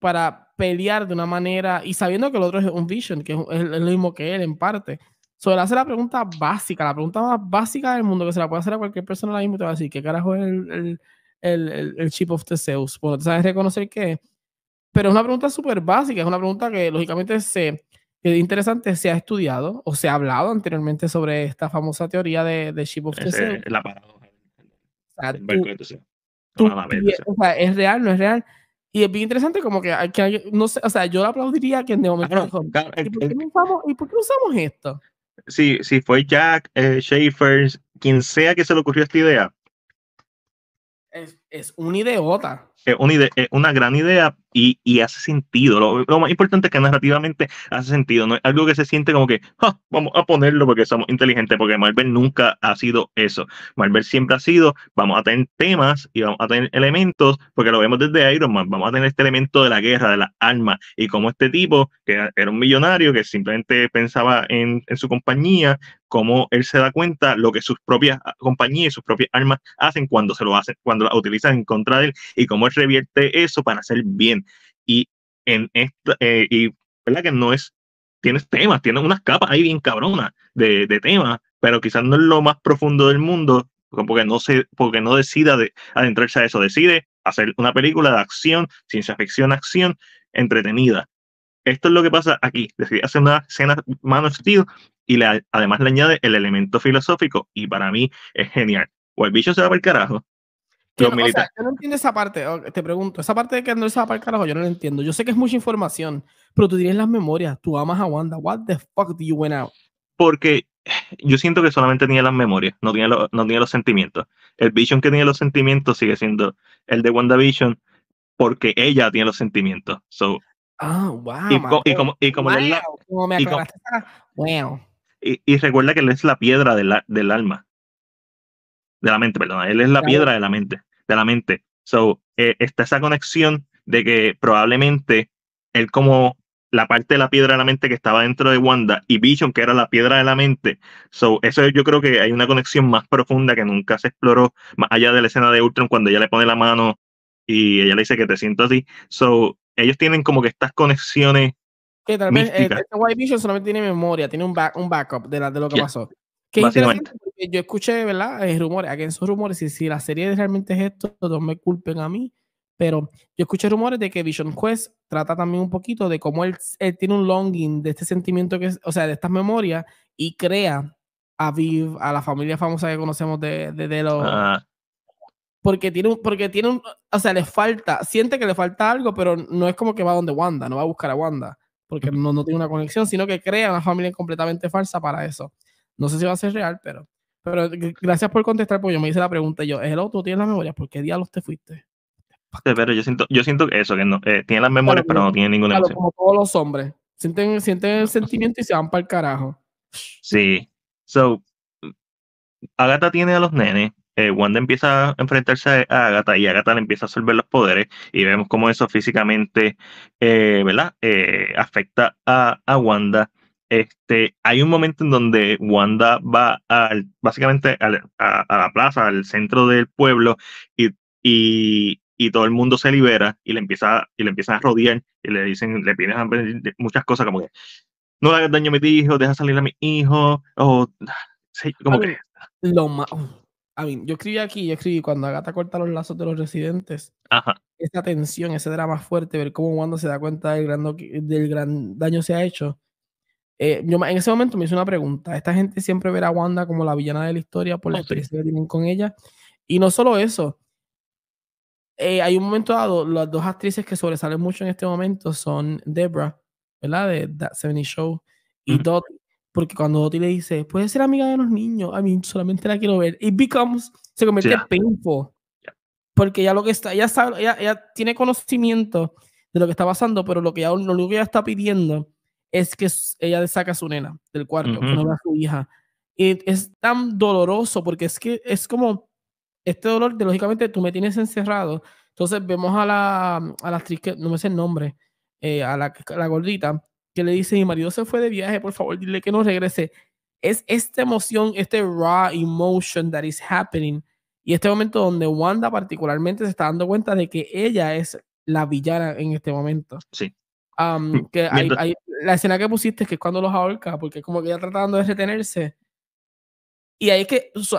para pelear de una manera y sabiendo que el otro es un Vision, que es, lo mismo que él en parte. Sobre hacer la pregunta básica, la pregunta más básica del mundo que se la puede hacer a cualquier persona ahora mismo, te va a decir, ¿qué carajo es el, el, el, chip of the Zeus? Bueno, sabes reconocer que pero es una pregunta súper básica, es una pregunta que lógicamente se, es interesante, se ha estudiado o se ha hablado anteriormente sobre esta famosa teoría de, de Ship of La paradoja. O sea, es real, no es real. Y es bien interesante como que, no sé, o sea, yo aplaudiría que en ah, el momento... ¿Y, por qué usamos, esto? Sí, sí, fue Jack, eh, Schaefer, quien sea que se le ocurrió esta idea. Es, es un idiota es una, es eh, una gran idea y, y hace sentido. Lo, más importante es que narrativamente hace sentido. No es algo que se siente como que vamos a ponerlo porque somos inteligentes, porque Marvel nunca ha sido eso. Marvel siempre ha sido, vamos a tener temas y vamos a tener elementos, porque lo vemos desde Iron Man, vamos a tener este elemento de la guerra, de las alma y como este tipo, que era un millonario, que simplemente pensaba en, en su compañía, cómo él se da cuenta lo que sus propias ah, compañías y sus propias armas hacen cuando se lo hacen, cuando la utilizan en contra de él y cómo él revierte eso para hacer bien. Y en esta, eh, y verdad que no es, tienes temas, tienes unas capas ahí bien cabronas de, temas, pero quizás no es lo más profundo del mundo, porque no se, porque no decida de, adentrarse a eso, decide hacer una película de acción, ciencia ficción, acción, entretenida. Esto es lo que pasa aquí. Decide hacer una escena mano de estilo y además le añade el elemento filosófico y para mí es genial. O el bicho se va para el carajo yo no entiendo esa parte, te pregunto, esa parte de que no esa va para el carajo, yo no la entiendo. Yo sé que es mucha información, pero tú tienes las memorias, tú amas a Wanda. What the fuck do you went out? Porque yo siento que solamente tenía las memorias, no tenía, los sentimientos. El Vision que tenía los sentimientos sigue siendo el de WandaVision, porque ella tiene los sentimientos. So, ah, wow. Y, como, y como la, y, wow. y, recuerda que él es la piedra del alma. De la mente, perdón. Él es la piedra de la mente de la mente. So, eh, está esa conexión de que probablemente él como la parte de la piedra de la mente que estaba dentro de Wanda y Vision, que era la piedra de la mente. So, eso yo creo que hay una conexión más profunda que nunca se exploró, más allá de la escena de Ultron, cuando ella le pone la mano y ella le dice que te siento así. So, ellos tienen como que estas conexiones. Que también eh, este White Vision solamente tiene memoria, tiene un, un backup de, de lo que pasó. Qué interesante, porque yo escuché, ¿verdad? Eh, rumores, aquí en esos rumores, si, si la serie realmente es esto, no me culpen a mí, pero yo escuché rumores de que Vision Quest trata también un poquito de cómo él, tiene un longing de este sentimiento, que o sea, de estas memorias, y crea a Viv, a la familia famosa que conocemos de, de, los... Ah. Porque tiene, un, porque tiene un, o sea, le falta, siente que le falta algo, pero no es como que va donde Wanda, no va a buscar a Wanda, porque no, no tiene una conexión, sino que crea una familia completamente falsa para eso. No sé si va a ser real, pero, pero gracias por contestar, porque yo me hice la pregunta. yo, ¿es el otro? tiene la memoria? ¿Por qué diablos te fuiste? Pero yo siento, yo siento eso, que no, eh, tiene las memorias, pero no tiene ninguna Como todos los hombres, sienten, sienten el sentimiento y se van para el carajo. Sí. So, Agatha tiene a los nenes, eh, Wanda empieza a enfrentarse a Agatha y Agatha le empieza a absorber los poderes y vemos cómo eso físicamente, eh, ¿verdad? afecta a, a, Wanda este, hay un momento en donde Wanda va al, básicamente a, la plaza, al centro del pueblo, y, y, y, todo el mundo se libera y le, empieza, y le empiezan a rodear y le dicen, le piden muchas cosas como que no le hagas daño a mi hijo, deja salir a mi hijo, o Lo oh, yo escribí aquí, yo escribí cuando Agatha corta los lazos de los residentes, esta esa tensión, ese drama fuerte, ver cómo Wanda se da cuenta del gran, del gran daño se ha hecho, eh, yo en ese momento me hice una pregunta. Esta gente siempre verá a Wanda como la villana de la historia por la experiencia que tienen con ella. Y no solo eso. Eh, hay un momento dado, las dos actrices que sobresalen mucho en este momento son Debra, ¿verdad? De That 70 Show y Dot porque cuando Dottie le dice, puede ser amiga de los niños, a mí solamente la quiero ver, y becomes, se convierte en painful. Porque ya lo que está, ya sabe, ella, tiene conocimiento de lo que está pasando, pero lo que ya, lo que ella está pidiendo es que ella saca a su nena del cuarto, no a su hija. Y es tan doloroso porque es que es como este dolor de lógicamente tú me tienes encerrado. Entonces vemos a la, actriz que no me sé el nombre, eh, a, la, a la gordita, que le dice: Mi marido se fue de viaje, por favor, dile que no regrese. Es esta emoción, este raw emotion that is happening. Y este momento donde Wanda particularmente se está dando cuenta de que ella es la villana en este momento. Sí. Mm, que hay, la escena que pusiste es que es cuando los ahorca, porque como que ella tratando de retenerse. Y ahí es que sus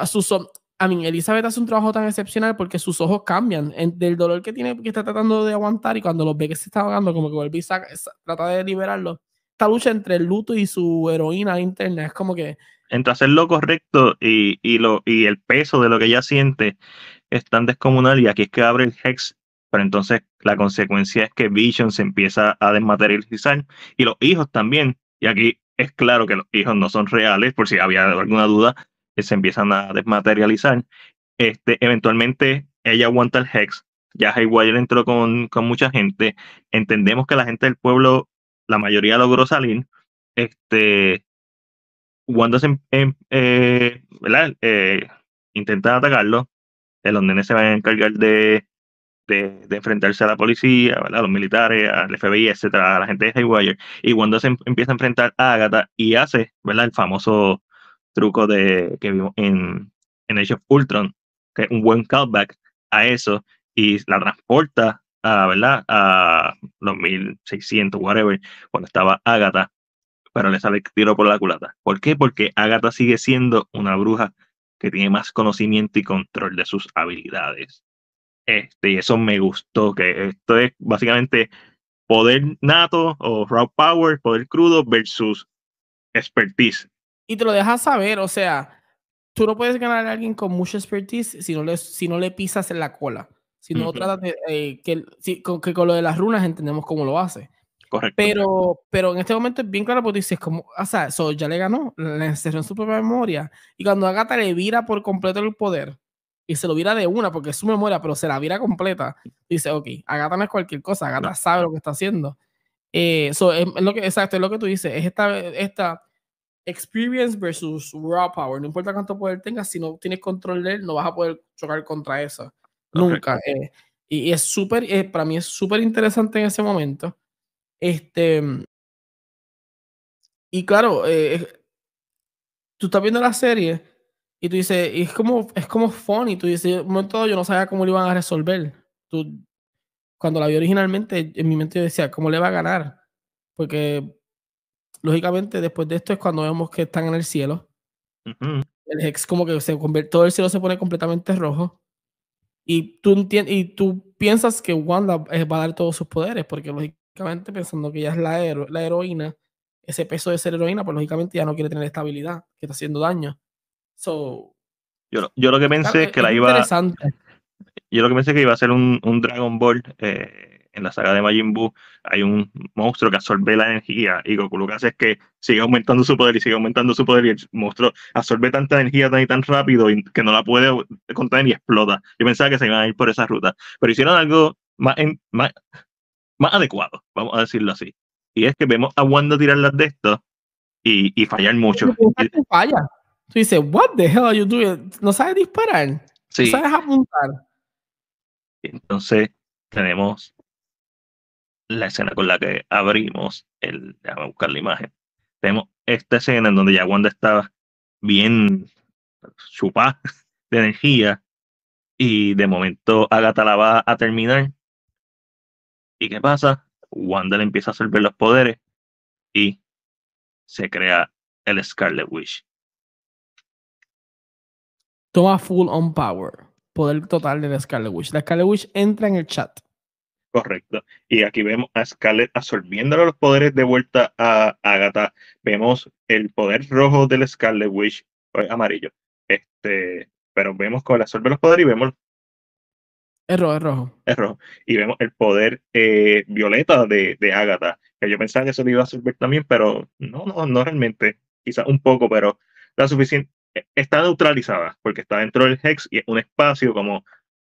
a mí, Elizabeth hace un trabajo tan excepcional porque sus ojos cambian del dolor que tiene, que está tratando de aguantar y cuando los ve que se está ahogando, como que vuelve y trata de liberarlo. Esta lucha entre el luto y su heroína interna es como que... Entre hacer lo correcto y, y, lo, y el peso de lo que ella siente es tan descomunal y aquí es que abre el Hex pero entonces la consecuencia es que Vision se empieza a desmaterializar y los hijos también. Y aquí es claro que los hijos no son reales, por si había alguna duda, se empiezan a desmaterializar. Este, eventualmente ella aguanta el Hex. Ya Haywire entró con, mucha gente. Entendemos que la gente del pueblo, la mayoría logró salir. Este, Wanda se, em, em, eh, eh, intenta atacarlo. Eh, los nenes se van a encargar de de, enfrentarse a la policía, a los militares, al FBI, etcétera, a la gente de Haywire. Y cuando se em-, empieza a enfrentar a Agatha y hace ¿verdad? el famoso truco de, que vimos en, en Age of Ultron, que es un buen callback a eso, y la transporta a, ¿verdad? a los 1600, whatever, cuando estaba Agatha, pero le sale tiro por la culata. ¿Por qué? Porque Agatha sigue siendo una bruja que tiene más conocimiento y control de sus habilidades. Este, y eso me gustó, que esto es básicamente poder nato o raw power, poder crudo versus expertise. Y te lo dejas saber, o sea, tú no puedes ganar a alguien con mucha expertise si no le, si no le pisas en la cola. Si no tratas de, eh, que, con, que con lo de las runas entendemos cómo lo hace. Correcto. Pero, pero en este momento es bien claro porque dices, como, o sea, eso ya le ganó, le encerró en su propia memoria. Y cuando Agatha le vira por completo el poder, y se lo viera de una porque es su memoria, pero se la viera completa, dice, ok, Agatha no es cualquier cosa, Agatha sabe lo que está haciendo. Eh, es, lo que, exacto, es lo que tú dices, es esta, esta experience versus raw power, no importa cuánto poder tengas, si no tienes control de él, no vas a poder chocar contra eso, nunca. Eh, y, es súper, eh, para mí es súper interesante en ese momento. Este, y claro, eh, tú estás viendo la serie y tú dices, es como, es como funny. Tú dices, un momento yo no sabía cómo lo iban a resolver. Tú, cuando la vi originalmente, en mi mente yo decía, ¿cómo le va a ganar? Porque, lógicamente, después de esto es cuando vemos que están en el cielo. es El como que se convierte, todo el cielo se pone completamente rojo. Y tú, y tú piensas que Wanda eh, va a dar todos sus poderes, porque lógicamente pensando que ella es la, la heroína, ese peso de ser heroína, pues lógicamente ya no quiere tener estabilidad, que está haciendo daño. So, yo, lo que pensé es que la iba. Yo lo que pensé que iba a ser un, Dragon Ball eh, en la saga de Majin Buu. Hay un monstruo que absorbe la energía y Goku lo que hace es que sigue aumentando su poder y sigue aumentando su poder y el monstruo absorbe tanta energía tan y tan rápido que no la puede contener y explota. Yo pensaba que se iban a ir por esa ruta, pero hicieron algo más, más, más adecuado, vamos a decirlo así. Y es que vemos a Wanda tirar las de esto y, y, fallar mucho. falla. Tú dices, what the hell are you doing? No sabes disparar. No sabes apuntar. Entonces, tenemos la escena con la que abrimos el. Déjame buscar la imagen. Tenemos esta escena en donde ya Wanda estaba bien chupada de energía y de momento Agatha la va a terminar. ¿Y qué pasa? Wanda le empieza a absorber los poderes y se crea el Scarlet Witch toma full on power, poder total de la Scarlet Witch. La Scarlet Witch entra en el chat. Correcto. Y aquí vemos a Scarlet absorbiendo los poderes de vuelta a Agatha. Vemos el poder rojo del Scarlet Witch, eh, amarillo. Este, pero vemos cómo le absorbe los poderes y vemos. Es rojo, es rojo. Y vemos el poder eh, violeta de, de Agatha. Que yo pensaba que eso le iba a absorber también, pero no, no, no realmente. Quizás un poco, pero la suficiente eh, está neutralizada porque está dentro del hex y es un espacio como,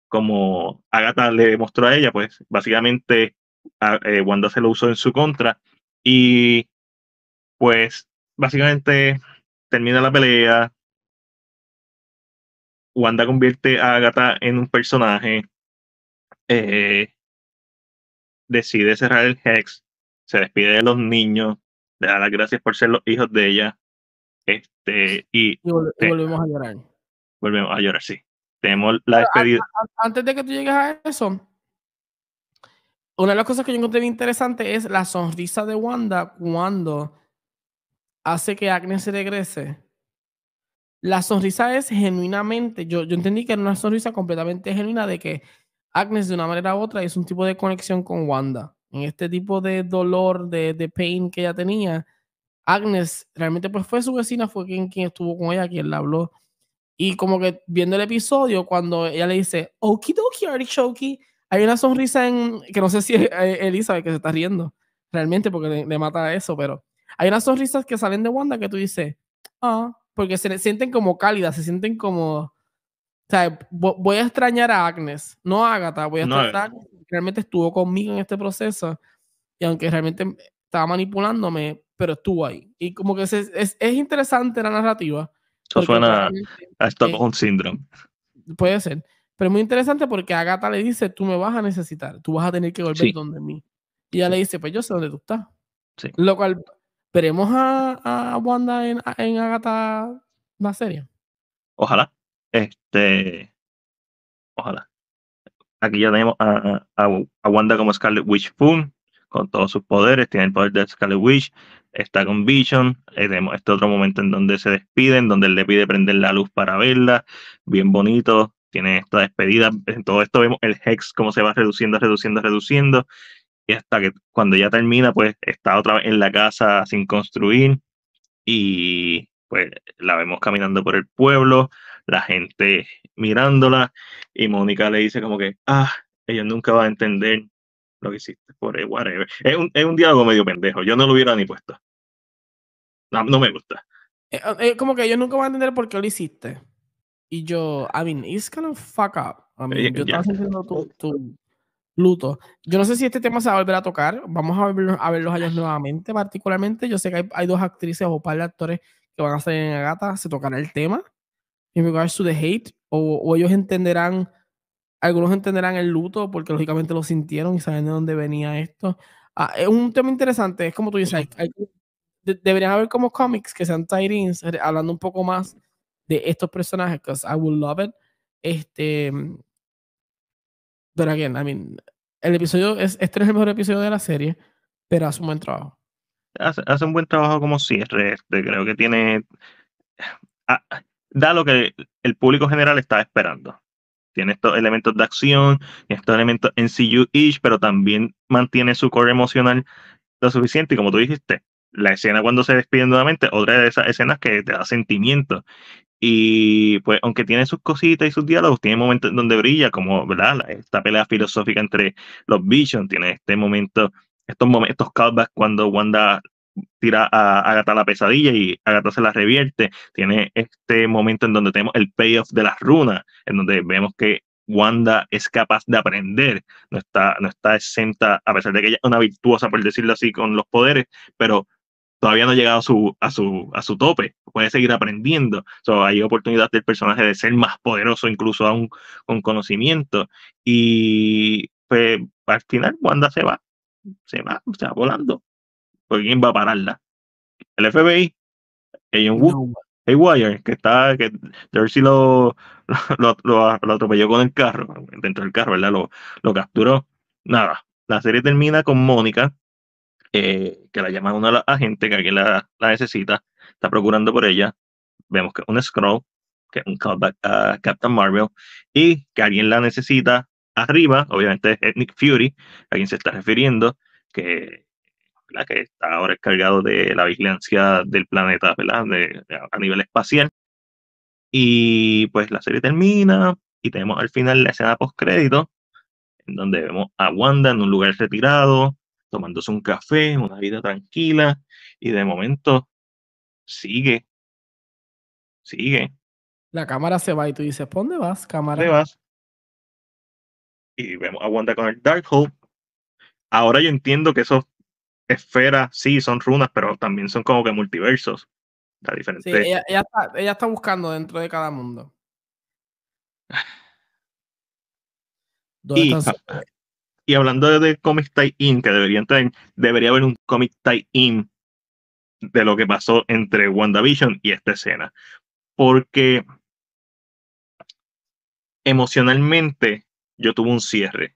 como Agatha le mostró a ella, pues básicamente eh, Wanda se lo usó en su contra y pues básicamente termina la pelea. Wanda convierte a Agatha en un personaje. Eh, decide cerrar el Hex. Se despide de los niños. Le da las gracias por ser los hijos de ella. Este, y, volvemos a llorar. Volvemos a llorar, sí. Tenemos la despedida. Antes de que tú llegues a eso, una de las cosas que yo encontré interesante es la sonrisa de Wanda cuando hace que Agnes se regrese. La sonrisa es genuinamente, yo, yo entendí que era una sonrisa completamente genuina de que Agnes de una manera u otra es un tipo de conexión con Wanda. En este tipo de dolor, de, de pain que ella tenía, Agnes realmente pues fue su vecina, fue quien, quien estuvo con ella, quien la habló. Y como que viendo el episodio, cuando ella le dice, okidoki artichoki, hay una sonrisa en, que no sé si es eh, Elizabeth que se está riendo, realmente porque le, mata eso, pero hay unas sonrisas que salen de Wanda que tú dices, ah, porque se sienten como cálidas, se sienten como... O sea, voy a extrañar a Agnes, no a Agatha, voy a extrañar realmente estuvo conmigo en este proceso. Y aunque realmente estaba manipulándome, pero estuvo ahí. Y como que es, es, interesante la narrativa. Eso suena a Stockholm un eh, Syndrome. Puede ser. Pero es muy interesante porque Agatha le dice, tú me vas a necesitar, tú vas a tener que volver donde mí. Y ella le dice, pues yo sé dónde tú estás. Sí. Lo cual, veremos a, Wanda en, en Agatha más seria. Ojalá. Este. Ojalá. Aquí ya tenemos a, Wanda como Scarlet Witch con todos sus poderes, tiene el poder de Scarlet Witch, está con Vision, eh, tenemos este otro momento en donde se despiden, donde él le pide prender la luz para verla, bien bonito, tiene esta despedida, en todo esto vemos el Hex como se va reduciendo, reduciendo, reduciendo, y hasta que cuando ya termina, pues está otra vez en la casa sin construir, y pues la vemos caminando por el pueblo, la gente mirándola, y Mónica le dice como que, ah, ellos nunca va a entender lo que hiciste, por whatever. Es un, es un diálogo medio pendejo, yo no lo hubiera ni puesto. No, no me gusta. es eh, ah, eh, como que ellos nunca van a entender por qué lo hiciste. Y yo, I mean, it's kind fuck up. Eh, yo estaba haciendo tu, luto. Yo no sé si este tema se va a volver a tocar. Vamos a ver, a ver los años nuevamente, particularmente. Yo sé que hay, hay dos actrices o par de actores que van a salir en Agata. Se tocará el tema in regards to the hate. O, o ellos entenderán algunos entenderán el luto porque lógicamente lo sintieron y saben de dónde venía esto. Ah, es un tema interesante, es como tú dices, deberían haber como cómics que sean tyrings eh, hablando un poco más de estos personajes, because I would love it. Este, pero again, I mean, el episodio es, este es el mejor episodio de la serie, pero hace un buen trabajo. Hace, un buen trabajo como cierre, este, creo que tiene, ah, da lo que el público general está esperando. Tiene estos elementos de acción, estos elementos en ish pero también mantiene su core emocional lo suficiente. Y como tú dijiste, la escena cuando se despiden nuevamente, otra de esas escenas que te da sentimiento. Y pues, aunque tiene sus cositas y sus diálogos, tiene momentos donde brilla, como, ¿verdad? Esta pelea filosófica entre los Vision, tiene este momento, estos momentos, estos callbacks cuando Wanda tira a Agatha la pesadilla y Agatha se la revierte. Tiene este momento en donde tenemos el payoff de las runas, en donde vemos que Wanda es capaz de aprender, no está, no está exenta, a pesar de que ella es una virtuosa, por decirlo así, con los poderes, pero todavía no ha llegado a su, a su, a su tope, puede seguir aprendiendo. hay oportunidades del personaje de ser más poderoso, incluso aún con conocimiento. Y pues, al final Wanda se va, se va, se va volando porque quién va a pararla. El FBI, Hay un Haywire, que está, que Jersey lo, lo, atropelló con el carro, dentro del carro, ¿verdad? Lo, capturó. Nada. La serie termina con Mónica, eh, que la llama una agente. que alguien la, necesita, está procurando por ella. Vemos que un scroll, que es un callback a ah, Captain Marvel, y que alguien la necesita arriba, obviamente es Nick Fury, a quien se está refiriendo, que la que está ahora encargado de la vigilancia del planeta a nivel espacial. Y pues la serie termina y tenemos al final la escena postcrédito en donde vemos a Wanda en un lugar retirado, tomándose un café, una vida tranquila, y de momento sigue, sigue. La cámara se va y tú dices, ¿por dónde vas, cámara? ¿Dónde vas? Y vemos a Wanda con el Dark Hope. Ahora yo entiendo que eso esferas, sí, son runas, pero también son como que multiversos. La diferente. Sí, ella, está, buscando dentro de cada mundo. Ah, y, hablando de, cómic tie-in, que deberían tener, debería haber un cómic tie-in de lo que pasó entre WandaVision y esta escena. Porque emocionalmente yo tuve un cierre.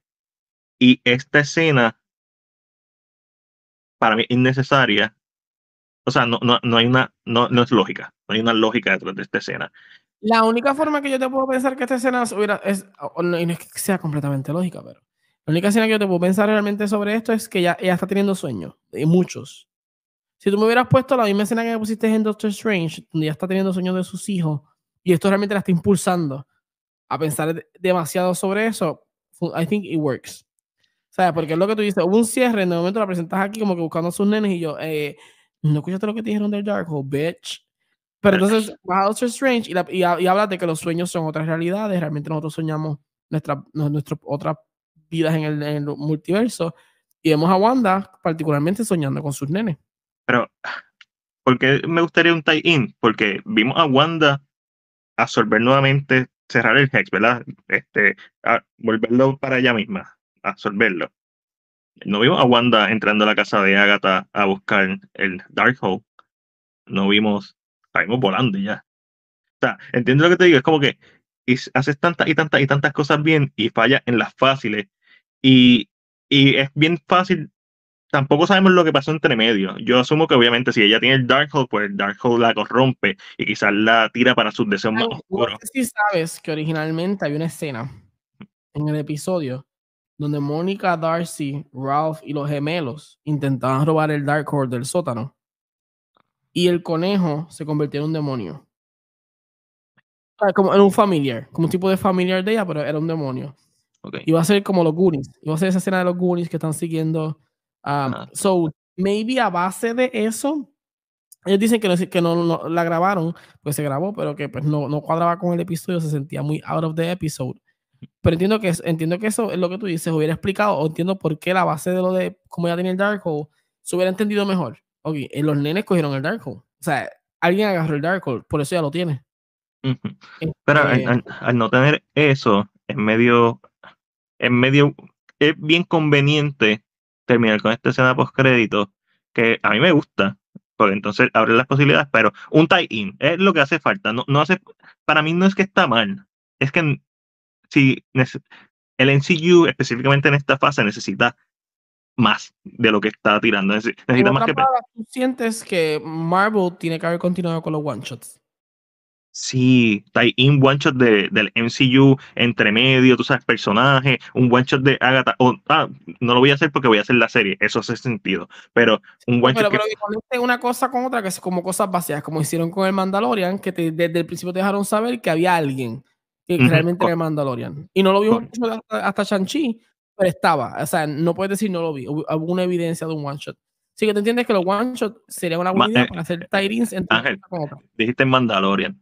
Y esta escena para mí innecesaria. O sea, no, no, hay una, no, no es lógica, no hay una lógica detrás de esta escena. La única forma que yo te puedo pensar que esta escena hubiera, es, y no es que sea completamente lógica, pero la única escena que yo te puedo pensar realmente sobre esto es que ya ella está teniendo sueños, y eh, muchos. Si tú me hubieras puesto la misma escena que pusiste en Doctor Strange, donde ya está teniendo sueños de sus hijos, y esto realmente la está impulsando a pensar demasiado sobre eso, I think it works. ¿Sabes? Porque es lo que tú dices, hubo un cierre, en el momento la presentas aquí como que buscando a sus nenes y yo, eh, no escuchaste lo que te dijeron del Dark Hole, bitch. Pero entonces wow, so Strange y, habla de que los sueños son otras realidades, realmente nosotros soñamos nuestra, nuestras otras vidas en el, multiverso y vemos a Wanda particularmente soñando con sus nenes. Pero, ¿por qué me gustaría un tie-in? Porque vimos a Wanda absorber nuevamente, cerrar el Hex, ¿verdad? Este, volverlo para ella misma absorberlo. No vimos a Wanda entrando a la casa de Agatha a buscar el Darkhold. No vimos, salimos volando ya. O sea, entiendo lo que te digo, es como que haces tantas y tantas y tantas cosas bien y fallas en las fáciles. Y, y es bien fácil. Tampoco sabemos lo que pasó entre medio. Yo asumo que obviamente si ella tiene el Darkhold, pues el Darkhold la corrompe y quizás la tira para sus deseos más oscuros. si sabes que originalmente hay una escena en el episodio donde Mónica, Darcy, Ralph y los gemelos intentaban robar el Dark Horse del sótano. Y el conejo se convirtió en un demonio. Como en un familiar, como un tipo de familiar de ella, pero era un demonio. Okay. Iba a ser como los Goonies. Iba a ser esa escena de los Goonies que están siguiendo. Um, so, maybe a base de eso, ellos dicen que, no, que no, la grabaron, pues se grabó, pero que pues, no, no cuadraba con el episodio, se sentía muy out of the episode. Pero entiendo que, entiendo que eso es lo que tú dices, hubiera explicado, o entiendo por qué la base de lo de cómo ya tenía el Darkhold, se hubiera entendido mejor. Ok, eh, los nenes cogieron el Darkhold. O sea, alguien agarró el Darkhold, por eso ya lo tiene. Pero este, al, no tener eso, es medio, es medio, es bien conveniente terminar con esta escena post crédito que a mí me gusta, porque entonces abre las posibilidades, pero un tie-in es lo que hace falta. No, no hace, para mí no es que está mal, es que si el MCU específicamente en esta fase necesita más de lo que está tirando. Necesita más que... ¿Tú sientes que Marvel tiene que haber continuado con los one-shots? Sí, hay un one-shot del MCU entre medio, tú sabes, personaje un one-shot de Agatha. Ah, no lo voy a hacer porque voy a hacer la serie, eso hace sentido. Pero un one-shot. Pero, pero una cosa con otra, que es como cosas vacías, como hicieron con el Mandalorian, que desde el principio te dejaron saber que había alguien realmente era Mandalorian. Y no lo vio hasta, Shang-Chi, pero estaba. O sea, no puedes decir no lo vi. Hubo alguna evidencia de un one shot. Así que te entiendes que los one shot sería una buena eh, para hacer eh, tirings en eh, Ángel, dijiste Mandalorian.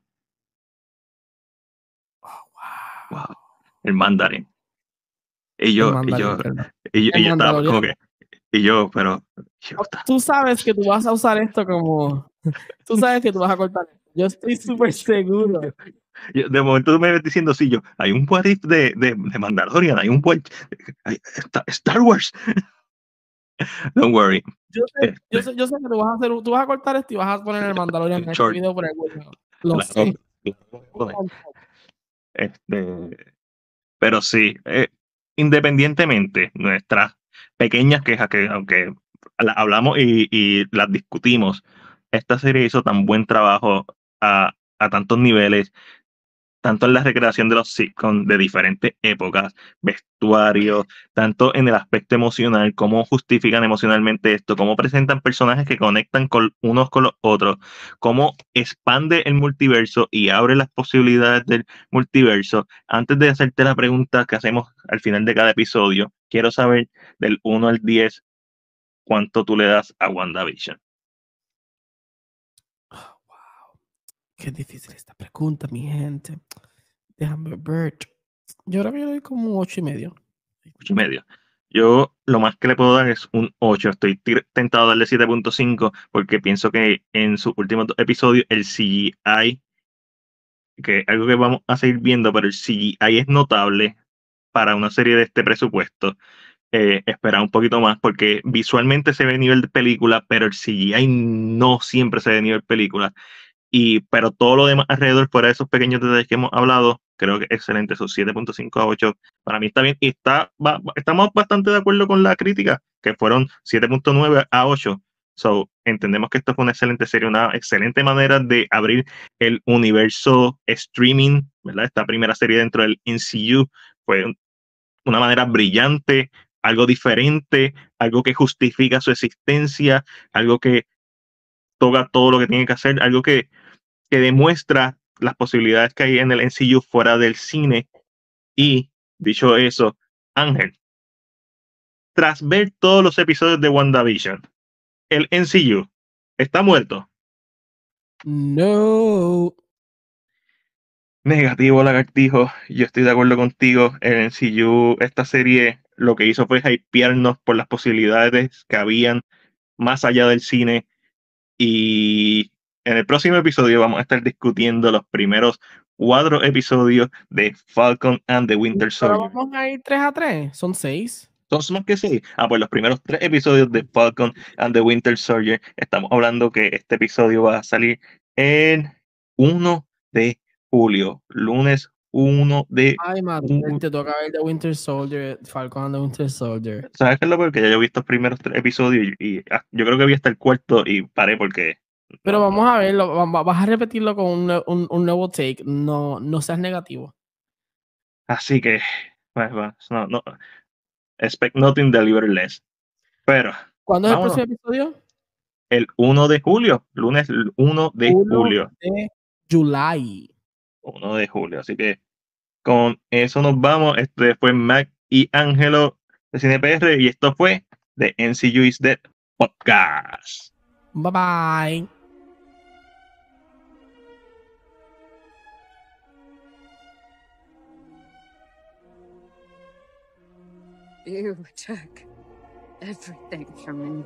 Oh, el Mandarin. Y yo, y yo, estaba Y yo, pero. tú sabes que tú vas a usar esto como. Tú sabes que tú vas a cortar. Yo estoy súper seguro de momento tú me ves diciendo, sí, yo, hay un what de, de, de Mandalorian, hay un what, Star Wars. Don't worry. Yo este. sé, yo, sé, que tú vas a hacer, tú vas a cortar esto y vas a poner el Mandalorian en este video por el Lo sé. Este, pero sí, eh, independientemente nuestras pequeñas quejas que aunque hablamos y, y, las discutimos, esta serie hizo tan buen trabajo a, a tantos niveles tanto en la recreación de los sitcoms de diferentes épocas, vestuarios, tanto en el aspecto emocional, cómo justifican emocionalmente esto, cómo presentan personajes que conectan con unos con los otros, cómo expande el multiverso y abre las posibilidades del multiverso. Antes de hacerte la pregunta que hacemos al final de cada episodio, quiero saber del 1 al 10 cuánto tú le das a WandaVision. Qué difícil esta pregunta, mi gente. Déjame ver. Yo ahora me doy como un 8 y medio. 8 y medio. Yo lo más que le puedo dar es un 8. Estoy tentado a darle 7.5 porque pienso que en su último episodio el CGI, que es algo que vamos a seguir viendo, pero el CGI es notable para una serie de este presupuesto. Eh, esperar un poquito más porque visualmente se ve nivel de película, pero el CGI no siempre se ve nivel de película. Y, pero todo lo demás alrededor, fuera de esos pequeños detalles que hemos hablado, creo que excelente, esos 7.5 a 8, para mí está bien. Y está, estamos bastante de acuerdo con la crítica, que fueron 7.9 a 8. So, entendemos que esto fue una excelente serie, una excelente manera de abrir el universo streaming, ¿verdad? Esta primera serie dentro del MCU fue una manera brillante, algo diferente, algo que justifica su existencia, algo que toca todo lo que tiene que hacer, algo que que demuestra las posibilidades que hay en el NCU fuera del cine. Y, dicho eso, Ángel, tras ver todos los episodios de WandaVision, el NCU está muerto. No. Negativo, lagartijo. Yo estoy de acuerdo contigo. El NCU, esta serie, lo que hizo fue hypearnos por las posibilidades que habían más allá del cine. Y en el próximo episodio vamos a estar discutiendo los primeros cuatro episodios de Falcon and the Winter Soldier. vamos a ir tres a tres, son seis. ¿Son más que sí. Ah, pues los primeros tres episodios de Falcon and the Winter Soldier. Estamos hablando que este episodio va a salir el 1 de julio, lunes 1 de Ay, madre, te toca ver The Winter Soldier, Falcon and the Winter Soldier. ¿Sabes qué es lo peor? Que ya yo visto los primeros tres episodios y, ah, yo creo que vi hasta el cuarto y paré porque pero vamos a verlo, vas a repetirlo con un, un, nuevo take, no, no seas negativo. Así que, pues, no, no, expect nothing, deliver less. Pero. ¿Cuándo es el próximo episodio? El 1 de julio, lunes 1 de 1 julio. De July. 1 de julio, así que con eso nos vamos. Este fue Mac y Ángelo de CinePR y esto fue The NCU is Dead Podcast. Bye bye. you took everything from me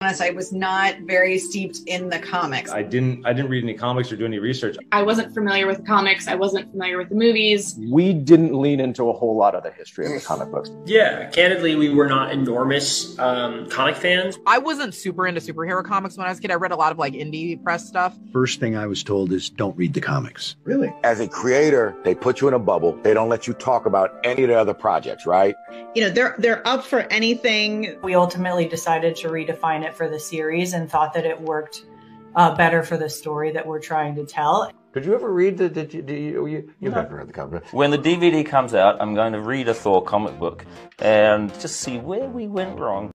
honest, I was not very steeped in the comics. I didn't I didn't read any comics or do any research. I wasn't familiar with comics. I wasn't familiar with the movies. We didn't lean into a whole lot of the history of the comic books. Yeah, candidly, we were not enormous um, comic fans. I wasn't super into superhero comics when I was a kid. I read a lot of like indie press stuff. First thing I was told is don't read the comics. Really? As a creator, they put you in a bubble. They don't let you talk about any of the other projects, right? You know, they're they're up for anything. We ultimately decided to redefine it it for the series and thought that it worked uh, better for the story that we're trying to tell. Did you ever read the? Did you? Did you, you you, have never read the comic When the DVD comes out, I'm going to read a Thor comic book and just see where we went wrong.